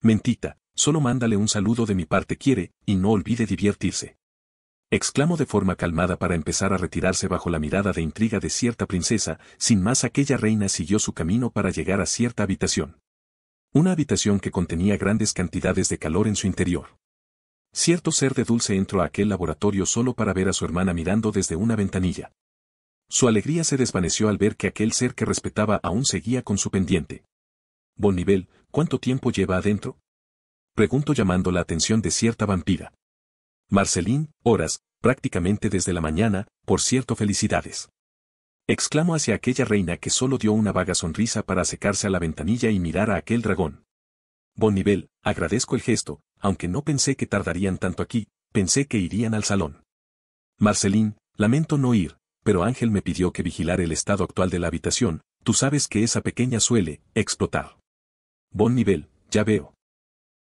Mentita, solo mándale un saludo de mi parte quiere, y no olvide divertirse exclamó de forma calmada para empezar a retirarse bajo la mirada de intriga de cierta princesa, sin más aquella reina siguió su camino para llegar a cierta habitación. Una habitación que contenía grandes cantidades de calor en su interior. Cierto ser de dulce entró a aquel laboratorio solo para ver a su hermana mirando desde una ventanilla. Su alegría se desvaneció al ver que aquel ser que respetaba aún seguía con su pendiente. Bonnivel, ¿cuánto tiempo lleva adentro? Preguntó llamando la atención de cierta vampira. Marcelín, horas, prácticamente desde la mañana, por cierto felicidades. Exclamo hacia aquella reina que solo dio una vaga sonrisa para acercarse a la ventanilla y mirar a aquel dragón. Bonnivel, agradezco el gesto, aunque no pensé que tardarían tanto aquí, pensé que irían al salón. Marcelín, lamento no ir, pero Ángel me pidió que vigilar el estado actual de la habitación, tú sabes que esa pequeña suele explotar. Bonnivel, ya veo.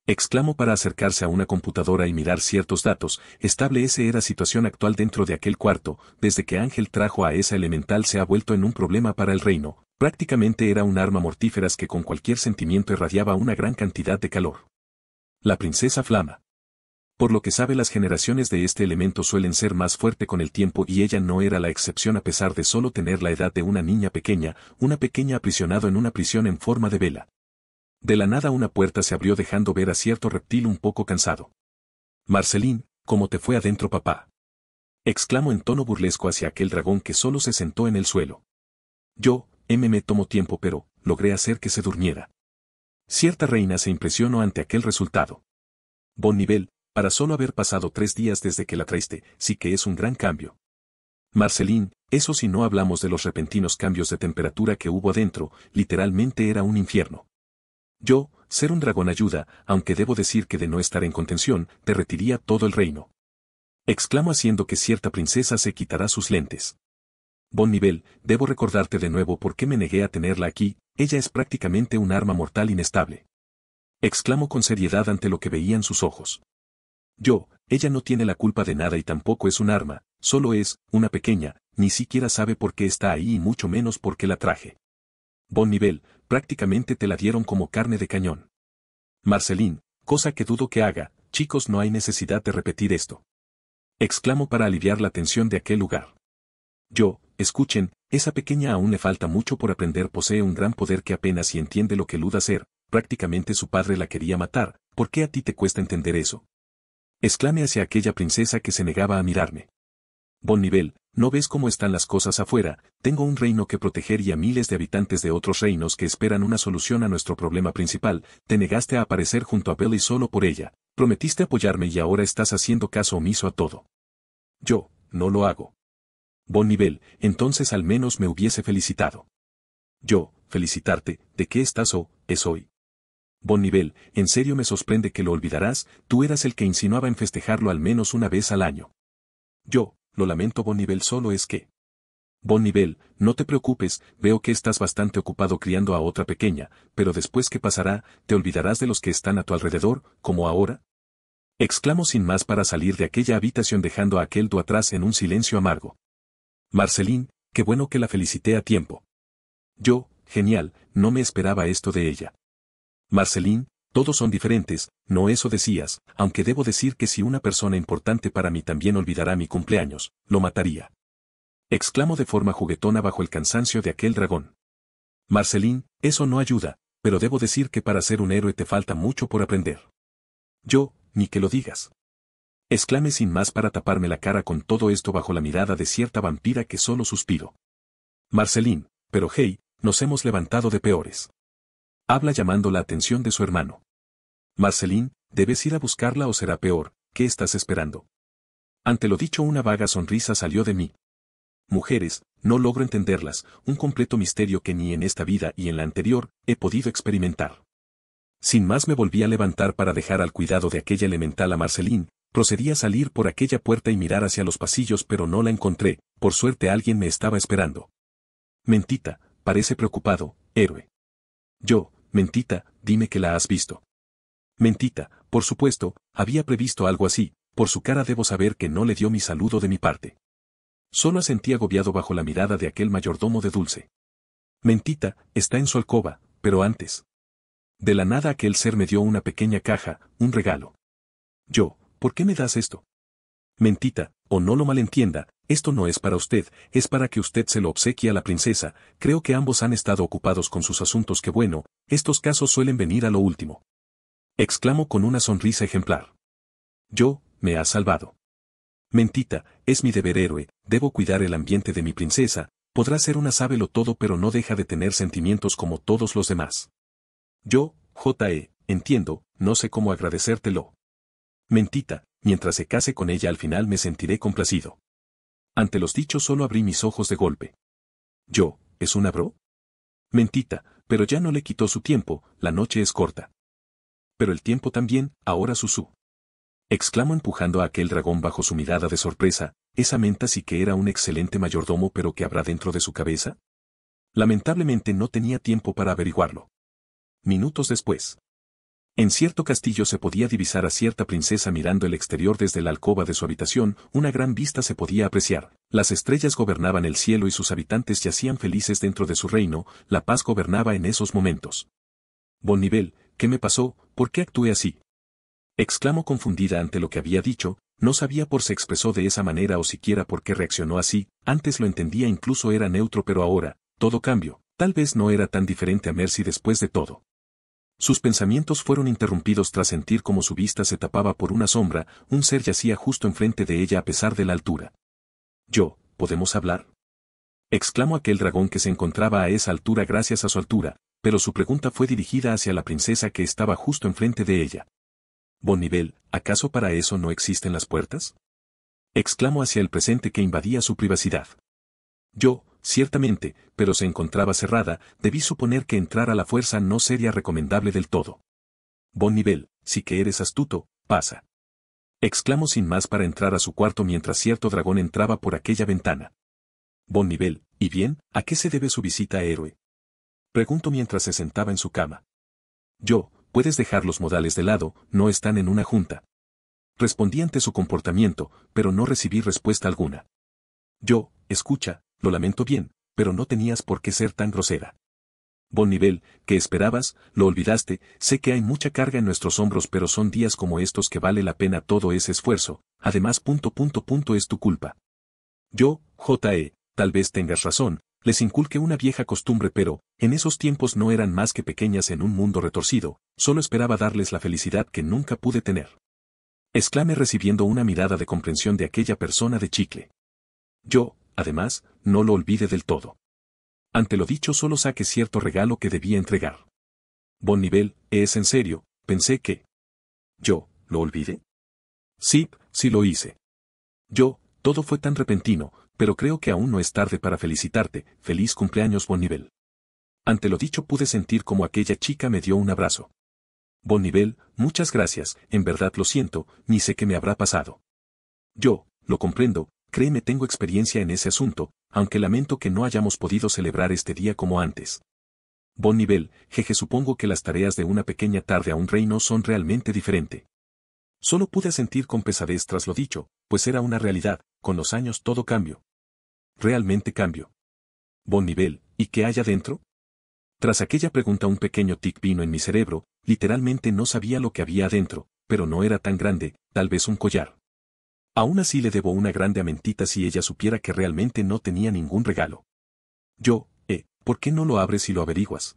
Exclamó para acercarse a una computadora y mirar ciertos datos, estable ese era situación actual dentro de aquel cuarto, desde que Ángel trajo a esa elemental se ha vuelto en un problema para el reino, prácticamente era un arma mortíferas que con cualquier sentimiento irradiaba una gran cantidad de calor. La princesa Flama. Por lo que sabe las generaciones de este elemento suelen ser más fuerte con el tiempo y ella no era la excepción a pesar de solo tener la edad de una niña pequeña, una pequeña aprisionado en una prisión en forma de vela. De la nada una puerta se abrió dejando ver a cierto reptil un poco cansado. Marcelín, ¿cómo te fue adentro papá? Exclamó en tono burlesco hacia aquel dragón que solo se sentó en el suelo. Yo, M.M. tomo tomó tiempo pero, logré hacer que se durmiera. Cierta reina se impresionó ante aquel resultado. Bon nivel, para solo haber pasado tres días desde que la traiste, sí que es un gran cambio. Marcelín, eso si no hablamos de los repentinos cambios de temperatura que hubo adentro, literalmente era un infierno. Yo, ser un dragón ayuda, aunque debo decir que de no estar en contención, te derretiría todo el reino. Exclamo haciendo que cierta princesa se quitará sus lentes. Bon nivel, debo recordarte de nuevo por qué me negué a tenerla aquí, ella es prácticamente un arma mortal inestable. Exclamo con seriedad ante lo que veían sus ojos. Yo, ella no tiene la culpa de nada y tampoco es un arma, solo es, una pequeña, ni siquiera sabe por qué está ahí y mucho menos por qué la traje. Bonnivel, prácticamente te la dieron como carne de cañón. Marcelín, cosa que dudo que haga, chicos no hay necesidad de repetir esto. Exclamo para aliviar la tensión de aquel lugar. Yo, escuchen, esa pequeña aún le falta mucho por aprender posee un gran poder que apenas si entiende lo que luda hacer, prácticamente su padre la quería matar, ¿por qué a ti te cuesta entender eso? Exclame hacia aquella princesa que se negaba a mirarme. Bonnivel. ¿No ves cómo están las cosas afuera? Tengo un reino que proteger y a miles de habitantes de otros reinos que esperan una solución a nuestro problema principal, te negaste a aparecer junto a y solo por ella, prometiste apoyarme y ahora estás haciendo caso omiso a todo. Yo, no lo hago. Bonnivel, entonces al menos me hubiese felicitado. Yo, felicitarte, ¿de qué estás o, es hoy? Bonnivel, en serio me sorprende que lo olvidarás, tú eras el que insinuaba en festejarlo al menos una vez al año. Yo, lo lamento Bonnivel solo es que... Bonnivel, no te preocupes, veo que estás bastante ocupado criando a otra pequeña, pero después que pasará, te olvidarás de los que están a tu alrededor, como ahora. Exclamo sin más para salir de aquella habitación dejando a Keldo atrás en un silencio amargo. Marcelín, qué bueno que la felicité a tiempo. Yo, genial, no me esperaba esto de ella. Marcelín, todos son diferentes, no eso decías, aunque debo decir que si una persona importante para mí también olvidara mi cumpleaños, lo mataría. Exclamo de forma juguetona bajo el cansancio de aquel dragón. Marcelín, eso no ayuda, pero debo decir que para ser un héroe te falta mucho por aprender. Yo, ni que lo digas. Exclame sin más para taparme la cara con todo esto bajo la mirada de cierta vampira que solo suspiro. Marcelín, pero hey, nos hemos levantado de peores. Habla llamando la atención de su hermano. Marcelín, debes ir a buscarla o será peor, ¿qué estás esperando? Ante lo dicho una vaga sonrisa salió de mí. Mujeres, no logro entenderlas, un completo misterio que ni en esta vida y en la anterior he podido experimentar. Sin más me volví a levantar para dejar al cuidado de aquella elemental a Marcelín, procedí a salir por aquella puerta y mirar hacia los pasillos pero no la encontré, por suerte alguien me estaba esperando. Mentita, parece preocupado, héroe. Yo, Mentita, dime que la has visto. Mentita, por supuesto, había previsto algo así, por su cara debo saber que no le dio mi saludo de mi parte. Solo sentí agobiado bajo la mirada de aquel mayordomo de dulce. Mentita, está en su alcoba, pero antes. De la nada aquel ser me dio una pequeña caja, un regalo. Yo, ¿por qué me das esto? Mentita, o no lo malentienda, esto no es para usted, es para que usted se lo obsequie a la princesa, creo que ambos han estado ocupados con sus asuntos que bueno, estos casos suelen venir a lo último. Exclamo con una sonrisa ejemplar. Yo, me ha salvado. Mentita, es mi deber héroe, debo cuidar el ambiente de mi princesa, podrá ser una sábelo todo pero no deja de tener sentimientos como todos los demás. Yo, J.E., entiendo, no sé cómo agradecértelo. Mentita, mientras se case con ella al final me sentiré complacido. Ante los dichos solo abrí mis ojos de golpe. Yo, ¿es una bro? Mentita, pero ya no le quitó su tiempo, la noche es corta. Pero el tiempo también, ahora susú. Exclamó empujando a aquel dragón bajo su mirada de sorpresa, esa menta sí que era un excelente mayordomo pero ¿qué habrá dentro de su cabeza? Lamentablemente no tenía tiempo para averiguarlo. Minutos después. En cierto castillo se podía divisar a cierta princesa mirando el exterior desde la alcoba de su habitación, una gran vista se podía apreciar. Las estrellas gobernaban el cielo y sus habitantes yacían felices dentro de su reino, la paz gobernaba en esos momentos. Bonnivel, ¿qué me pasó? ¿Por qué actué así? Exclamó confundida ante lo que había dicho, no sabía por se expresó de esa manera o siquiera por qué reaccionó así, antes lo entendía incluso era neutro pero ahora, todo cambio, tal vez no era tan diferente a Mercy después de todo. Sus pensamientos fueron interrumpidos tras sentir como su vista se tapaba por una sombra, un ser yacía justo enfrente de ella a pesar de la altura. Yo, ¿podemos hablar? exclamó aquel dragón que se encontraba a esa altura gracias a su altura, pero su pregunta fue dirigida hacia la princesa que estaba justo enfrente de ella. Bonnivel, ¿acaso para eso no existen las puertas? exclamó hacia el presente que invadía su privacidad. Yo, ciertamente, pero se encontraba cerrada, debí suponer que entrar a la fuerza no sería recomendable del todo. Bon si que eres astuto, pasa. Exclamó sin más para entrar a su cuarto mientras cierto dragón entraba por aquella ventana. Bon ¿y bien? ¿A qué se debe su visita a héroe? Pregunto mientras se sentaba en su cama. Yo, puedes dejar los modales de lado, no están en una junta. Respondí ante su comportamiento, pero no recibí respuesta alguna. Yo, escucha, lo lamento bien, pero no tenías por qué ser tan grosera. Bon nivel, que esperabas, lo olvidaste, sé que hay mucha carga en nuestros hombros pero son días como estos que vale la pena todo ese esfuerzo, además punto punto punto es tu culpa. Yo, J.E., tal vez tengas razón, les inculqué una vieja costumbre pero, en esos tiempos no eran más que pequeñas en un mundo retorcido, solo esperaba darles la felicidad que nunca pude tener. Exclame recibiendo una mirada de comprensión de aquella persona de chicle. Yo, Además, no lo olvide del todo. Ante lo dicho solo saque cierto regalo que debía entregar. Bon es en serio, pensé que... Yo, ¿lo olvide? Sí, sí lo hice. Yo, todo fue tan repentino, pero creo que aún no es tarde para felicitarte, feliz cumpleaños Bonnivel. Ante lo dicho pude sentir como aquella chica me dio un abrazo. Bonnivel, muchas gracias, en verdad lo siento, ni sé qué me habrá pasado. Yo, lo comprendo, Créeme tengo experiencia en ese asunto, aunque lamento que no hayamos podido celebrar este día como antes. Bon nivel, jeje supongo que las tareas de una pequeña tarde a un reino son realmente diferente. Solo pude sentir con pesadez tras lo dicho, pues era una realidad, con los años todo cambio. Realmente cambio. Bon nivel, ¿y qué hay adentro? Tras aquella pregunta un pequeño tic vino en mi cerebro, literalmente no sabía lo que había adentro, pero no era tan grande, tal vez un collar. Aún así le debo una grande amentita si ella supiera que realmente no tenía ningún regalo. Yo, eh, ¿por qué no lo abres y lo averiguas?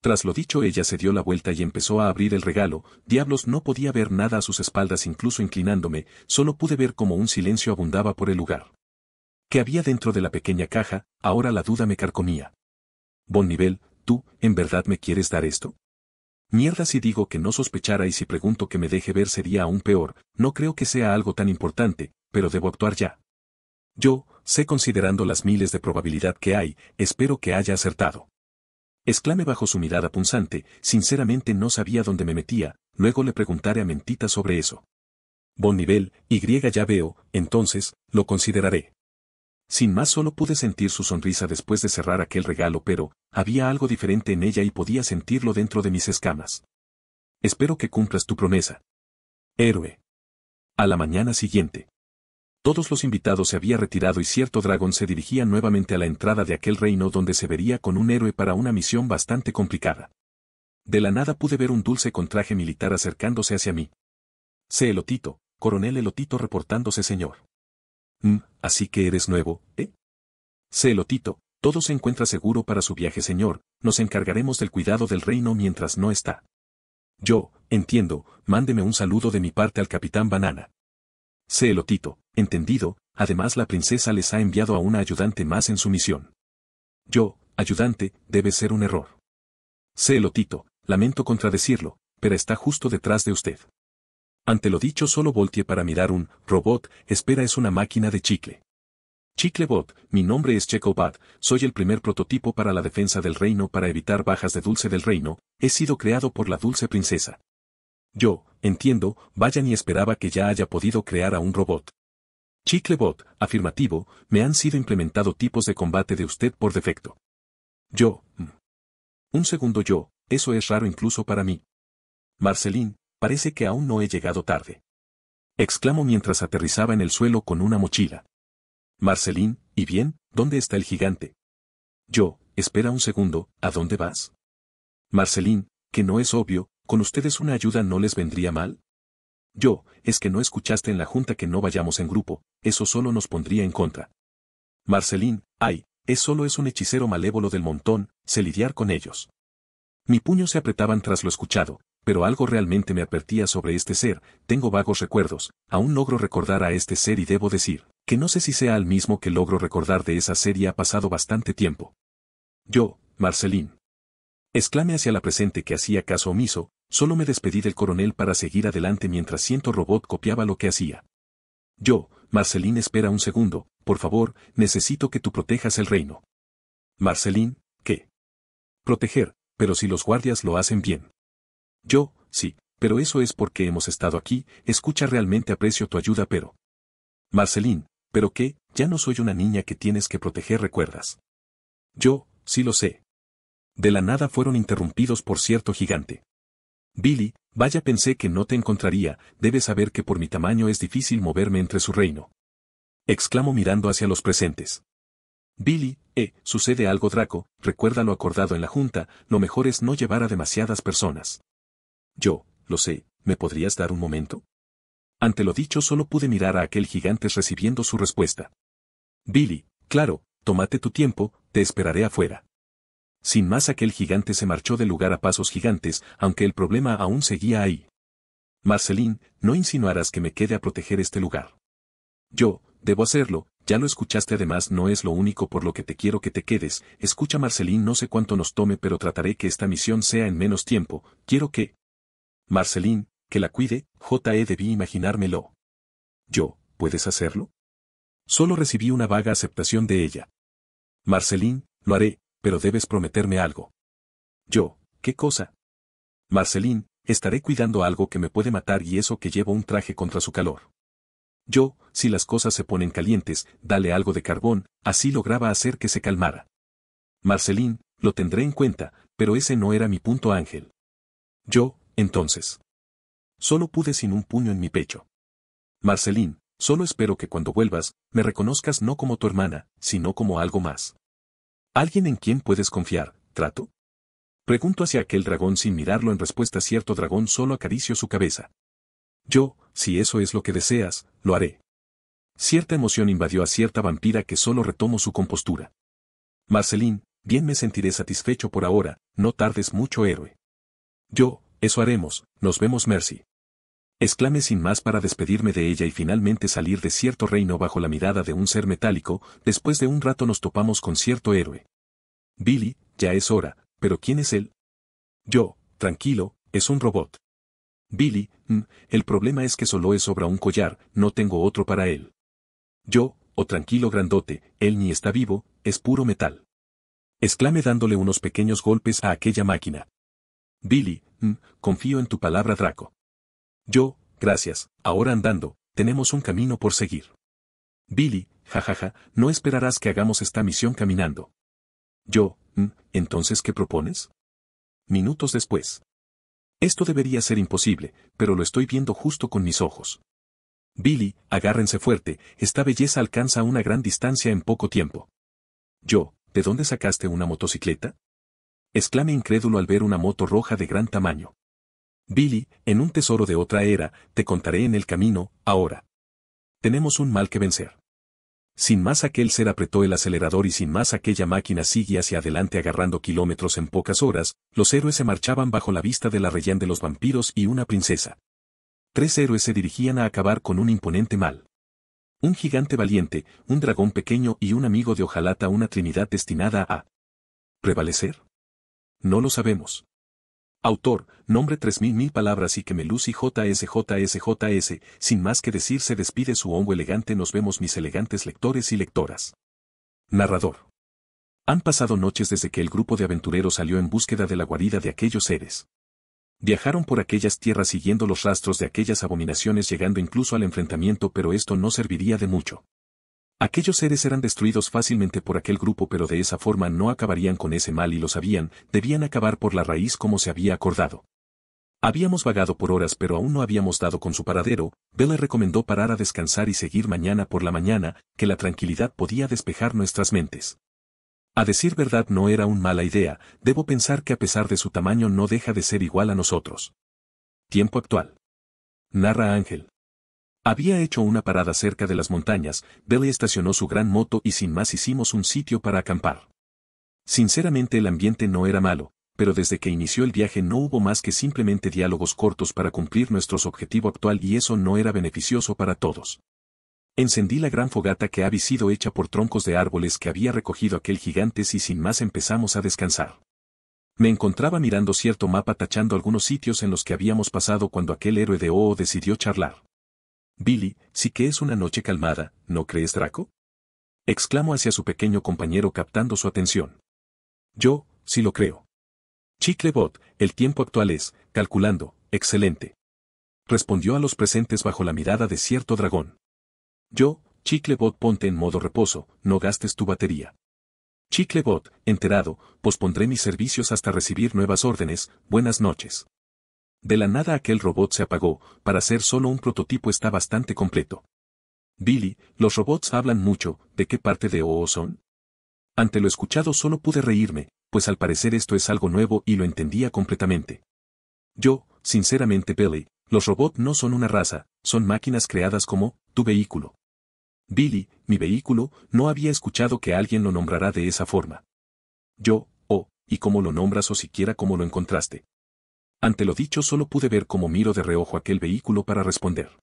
Tras lo dicho ella se dio la vuelta y empezó a abrir el regalo, diablos no podía ver nada a sus espaldas incluso inclinándome, solo pude ver como un silencio abundaba por el lugar. ¿Qué había dentro de la pequeña caja? Ahora la duda me carcomía. Bon nivel, ¿tú, en verdad me quieres dar esto? Mierda si digo que no sospechara y si pregunto que me deje ver sería aún peor, no creo que sea algo tan importante, pero debo actuar ya. Yo, sé considerando las miles de probabilidad que hay, espero que haya acertado. Exclame bajo su mirada punzante, sinceramente no sabía dónde me metía, luego le preguntaré a Mentita sobre eso. Bon nivel, Y ya veo, entonces, lo consideraré. Sin más solo pude sentir su sonrisa después de cerrar aquel regalo pero, había algo diferente en ella y podía sentirlo dentro de mis escamas. Espero que cumplas tu promesa. Héroe. A la mañana siguiente. Todos los invitados se había retirado y cierto dragón se dirigía nuevamente a la entrada de aquel reino donde se vería con un héroe para una misión bastante complicada. De la nada pude ver un dulce con traje militar acercándose hacia mí. Se elotito, coronel elotito reportándose señor. Mm, así que eres nuevo, ¿eh? Celotito, todo se encuentra seguro para su viaje señor, nos encargaremos del cuidado del reino mientras no está. Yo, entiendo, mándeme un saludo de mi parte al capitán Banana. Celotito, entendido, además la princesa les ha enviado a una ayudante más en su misión. Yo, ayudante, debe ser un error. Celotito, lamento contradecirlo, pero está justo detrás de usted. Ante lo dicho solo volteé para mirar un robot, espera es una máquina de chicle. Chiclebot, mi nombre es Checobot, soy el primer prototipo para la defensa del reino para evitar bajas de dulce del reino, he sido creado por la dulce princesa. Yo, entiendo, vaya ni esperaba que ya haya podido crear a un robot. Chiclebot, afirmativo, me han sido implementado tipos de combate de usted por defecto. Yo, mm. un segundo yo, eso es raro incluso para mí. Marcelín, Parece que aún no he llegado tarde. Exclamo mientras aterrizaba en el suelo con una mochila. Marcelín, ¿y bien? ¿Dónde está el gigante? Yo, espera un segundo, ¿a dónde vas? Marcelín, que no es obvio, ¿con ustedes una ayuda no les vendría mal? Yo, es que no escuchaste en la junta que no vayamos en grupo, eso solo nos pondría en contra. Marcelín, ay, es solo es un hechicero malévolo del montón, se lidiar con ellos. Mi puño se apretaban tras lo escuchado, pero algo realmente me advertía sobre este ser, tengo vagos recuerdos, aún logro recordar a este ser y debo decir, que no sé si sea el mismo que logro recordar de esa serie ha pasado bastante tiempo. Yo, Marcelín. Exclame hacia la presente que hacía caso omiso, solo me despedí del coronel para seguir adelante mientras ciento robot copiaba lo que hacía. Yo, Marcelín espera un segundo, por favor, necesito que tú protejas el reino. Marcelín, ¿qué? Proteger, pero si los guardias lo hacen bien. Yo, sí, pero eso es porque hemos estado aquí, escucha realmente aprecio tu ayuda pero... Marcelín, pero qué, ya no soy una niña que tienes que proteger recuerdas. Yo, sí lo sé. De la nada fueron interrumpidos por cierto gigante. Billy, vaya pensé que no te encontraría, debes saber que por mi tamaño es difícil moverme entre su reino. Exclamo mirando hacia los presentes. Billy, eh, sucede algo Draco, recuerda lo acordado en la junta, lo mejor es no llevar a demasiadas personas. Yo, lo sé, ¿me podrías dar un momento? Ante lo dicho solo pude mirar a aquel gigante recibiendo su respuesta. Billy, claro, tómate tu tiempo, te esperaré afuera. Sin más aquel gigante se marchó del lugar a pasos gigantes, aunque el problema aún seguía ahí. Marcelín, no insinuarás que me quede a proteger este lugar. Yo, debo hacerlo, ya lo escuchaste además no es lo único por lo que te quiero que te quedes, escucha Marcelín no sé cuánto nos tome pero trataré que esta misión sea en menos tiempo, quiero que, Marcelín, que la cuide, J.E. debí imaginármelo. Yo, ¿puedes hacerlo? Solo recibí una vaga aceptación de ella. Marcelín, lo haré, pero debes prometerme algo. Yo, ¿qué cosa? Marcelín, estaré cuidando algo que me puede matar y eso que llevo un traje contra su calor. Yo, si las cosas se ponen calientes, dale algo de carbón, así lograba hacer que se calmara. Marcelín, lo tendré en cuenta, pero ese no era mi punto ángel. Yo, entonces. Solo pude sin un puño en mi pecho. Marcelín, solo espero que cuando vuelvas, me reconozcas no como tu hermana, sino como algo más. Alguien en quien puedes confiar, trato. Pregunto hacia aquel dragón sin mirarlo en respuesta cierto dragón solo acaricio su cabeza. Yo, si eso es lo que deseas, lo haré. Cierta emoción invadió a cierta vampira que solo retomo su compostura. Marcelín, bien me sentiré satisfecho por ahora, no tardes mucho héroe. Yo, eso haremos, nos vemos Mercy. Exclame sin más para despedirme de ella y finalmente salir de cierto reino bajo la mirada de un ser metálico, después de un rato nos topamos con cierto héroe. Billy, ya es hora, pero ¿quién es él? Yo, tranquilo, es un robot. Billy, mm, el problema es que solo es sobra un collar, no tengo otro para él. Yo, o oh, tranquilo grandote, él ni está vivo, es puro metal. Exclame dándole unos pequeños golpes a aquella máquina. Billy, mm, confío en tu palabra Draco. Yo, gracias, ahora andando, tenemos un camino por seguir. Billy, jajaja, no esperarás que hagamos esta misión caminando. Yo, mm, entonces ¿qué propones? Minutos después. Esto debería ser imposible, pero lo estoy viendo justo con mis ojos. Billy, agárrense fuerte, esta belleza alcanza una gran distancia en poco tiempo. Yo, ¿de dónde sacaste una motocicleta? exclame incrédulo al ver una moto roja de gran tamaño. Billy, en un tesoro de otra era, te contaré en el camino, ahora. Tenemos un mal que vencer. Sin más aquel ser apretó el acelerador y sin más aquella máquina sigue hacia adelante agarrando kilómetros en pocas horas, los héroes se marchaban bajo la vista de la reyán de los vampiros y una princesa. Tres héroes se dirigían a acabar con un imponente mal. Un gigante valiente, un dragón pequeño y un amigo de Ojalata, una trinidad destinada a prevalecer. No lo sabemos. Autor, nombre tres mil palabras y que y JSJSJS, sin más que decir se despide su hongo elegante nos vemos mis elegantes lectores y lectoras. Narrador. Han pasado noches desde que el grupo de aventureros salió en búsqueda de la guarida de aquellos seres. Viajaron por aquellas tierras siguiendo los rastros de aquellas abominaciones llegando incluso al enfrentamiento pero esto no serviría de mucho. Aquellos seres eran destruidos fácilmente por aquel grupo pero de esa forma no acabarían con ese mal y lo sabían, debían acabar por la raíz como se había acordado. Habíamos vagado por horas pero aún no habíamos dado con su paradero, Bella recomendó parar a descansar y seguir mañana por la mañana, que la tranquilidad podía despejar nuestras mentes. A decir verdad no era una mala idea, debo pensar que a pesar de su tamaño no deja de ser igual a nosotros. Tiempo actual. Narra Ángel. Había hecho una parada cerca de las montañas, Billy estacionó su gran moto y sin más hicimos un sitio para acampar. Sinceramente el ambiente no era malo, pero desde que inició el viaje no hubo más que simplemente diálogos cortos para cumplir nuestro objetivo actual y eso no era beneficioso para todos. Encendí la gran fogata que había sido hecha por troncos de árboles que había recogido aquel gigante y sin más empezamos a descansar. Me encontraba mirando cierto mapa tachando algunos sitios en los que habíamos pasado cuando aquel héroe de Oo decidió charlar. Billy, sí que es una noche calmada, ¿no crees Draco? exclamó hacia su pequeño compañero captando su atención. Yo, sí lo creo. Chiclebot, el tiempo actual es, calculando, excelente. Respondió a los presentes bajo la mirada de cierto dragón. Yo, Chiclebot, ponte en modo reposo, no gastes tu batería. Chiclebot, enterado, pospondré mis servicios hasta recibir nuevas órdenes, buenas noches. De la nada aquel robot se apagó, para ser solo un prototipo está bastante completo. Billy, los robots hablan mucho, ¿de qué parte de OO son? Ante lo escuchado solo pude reírme, pues al parecer esto es algo nuevo y lo entendía completamente. Yo, sinceramente Billy, los robots no son una raza, son máquinas creadas como, tu vehículo. Billy, mi vehículo, no había escuchado que alguien lo nombrara de esa forma. Yo, oh, y cómo lo nombras o siquiera cómo lo encontraste. Ante lo dicho solo pude ver cómo miro de reojo aquel vehículo para responder.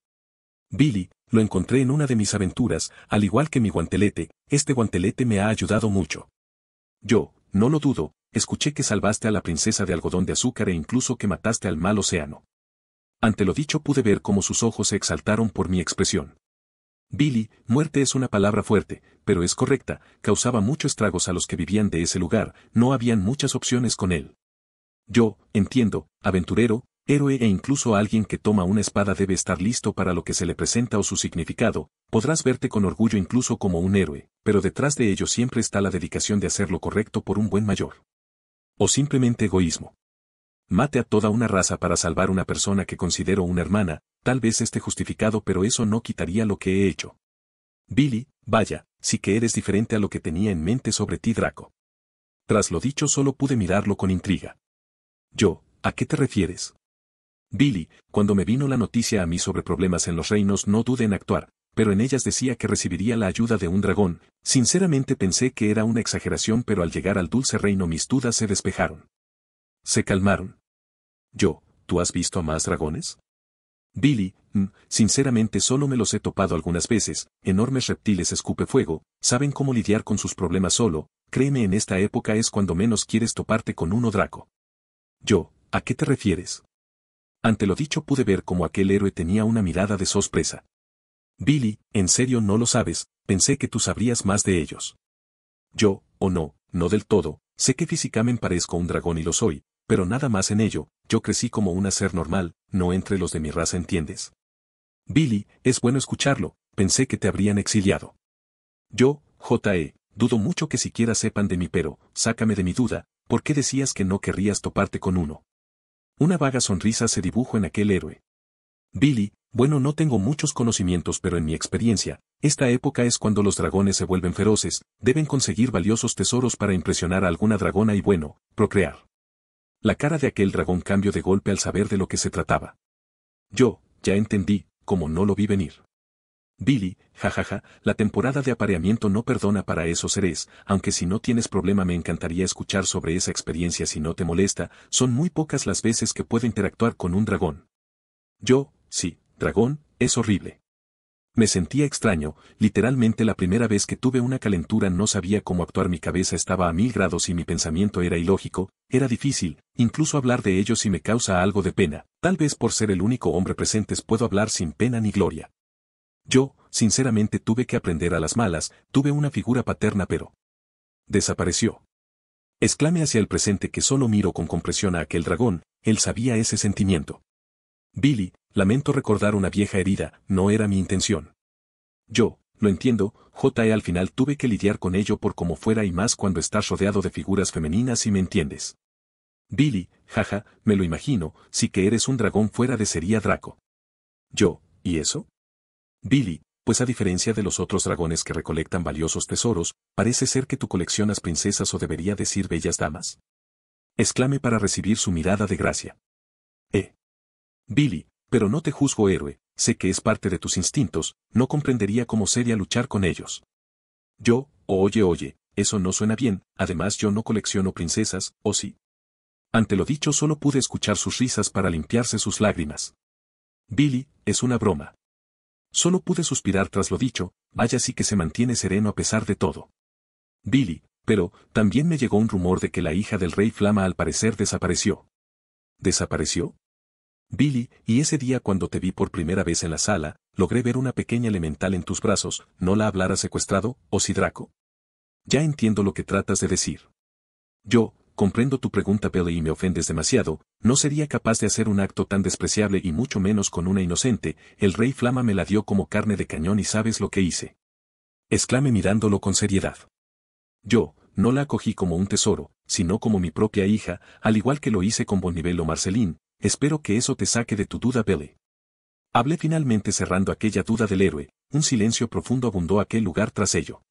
Billy, lo encontré en una de mis aventuras, al igual que mi guantelete, este guantelete me ha ayudado mucho. Yo, no lo dudo, escuché que salvaste a la princesa de algodón de azúcar e incluso que mataste al mal océano. Ante lo dicho pude ver cómo sus ojos se exaltaron por mi expresión. Billy, muerte es una palabra fuerte, pero es correcta, causaba muchos estragos a los que vivían de ese lugar, no habían muchas opciones con él. Yo, entiendo, aventurero, héroe e incluso alguien que toma una espada debe estar listo para lo que se le presenta o su significado, podrás verte con orgullo incluso como un héroe, pero detrás de ello siempre está la dedicación de hacer lo correcto por un buen mayor. O simplemente egoísmo. Mate a toda una raza para salvar una persona que considero una hermana, tal vez esté justificado pero eso no quitaría lo que he hecho. Billy, vaya, sí que eres diferente a lo que tenía en mente sobre ti Draco. Tras lo dicho solo pude mirarlo con intriga. Yo, ¿a qué te refieres? Billy, cuando me vino la noticia a mí sobre problemas en los reinos no dudé en actuar, pero en ellas decía que recibiría la ayuda de un dragón. Sinceramente pensé que era una exageración pero al llegar al dulce reino mis dudas se despejaron. Se calmaron. Yo, ¿tú has visto a más dragones? Billy, mm, sinceramente solo me los he topado algunas veces, enormes reptiles escupe fuego, saben cómo lidiar con sus problemas solo, créeme en esta época es cuando menos quieres toparte con uno draco. Yo, ¿a qué te refieres? Ante lo dicho pude ver como aquel héroe tenía una mirada de sorpresa. Billy, en serio no lo sabes, pensé que tú sabrías más de ellos. Yo, o no, no del todo, sé que físicamente parezco un dragón y lo soy, pero nada más en ello, yo crecí como una ser normal, no entre los de mi raza entiendes. Billy, es bueno escucharlo, pensé que te habrían exiliado. Yo, J.E., dudo mucho que siquiera sepan de mí pero, sácame de mi duda, ¿por qué decías que no querrías toparte con uno? Una vaga sonrisa se dibujó en aquel héroe. Billy, bueno, no tengo muchos conocimientos, pero en mi experiencia, esta época es cuando los dragones se vuelven feroces, deben conseguir valiosos tesoros para impresionar a alguna dragona y bueno, procrear. La cara de aquel dragón cambió de golpe al saber de lo que se trataba. Yo, ya entendí, como no lo vi venir. Billy, jajaja, la temporada de apareamiento no perdona para esos seres, aunque si no tienes problema me encantaría escuchar sobre esa experiencia si no te molesta, son muy pocas las veces que puedo interactuar con un dragón. Yo, sí, dragón, es horrible. Me sentía extraño, literalmente la primera vez que tuve una calentura no sabía cómo actuar, mi cabeza estaba a mil grados y mi pensamiento era ilógico, era difícil, incluso hablar de ello si me causa algo de pena, tal vez por ser el único hombre presentes puedo hablar sin pena ni gloria. Yo, sinceramente tuve que aprender a las malas, tuve una figura paterna pero... Desapareció. Exclame hacia el presente que solo miro con compresión a aquel dragón, él sabía ese sentimiento. Billy, lamento recordar una vieja herida, no era mi intención. Yo, lo entiendo, J.E. al final tuve que lidiar con ello por como fuera y más cuando estás rodeado de figuras femeninas y me entiendes. Billy, jaja, me lo imagino, si que eres un dragón fuera de sería Draco. Yo, ¿y eso? Billy, pues a diferencia de los otros dragones que recolectan valiosos tesoros, parece ser que tú coleccionas princesas o debería decir bellas damas. Exclame para recibir su mirada de gracia. Eh. Billy, pero no te juzgo héroe, sé que es parte de tus instintos, no comprendería cómo sería luchar con ellos. Yo, oye, oye, eso no suena bien, además yo no colecciono princesas, ¿o sí? Ante lo dicho solo pude escuchar sus risas para limpiarse sus lágrimas. Billy, es una broma. Solo pude suspirar tras lo dicho, vaya sí que se mantiene sereno a pesar de todo. Billy, pero, también me llegó un rumor de que la hija del rey Flama al parecer desapareció. ¿Desapareció? Billy, y ese día cuando te vi por primera vez en la sala, logré ver una pequeña elemental en tus brazos, ¿no la hablara secuestrado, o Sidraco? Ya entiendo lo que tratas de decir. Yo, comprendo tu pregunta Pele y me ofendes demasiado, no sería capaz de hacer un acto tan despreciable y mucho menos con una inocente, el rey Flama me la dio como carne de cañón y sabes lo que hice. Exclamé mirándolo con seriedad. Yo, no la acogí como un tesoro, sino como mi propia hija, al igual que lo hice con Bonivelo o Marcelín, espero que eso te saque de tu duda Pele. Hablé finalmente cerrando aquella duda del héroe, un silencio profundo abundó aquel lugar tras ello.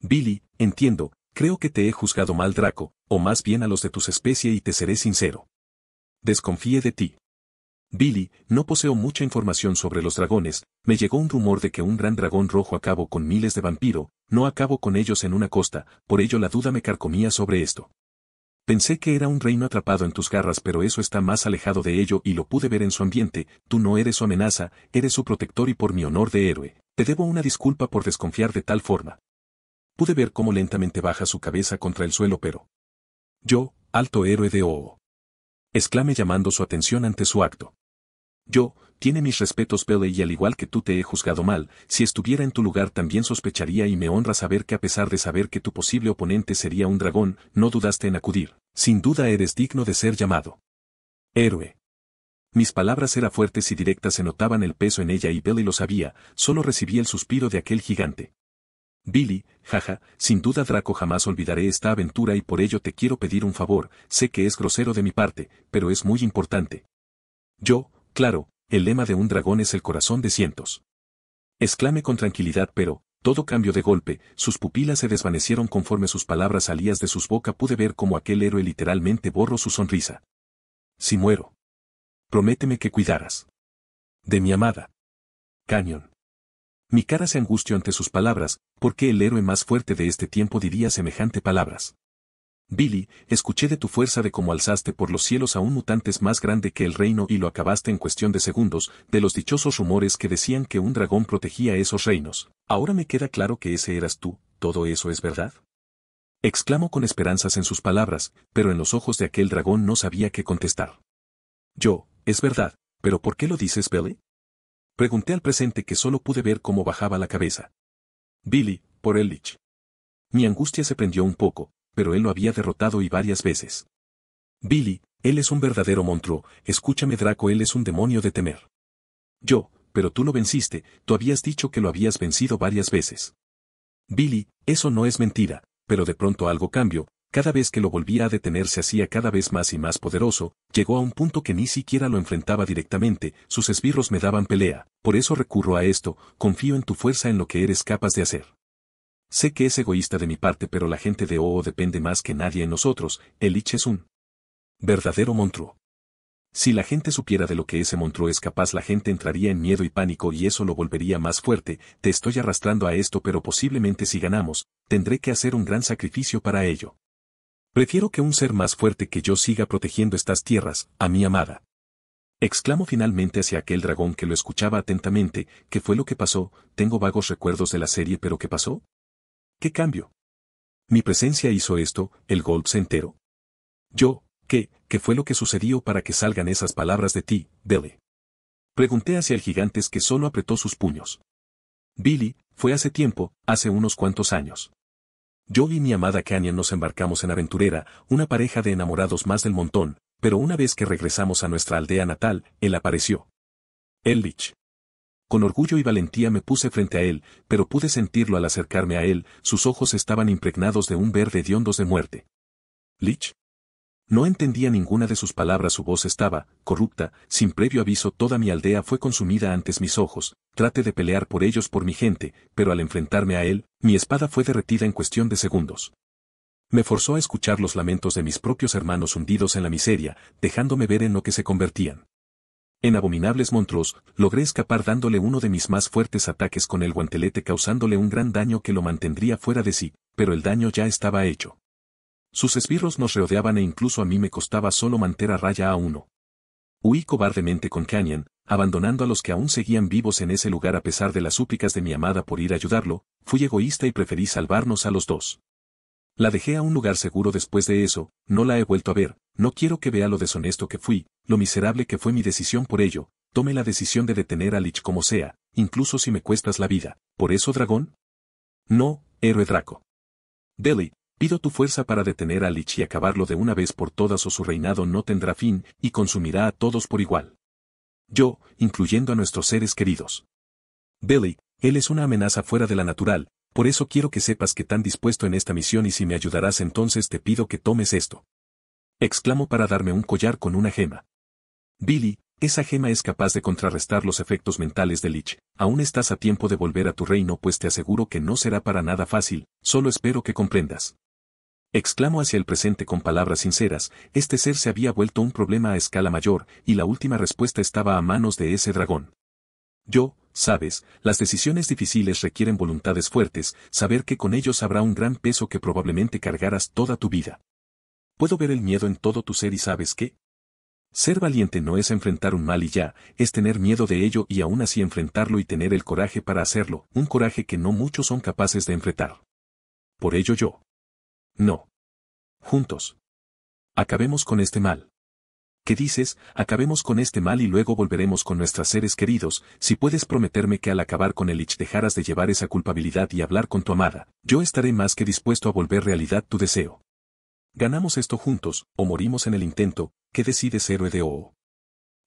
Billy, entiendo, Creo que te he juzgado mal Draco, o más bien a los de tus especie y te seré sincero. Desconfíe de ti. Billy, no poseo mucha información sobre los dragones, me llegó un rumor de que un gran dragón rojo acabó con miles de vampiro, no acabó con ellos en una costa, por ello la duda me carcomía sobre esto. Pensé que era un reino atrapado en tus garras pero eso está más alejado de ello y lo pude ver en su ambiente, tú no eres su amenaza, eres su protector y por mi honor de héroe, te debo una disculpa por desconfiar de tal forma pude ver cómo lentamente baja su cabeza contra el suelo pero... Yo, alto héroe de Oo. Exclame llamando su atención ante su acto. Yo, tiene mis respetos Pele y al igual que tú te he juzgado mal, si estuviera en tu lugar también sospecharía y me honra saber que a pesar de saber que tu posible oponente sería un dragón, no dudaste en acudir, sin duda eres digno de ser llamado. Héroe. Mis palabras eran fuertes y directas se notaban el peso en ella y Pele lo sabía, solo recibí el suspiro de aquel gigante. Billy, jaja, sin duda Draco jamás olvidaré esta aventura y por ello te quiero pedir un favor, sé que es grosero de mi parte, pero es muy importante. Yo, claro, el lema de un dragón es el corazón de cientos. Exclame con tranquilidad pero, todo cambio de golpe, sus pupilas se desvanecieron conforme sus palabras salías de sus boca pude ver como aquel héroe literalmente borró su sonrisa. Si muero. Prométeme que cuidarás. De mi amada. Canyon. Mi cara se angustió ante sus palabras, porque el héroe más fuerte de este tiempo diría semejante palabras. Billy, escuché de tu fuerza de cómo alzaste por los cielos a un mutante más grande que el reino y lo acabaste en cuestión de segundos, de los dichosos rumores que decían que un dragón protegía esos reinos. Ahora me queda claro que ese eras tú, ¿todo eso es verdad? Exclamó con esperanzas en sus palabras, pero en los ojos de aquel dragón no sabía qué contestar. Yo, es verdad, pero ¿por qué lo dices, Billy? Pregunté al presente que solo pude ver cómo bajaba la cabeza. Billy, por el Lich. Mi angustia se prendió un poco, pero él lo había derrotado y varias veces. Billy, él es un verdadero monstruo, escúchame Draco, él es un demonio de temer. Yo, pero tú lo venciste, tú habías dicho que lo habías vencido varias veces. Billy, eso no es mentira, pero de pronto algo cambió, cada vez que lo volvía a detener se hacía cada vez más y más poderoso, llegó a un punto que ni siquiera lo enfrentaba directamente, sus esbirros me daban pelea, por eso recurro a esto, confío en tu fuerza en lo que eres capaz de hacer. Sé que es egoísta de mi parte pero la gente de OO depende más que nadie en nosotros, el es un verdadero monstruo. Si la gente supiera de lo que ese monstruo es capaz la gente entraría en miedo y pánico y eso lo volvería más fuerte, te estoy arrastrando a esto pero posiblemente si ganamos, tendré que hacer un gran sacrificio para ello. Prefiero que un ser más fuerte que yo siga protegiendo estas tierras, a mi amada. Exclamo finalmente hacia aquel dragón que lo escuchaba atentamente, ¿qué fue lo que pasó? Tengo vagos recuerdos de la serie, pero ¿qué pasó? ¿Qué cambio? Mi presencia hizo esto, el Gold se enteró. Yo, ¿qué, qué fue lo que sucedió para que salgan esas palabras de ti, Billy? Pregunté hacia el gigantes que solo apretó sus puños. Billy, fue hace tiempo, hace unos cuantos años. Yo y mi amada Kanya nos embarcamos en Aventurera, una pareja de enamorados más del montón, pero una vez que regresamos a nuestra aldea natal, él apareció. El Lich. Con orgullo y valentía me puse frente a él, pero pude sentirlo al acercarme a él, sus ojos estaban impregnados de un verde de de muerte. Lich. No entendía ninguna de sus palabras, su voz estaba, corrupta, sin previo aviso toda mi aldea fue consumida antes mis ojos, trate de pelear por ellos por mi gente, pero al enfrentarme a él, mi espada fue derretida en cuestión de segundos. Me forzó a escuchar los lamentos de mis propios hermanos hundidos en la miseria, dejándome ver en lo que se convertían. En abominables monstruos, logré escapar dándole uno de mis más fuertes ataques con el guantelete causándole un gran daño que lo mantendría fuera de sí, pero el daño ya estaba hecho. Sus esbirros nos rodeaban e incluso a mí me costaba solo mantener a raya a uno. Huí cobardemente con Canyon, abandonando a los que aún seguían vivos en ese lugar a pesar de las súplicas de mi amada por ir a ayudarlo, fui egoísta y preferí salvarnos a los dos. La dejé a un lugar seguro después de eso, no la he vuelto a ver, no quiero que vea lo deshonesto que fui, lo miserable que fue mi decisión por ello, tome la decisión de detener a Lich como sea, incluso si me cuestas la vida, ¿por eso dragón? No, héroe Draco. Deli, Pido tu fuerza para detener a Lich y acabarlo de una vez por todas o su reinado no tendrá fin y consumirá a todos por igual. Yo, incluyendo a nuestros seres queridos. Billy, él es una amenaza fuera de la natural, por eso quiero que sepas que tan dispuesto en esta misión y si me ayudarás entonces te pido que tomes esto. Exclamo para darme un collar con una gema. Billy, esa gema es capaz de contrarrestar los efectos mentales de Lich. Aún estás a tiempo de volver a tu reino pues te aseguro que no será para nada fácil, solo espero que comprendas. Exclamo hacia el presente con palabras sinceras, este ser se había vuelto un problema a escala mayor, y la última respuesta estaba a manos de ese dragón. Yo, sabes, las decisiones difíciles requieren voluntades fuertes, saber que con ellos habrá un gran peso que probablemente cargarás toda tu vida. Puedo ver el miedo en todo tu ser y sabes qué. Ser valiente no es enfrentar un mal y ya, es tener miedo de ello y aún así enfrentarlo y tener el coraje para hacerlo, un coraje que no muchos son capaces de enfrentar. Por ello yo. No. Juntos. Acabemos con este mal. ¿Qué dices? Acabemos con este mal y luego volveremos con nuestros seres queridos, si puedes prometerme que al acabar con el Ich dejaras de llevar esa culpabilidad y hablar con tu amada, yo estaré más que dispuesto a volver realidad tu deseo. Ganamos esto juntos, o morimos en el intento, ¿qué decides héroe de OO?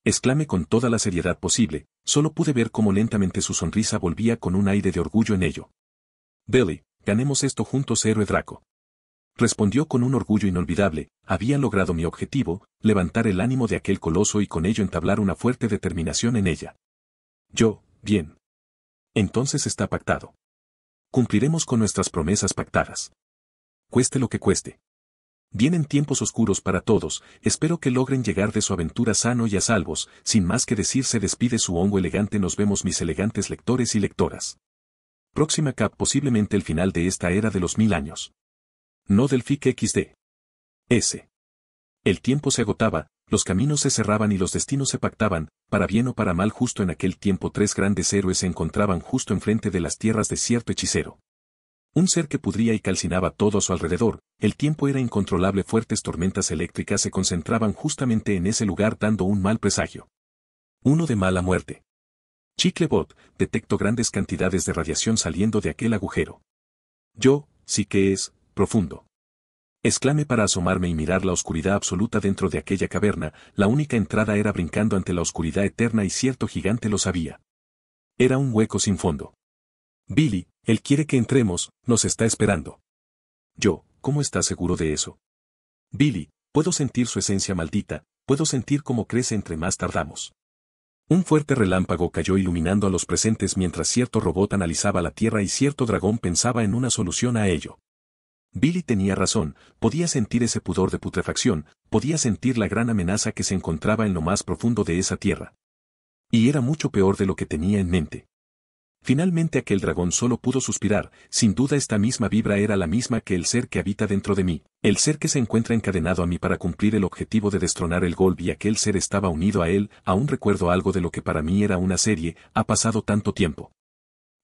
Exclame con toda la seriedad posible, solo pude ver cómo lentamente su sonrisa volvía con un aire de orgullo en ello. Billy, ganemos esto juntos héroe Draco. Respondió con un orgullo inolvidable, había logrado mi objetivo, levantar el ánimo de aquel coloso y con ello entablar una fuerte determinación en ella. Yo, bien. Entonces está pactado. Cumpliremos con nuestras promesas pactadas. Cueste lo que cueste. Vienen tiempos oscuros para todos, espero que logren llegar de su aventura sano y a salvos, sin más que decir se despide su hongo elegante nos vemos mis elegantes lectores y lectoras. Próxima cap posiblemente el final de esta era de los mil años. No Delphic XD. S. El tiempo se agotaba, los caminos se cerraban y los destinos se pactaban, para bien o para mal justo en aquel tiempo tres grandes héroes se encontraban justo enfrente de las tierras de cierto hechicero. Un ser que pudría y calcinaba todo a su alrededor, el tiempo era incontrolable fuertes tormentas eléctricas se concentraban justamente en ese lugar dando un mal presagio. Uno de mala muerte. Chiclebot, detecto grandes cantidades de radiación saliendo de aquel agujero. Yo, sí que es, profundo. Exclamé para asomarme y mirar la oscuridad absoluta dentro de aquella caverna, la única entrada era brincando ante la oscuridad eterna y cierto gigante lo sabía. Era un hueco sin fondo. Billy, él quiere que entremos, nos está esperando. Yo, ¿cómo estás seguro de eso? Billy, puedo sentir su esencia maldita, puedo sentir cómo crece entre más tardamos. Un fuerte relámpago cayó iluminando a los presentes mientras cierto robot analizaba la Tierra y cierto dragón pensaba en una solución a ello. Billy tenía razón, podía sentir ese pudor de putrefacción, podía sentir la gran amenaza que se encontraba en lo más profundo de esa tierra. Y era mucho peor de lo que tenía en mente. Finalmente aquel dragón solo pudo suspirar, sin duda esta misma vibra era la misma que el ser que habita dentro de mí, el ser que se encuentra encadenado a mí para cumplir el objetivo de destronar el gol. y aquel ser estaba unido a él, aún recuerdo algo de lo que para mí era una serie, ha pasado tanto tiempo.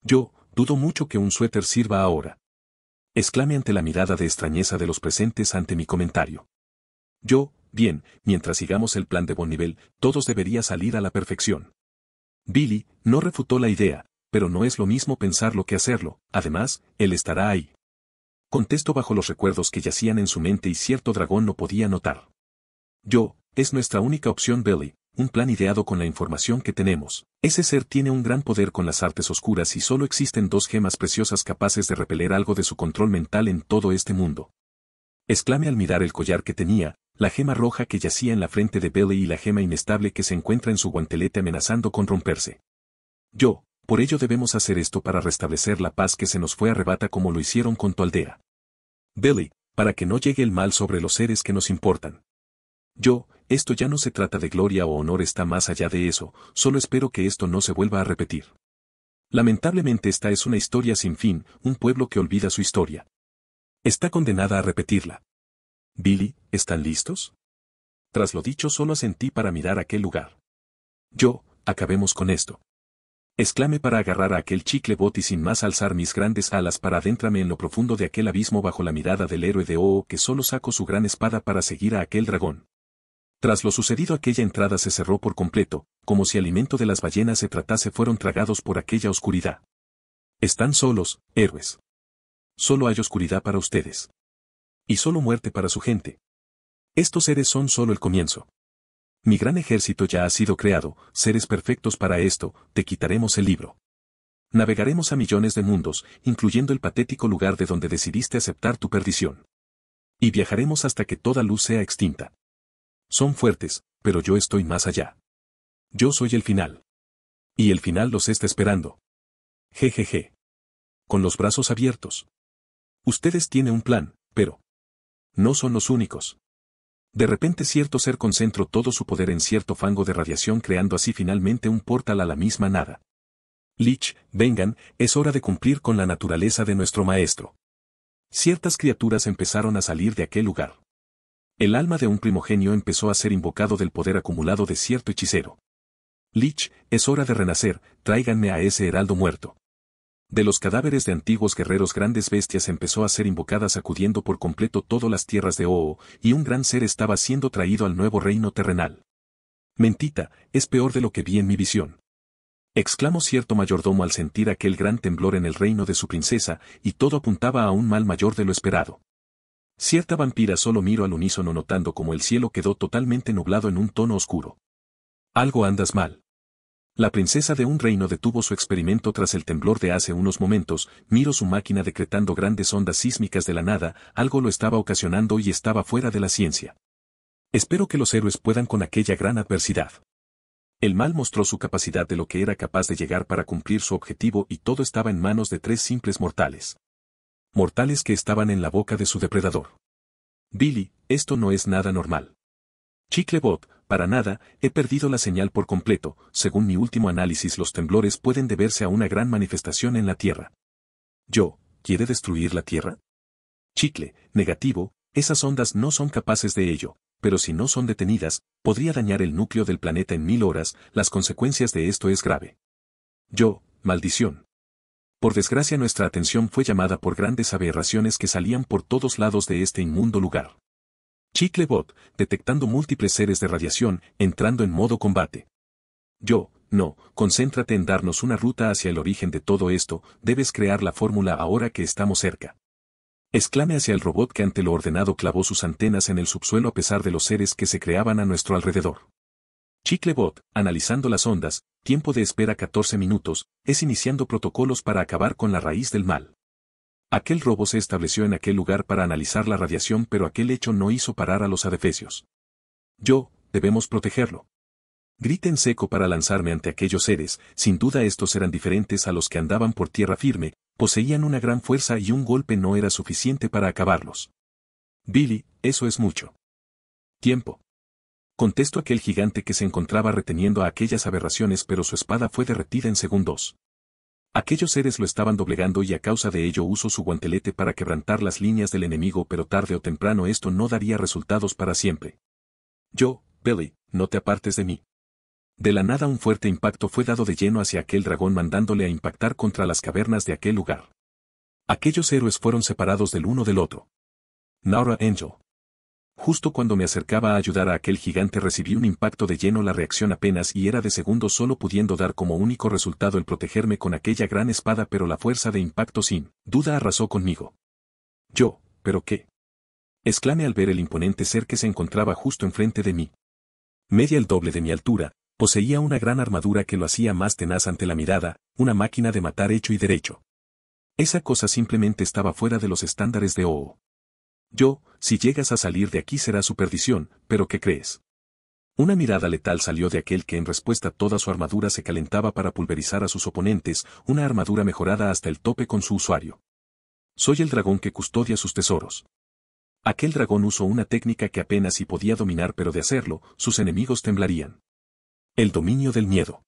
Yo, dudo mucho que un suéter sirva ahora. Exclame ante la mirada de extrañeza de los presentes ante mi comentario. Yo, bien, mientras sigamos el plan de buen nivel, todos debería salir a la perfección. Billy no refutó la idea, pero no es lo mismo pensarlo que hacerlo, además, él estará ahí. Contesto bajo los recuerdos que yacían en su mente y cierto dragón no podía notar. Yo, es nuestra única opción Billy, un plan ideado con la información que tenemos. Ese ser tiene un gran poder con las artes oscuras y solo existen dos gemas preciosas capaces de repeler algo de su control mental en todo este mundo. Exclame al mirar el collar que tenía, la gema roja que yacía en la frente de Billy y la gema inestable que se encuentra en su guantelete amenazando con romperse. Yo, por ello debemos hacer esto para restablecer la paz que se nos fue arrebata como lo hicieron con tu aldea. Billy, para que no llegue el mal sobre los seres que nos importan. Yo, esto ya no se trata de gloria o honor está más allá de eso, solo espero que esto no se vuelva a repetir. Lamentablemente esta es una historia sin fin, un pueblo que olvida su historia. Está condenada a repetirla. Billy, ¿están listos? Tras lo dicho solo asentí para mirar aquel lugar. Yo, acabemos con esto. Exclamé para agarrar a aquel chicle bot y sin más alzar mis grandes alas para adentrarme en lo profundo de aquel abismo bajo la mirada del héroe de Oo que solo saco su gran espada para seguir a aquel dragón. Tras lo sucedido aquella entrada se cerró por completo, como si alimento de las ballenas se tratase fueron tragados por aquella oscuridad. Están solos, héroes. Solo hay oscuridad para ustedes. Y solo muerte para su gente. Estos seres son solo el comienzo. Mi gran ejército ya ha sido creado, seres perfectos para esto, te quitaremos el libro. Navegaremos a millones de mundos, incluyendo el patético lugar de donde decidiste aceptar tu perdición. Y viajaremos hasta que toda luz sea extinta. Son fuertes, pero yo estoy más allá. Yo soy el final. Y el final los está esperando. Jejeje. Con los brazos abiertos. Ustedes tienen un plan, pero... No son los únicos. De repente cierto ser concentró todo su poder en cierto fango de radiación creando así finalmente un portal a la misma nada. Lich, vengan, es hora de cumplir con la naturaleza de nuestro maestro. Ciertas criaturas empezaron a salir de aquel lugar. El alma de un primogenio empezó a ser invocado del poder acumulado de cierto hechicero. Lich, es hora de renacer, tráiganme a ese heraldo muerto. De los cadáveres de antiguos guerreros grandes bestias empezó a ser invocadas sacudiendo por completo todas las tierras de Oo, y un gran ser estaba siendo traído al nuevo reino terrenal. Mentita, es peor de lo que vi en mi visión. Exclamó cierto mayordomo al sentir aquel gran temblor en el reino de su princesa, y todo apuntaba a un mal mayor de lo esperado. Cierta vampira solo miro al unísono notando como el cielo quedó totalmente nublado en un tono oscuro. Algo andas mal. La princesa de un reino detuvo su experimento tras el temblor de hace unos momentos, miro su máquina decretando grandes ondas sísmicas de la nada, algo lo estaba ocasionando y estaba fuera de la ciencia. Espero que los héroes puedan con aquella gran adversidad. El mal mostró su capacidad de lo que era capaz de llegar para cumplir su objetivo y todo estaba en manos de tres simples mortales mortales que estaban en la boca de su depredador. Billy, esto no es nada normal. Chicle Bob, para nada, he perdido la señal por completo, según mi último análisis los temblores pueden deberse a una gran manifestación en la Tierra. Yo, ¿quiere destruir la Tierra? Chicle, negativo, esas ondas no son capaces de ello, pero si no son detenidas, podría dañar el núcleo del planeta en mil horas, las consecuencias de esto es grave. Yo, maldición. Por desgracia nuestra atención fue llamada por grandes aberraciones que salían por todos lados de este inmundo lugar. Chiclebot, detectando múltiples seres de radiación, entrando en modo combate. Yo, no, concéntrate en darnos una ruta hacia el origen de todo esto, debes crear la fórmula ahora que estamos cerca. Exclame hacia el robot que ante lo ordenado clavó sus antenas en el subsuelo a pesar de los seres que se creaban a nuestro alrededor. Chiclebot, analizando las ondas, tiempo de espera 14 minutos, es iniciando protocolos para acabar con la raíz del mal. Aquel robo se estableció en aquel lugar para analizar la radiación pero aquel hecho no hizo parar a los adefesios. Yo, debemos protegerlo. Grité en seco para lanzarme ante aquellos seres, sin duda estos eran diferentes a los que andaban por tierra firme, poseían una gran fuerza y un golpe no era suficiente para acabarlos. Billy, eso es mucho. Tiempo contestó aquel gigante que se encontraba reteniendo a aquellas aberraciones pero su espada fue derretida en segundos. Aquellos seres lo estaban doblegando y a causa de ello usó su guantelete para quebrantar las líneas del enemigo pero tarde o temprano esto no daría resultados para siempre. Yo, Billy, no te apartes de mí. De la nada un fuerte impacto fue dado de lleno hacia aquel dragón mandándole a impactar contra las cavernas de aquel lugar. Aquellos héroes fueron separados del uno del otro. Naura Angel, Justo cuando me acercaba a ayudar a aquel gigante recibí un impacto de lleno la reacción apenas y era de segundos solo pudiendo dar como único resultado el protegerme con aquella gran espada pero la fuerza de impacto sin duda arrasó conmigo. Yo, ¿pero qué? Exclamé al ver el imponente ser que se encontraba justo enfrente de mí. Media el doble de mi altura, poseía una gran armadura que lo hacía más tenaz ante la mirada, una máquina de matar hecho y derecho. Esa cosa simplemente estaba fuera de los estándares de OO. Yo, si llegas a salir de aquí será su perdición, pero ¿qué crees? Una mirada letal salió de aquel que en respuesta toda su armadura se calentaba para pulverizar a sus oponentes, una armadura mejorada hasta el tope con su usuario. Soy el dragón que custodia sus tesoros. Aquel dragón usó una técnica que apenas si podía dominar pero de hacerlo, sus enemigos temblarían. El dominio del miedo.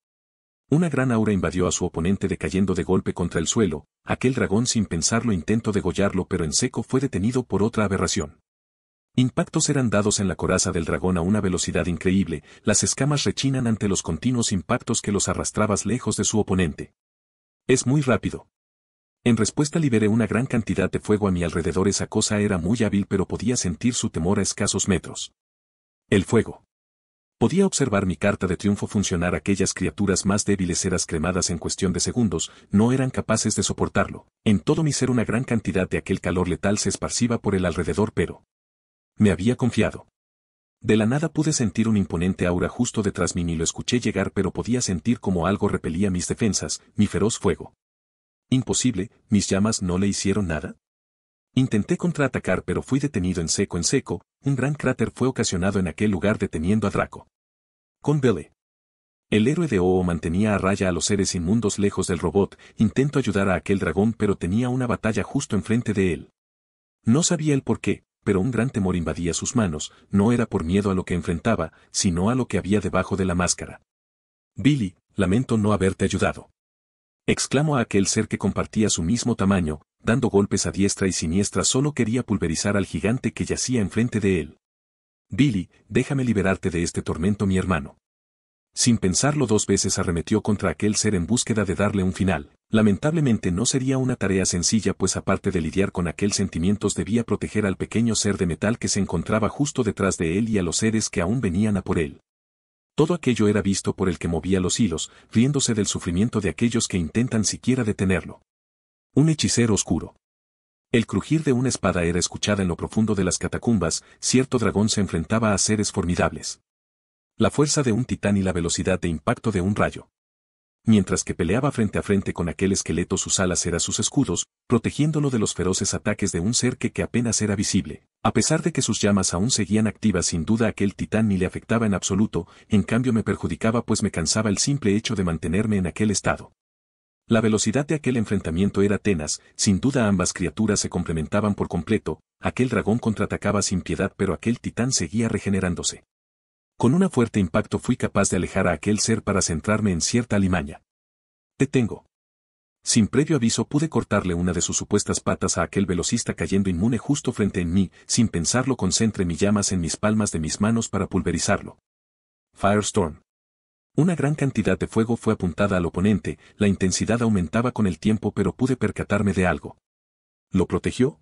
Una gran aura invadió a su oponente decayendo de golpe contra el suelo, Aquel dragón sin pensarlo intentó degollarlo pero en seco fue detenido por otra aberración. Impactos eran dados en la coraza del dragón a una velocidad increíble, las escamas rechinan ante los continuos impactos que los arrastrabas lejos de su oponente. Es muy rápido. En respuesta liberé una gran cantidad de fuego a mi alrededor esa cosa era muy hábil pero podía sentir su temor a escasos metros. El fuego. Podía observar mi carta de triunfo funcionar aquellas criaturas más débiles eras cremadas en cuestión de segundos, no eran capaces de soportarlo. En todo mi ser una gran cantidad de aquel calor letal se esparcía por el alrededor pero... Me había confiado. De la nada pude sentir un imponente aura justo detrás mí y lo escuché llegar pero podía sentir como algo repelía mis defensas, mi feroz fuego. Imposible, mis llamas no le hicieron nada. Intenté contraatacar pero fui detenido en seco en seco, un gran cráter fue ocasionado en aquel lugar deteniendo a Draco. Con Billy. El héroe de Oo mantenía a raya a los seres inmundos lejos del robot, intento ayudar a aquel dragón pero tenía una batalla justo enfrente de él. No sabía el por qué, pero un gran temor invadía sus manos, no era por miedo a lo que enfrentaba, sino a lo que había debajo de la máscara. Billy, lamento no haberte ayudado. Exclamó a aquel ser que compartía su mismo tamaño, dando golpes a diestra y siniestra solo quería pulverizar al gigante que yacía enfrente de él. Billy, déjame liberarte de este tormento mi hermano. Sin pensarlo dos veces arremetió contra aquel ser en búsqueda de darle un final. Lamentablemente no sería una tarea sencilla pues aparte de lidiar con aquel sentimientos debía proteger al pequeño ser de metal que se encontraba justo detrás de él y a los seres que aún venían a por él. Todo aquello era visto por el que movía los hilos, riéndose del sufrimiento de aquellos que intentan siquiera detenerlo. Un hechicero oscuro. El crujir de una espada era escuchada en lo profundo de las catacumbas, cierto dragón se enfrentaba a seres formidables. La fuerza de un titán y la velocidad de impacto de un rayo. Mientras que peleaba frente a frente con aquel esqueleto sus alas eran sus escudos, protegiéndolo de los feroces ataques de un ser que apenas era visible. A pesar de que sus llamas aún seguían activas sin duda aquel titán ni le afectaba en absoluto, en cambio me perjudicaba pues me cansaba el simple hecho de mantenerme en aquel estado. La velocidad de aquel enfrentamiento era tenaz, sin duda ambas criaturas se complementaban por completo, aquel dragón contraatacaba sin piedad pero aquel titán seguía regenerándose. Con un fuerte impacto fui capaz de alejar a aquel ser para centrarme en cierta alimaña. Te tengo. Sin previo aviso pude cortarle una de sus supuestas patas a aquel velocista cayendo inmune justo frente en mí, sin pensarlo concentré mis llamas en mis palmas de mis manos para pulverizarlo. Firestorm. Una gran cantidad de fuego fue apuntada al oponente, la intensidad aumentaba con el tiempo pero pude percatarme de algo. ¿Lo protegió?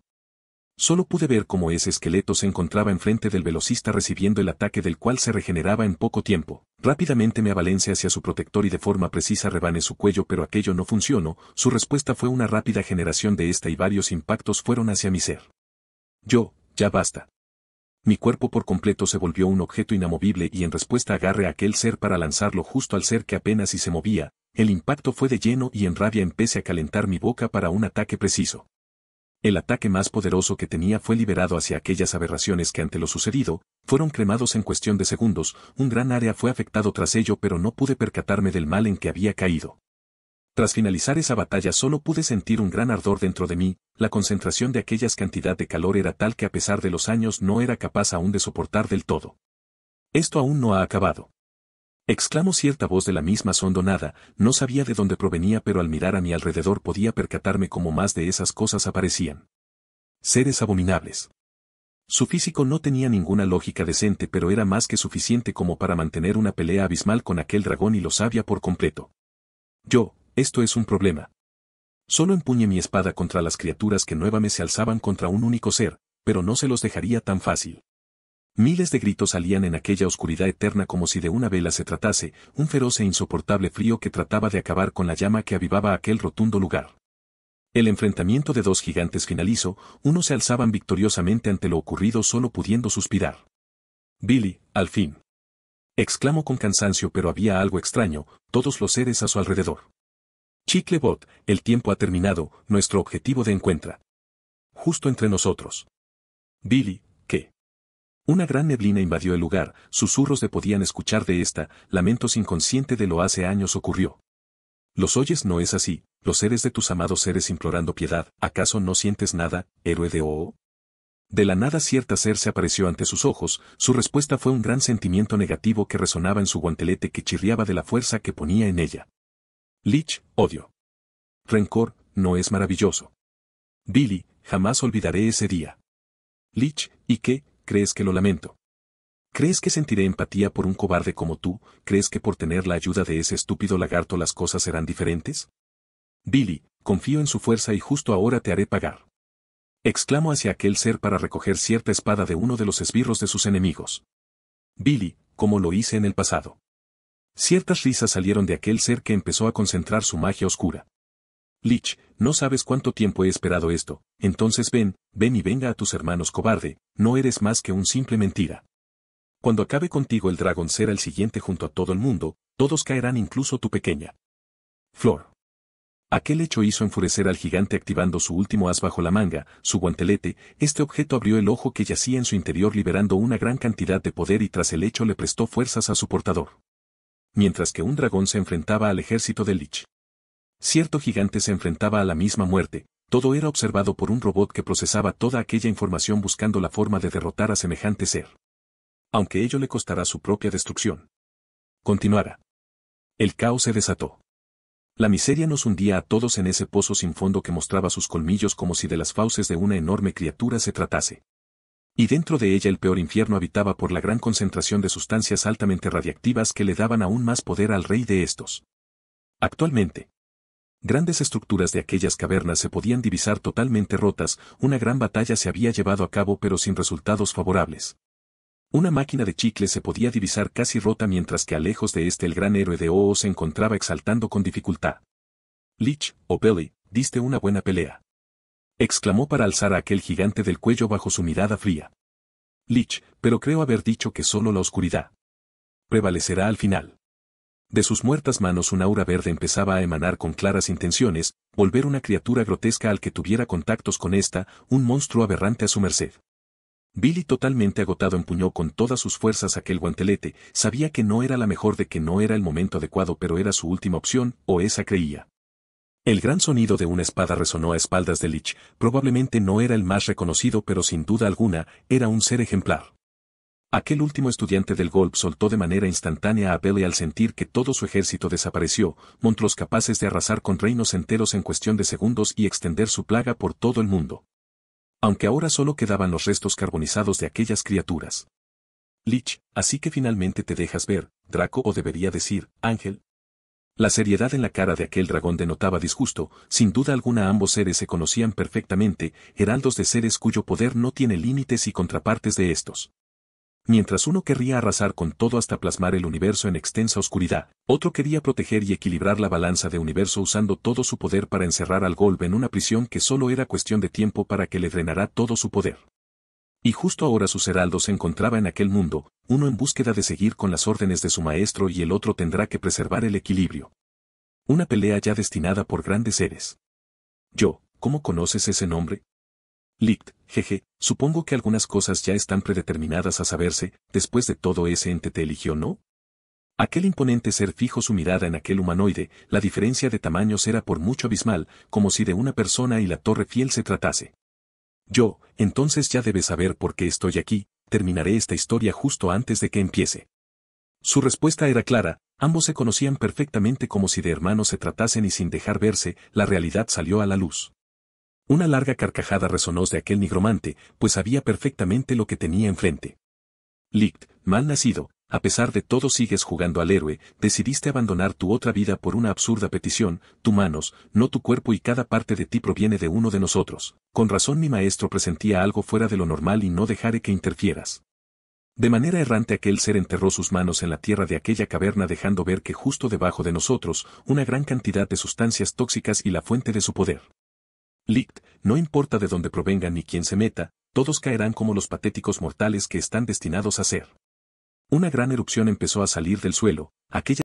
Solo pude ver cómo ese esqueleto se encontraba enfrente del velocista recibiendo el ataque del cual se regeneraba en poco tiempo. Rápidamente me avalencé hacia su protector y de forma precisa rebané su cuello pero aquello no funcionó, su respuesta fue una rápida generación de esta y varios impactos fueron hacia mi ser. Yo, ya basta mi cuerpo por completo se volvió un objeto inamovible y en respuesta agarré aquel ser para lanzarlo justo al ser que apenas si se movía, el impacto fue de lleno y en rabia empecé a calentar mi boca para un ataque preciso. El ataque más poderoso que tenía fue liberado hacia aquellas aberraciones que ante lo sucedido, fueron cremados en cuestión de segundos, un gran área fue afectado tras ello pero no pude percatarme del mal en que había caído. Tras finalizar esa batalla solo pude sentir un gran ardor dentro de mí, la concentración de aquellas cantidad de calor era tal que a pesar de los años no era capaz aún de soportar del todo. Esto aún no ha acabado. Exclamó cierta voz de la misma sondonada, no sabía de dónde provenía pero al mirar a mi alrededor podía percatarme cómo más de esas cosas aparecían. Seres abominables. Su físico no tenía ninguna lógica decente pero era más que suficiente como para mantener una pelea abismal con aquel dragón y lo sabía por completo. Yo, esto es un problema. Solo empuñé mi espada contra las criaturas que nuevamente se alzaban contra un único ser, pero no se los dejaría tan fácil. Miles de gritos salían en aquella oscuridad eterna como si de una vela se tratase, un feroz e insoportable frío que trataba de acabar con la llama que avivaba aquel rotundo lugar. El enfrentamiento de dos gigantes finalizó, unos se alzaban victoriosamente ante lo ocurrido solo pudiendo suspirar. Billy, al fin. Exclamó con cansancio pero había algo extraño, todos los seres a su alrededor. Chiclebot, el tiempo ha terminado, nuestro objetivo de encuentra. Justo entre nosotros. Billy, ¿qué? Una gran neblina invadió el lugar, susurros de podían escuchar de esta, lamentos inconsciente de lo hace años ocurrió. Los oyes no es así, los seres de tus amados seres implorando piedad, ¿acaso no sientes nada, héroe de Oo? De la nada cierta ser se apareció ante sus ojos, su respuesta fue un gran sentimiento negativo que resonaba en su guantelete que chirriaba de la fuerza que ponía en ella. Lich, odio. Rencor, no es maravilloso. Billy, jamás olvidaré ese día. Lich, ¿y qué? ¿Crees que lo lamento? ¿Crees que sentiré empatía por un cobarde como tú? ¿Crees que por tener la ayuda de ese estúpido lagarto las cosas serán diferentes? Billy, confío en su fuerza y justo ahora te haré pagar. Exclamo hacia aquel ser para recoger cierta espada de uno de los esbirros de sus enemigos. Billy, como lo hice en el pasado. Ciertas risas salieron de aquel ser que empezó a concentrar su magia oscura. Lich, no sabes cuánto tiempo he esperado esto, entonces ven, ven y venga a tus hermanos cobarde, no eres más que un simple mentira. Cuando acabe contigo el dragón será el siguiente junto a todo el mundo, todos caerán incluso tu pequeña. Flor. Aquel hecho hizo enfurecer al gigante activando su último as bajo la manga, su guantelete, este objeto abrió el ojo que yacía en su interior liberando una gran cantidad de poder y tras el hecho le prestó fuerzas a su portador mientras que un dragón se enfrentaba al ejército de Lich. Cierto gigante se enfrentaba a la misma muerte, todo era observado por un robot que procesaba toda aquella información buscando la forma de derrotar a semejante ser. Aunque ello le costará su propia destrucción. Continuará. El caos se desató. La miseria nos hundía a todos en ese pozo sin fondo que mostraba sus colmillos como si de las fauces de una enorme criatura se tratase y dentro de ella el peor infierno habitaba por la gran concentración de sustancias altamente radiactivas que le daban aún más poder al rey de estos. Actualmente, grandes estructuras de aquellas cavernas se podían divisar totalmente rotas, una gran batalla se había llevado a cabo pero sin resultados favorables. Una máquina de chicle se podía divisar casi rota mientras que a lejos de este el gran héroe de Oo se encontraba exaltando con dificultad. Lich, o Billy, diste una buena pelea exclamó para alzar a aquel gigante del cuello bajo su mirada fría. Lich, pero creo haber dicho que solo la oscuridad prevalecerá al final. De sus muertas manos un aura verde empezaba a emanar con claras intenciones, volver una criatura grotesca al que tuviera contactos con esta, un monstruo aberrante a su merced. Billy totalmente agotado empuñó con todas sus fuerzas aquel guantelete, sabía que no era la mejor de que no era el momento adecuado pero era su última opción, o esa creía. El gran sonido de una espada resonó a espaldas de Lich, probablemente no era el más reconocido pero sin duda alguna, era un ser ejemplar. Aquel último estudiante del golpe soltó de manera instantánea a Bele al sentir que todo su ejército desapareció, monstruos capaces de arrasar con reinos enteros en cuestión de segundos y extender su plaga por todo el mundo. Aunque ahora solo quedaban los restos carbonizados de aquellas criaturas. Lich, así que finalmente te dejas ver, Draco o debería decir, Ángel, la seriedad en la cara de aquel dragón denotaba disgusto, sin duda alguna ambos seres se conocían perfectamente, heraldos de seres cuyo poder no tiene límites y contrapartes de estos. Mientras uno querría arrasar con todo hasta plasmar el universo en extensa oscuridad, otro quería proteger y equilibrar la balanza de universo usando todo su poder para encerrar al Golpe en una prisión que solo era cuestión de tiempo para que le drenara todo su poder. Y justo ahora sus heraldos se encontraba en aquel mundo, uno en búsqueda de seguir con las órdenes de su maestro y el otro tendrá que preservar el equilibrio. Una pelea ya destinada por grandes seres. Yo, ¿cómo conoces ese nombre? Licht, jeje, supongo que algunas cosas ya están predeterminadas a saberse, después de todo ese ente te eligió, ¿no? Aquel imponente ser fijo su mirada en aquel humanoide, la diferencia de tamaños era por mucho abismal, como si de una persona y la torre fiel se tratase. Yo, entonces ya debes saber por qué estoy aquí, terminaré esta historia justo antes de que empiece. Su respuesta era clara, ambos se conocían perfectamente como si de hermanos se tratasen y sin dejar verse, la realidad salió a la luz. Una larga carcajada resonó de aquel nigromante, pues sabía perfectamente lo que tenía enfrente. Licht, mal nacido, a pesar de todo sigues jugando al héroe, decidiste abandonar tu otra vida por una absurda petición, tu manos, no tu cuerpo y cada parte de ti proviene de uno de nosotros. Con razón mi maestro presentía algo fuera de lo normal y no dejaré que interfieras. De manera errante aquel ser enterró sus manos en la tierra de aquella caverna dejando ver que justo debajo de nosotros, una gran cantidad de sustancias tóxicas y la fuente de su poder. Licht, no importa de dónde provengan ni quién se meta, todos caerán como los patéticos mortales que están destinados a ser. Una gran erupción empezó a salir del suelo, aquella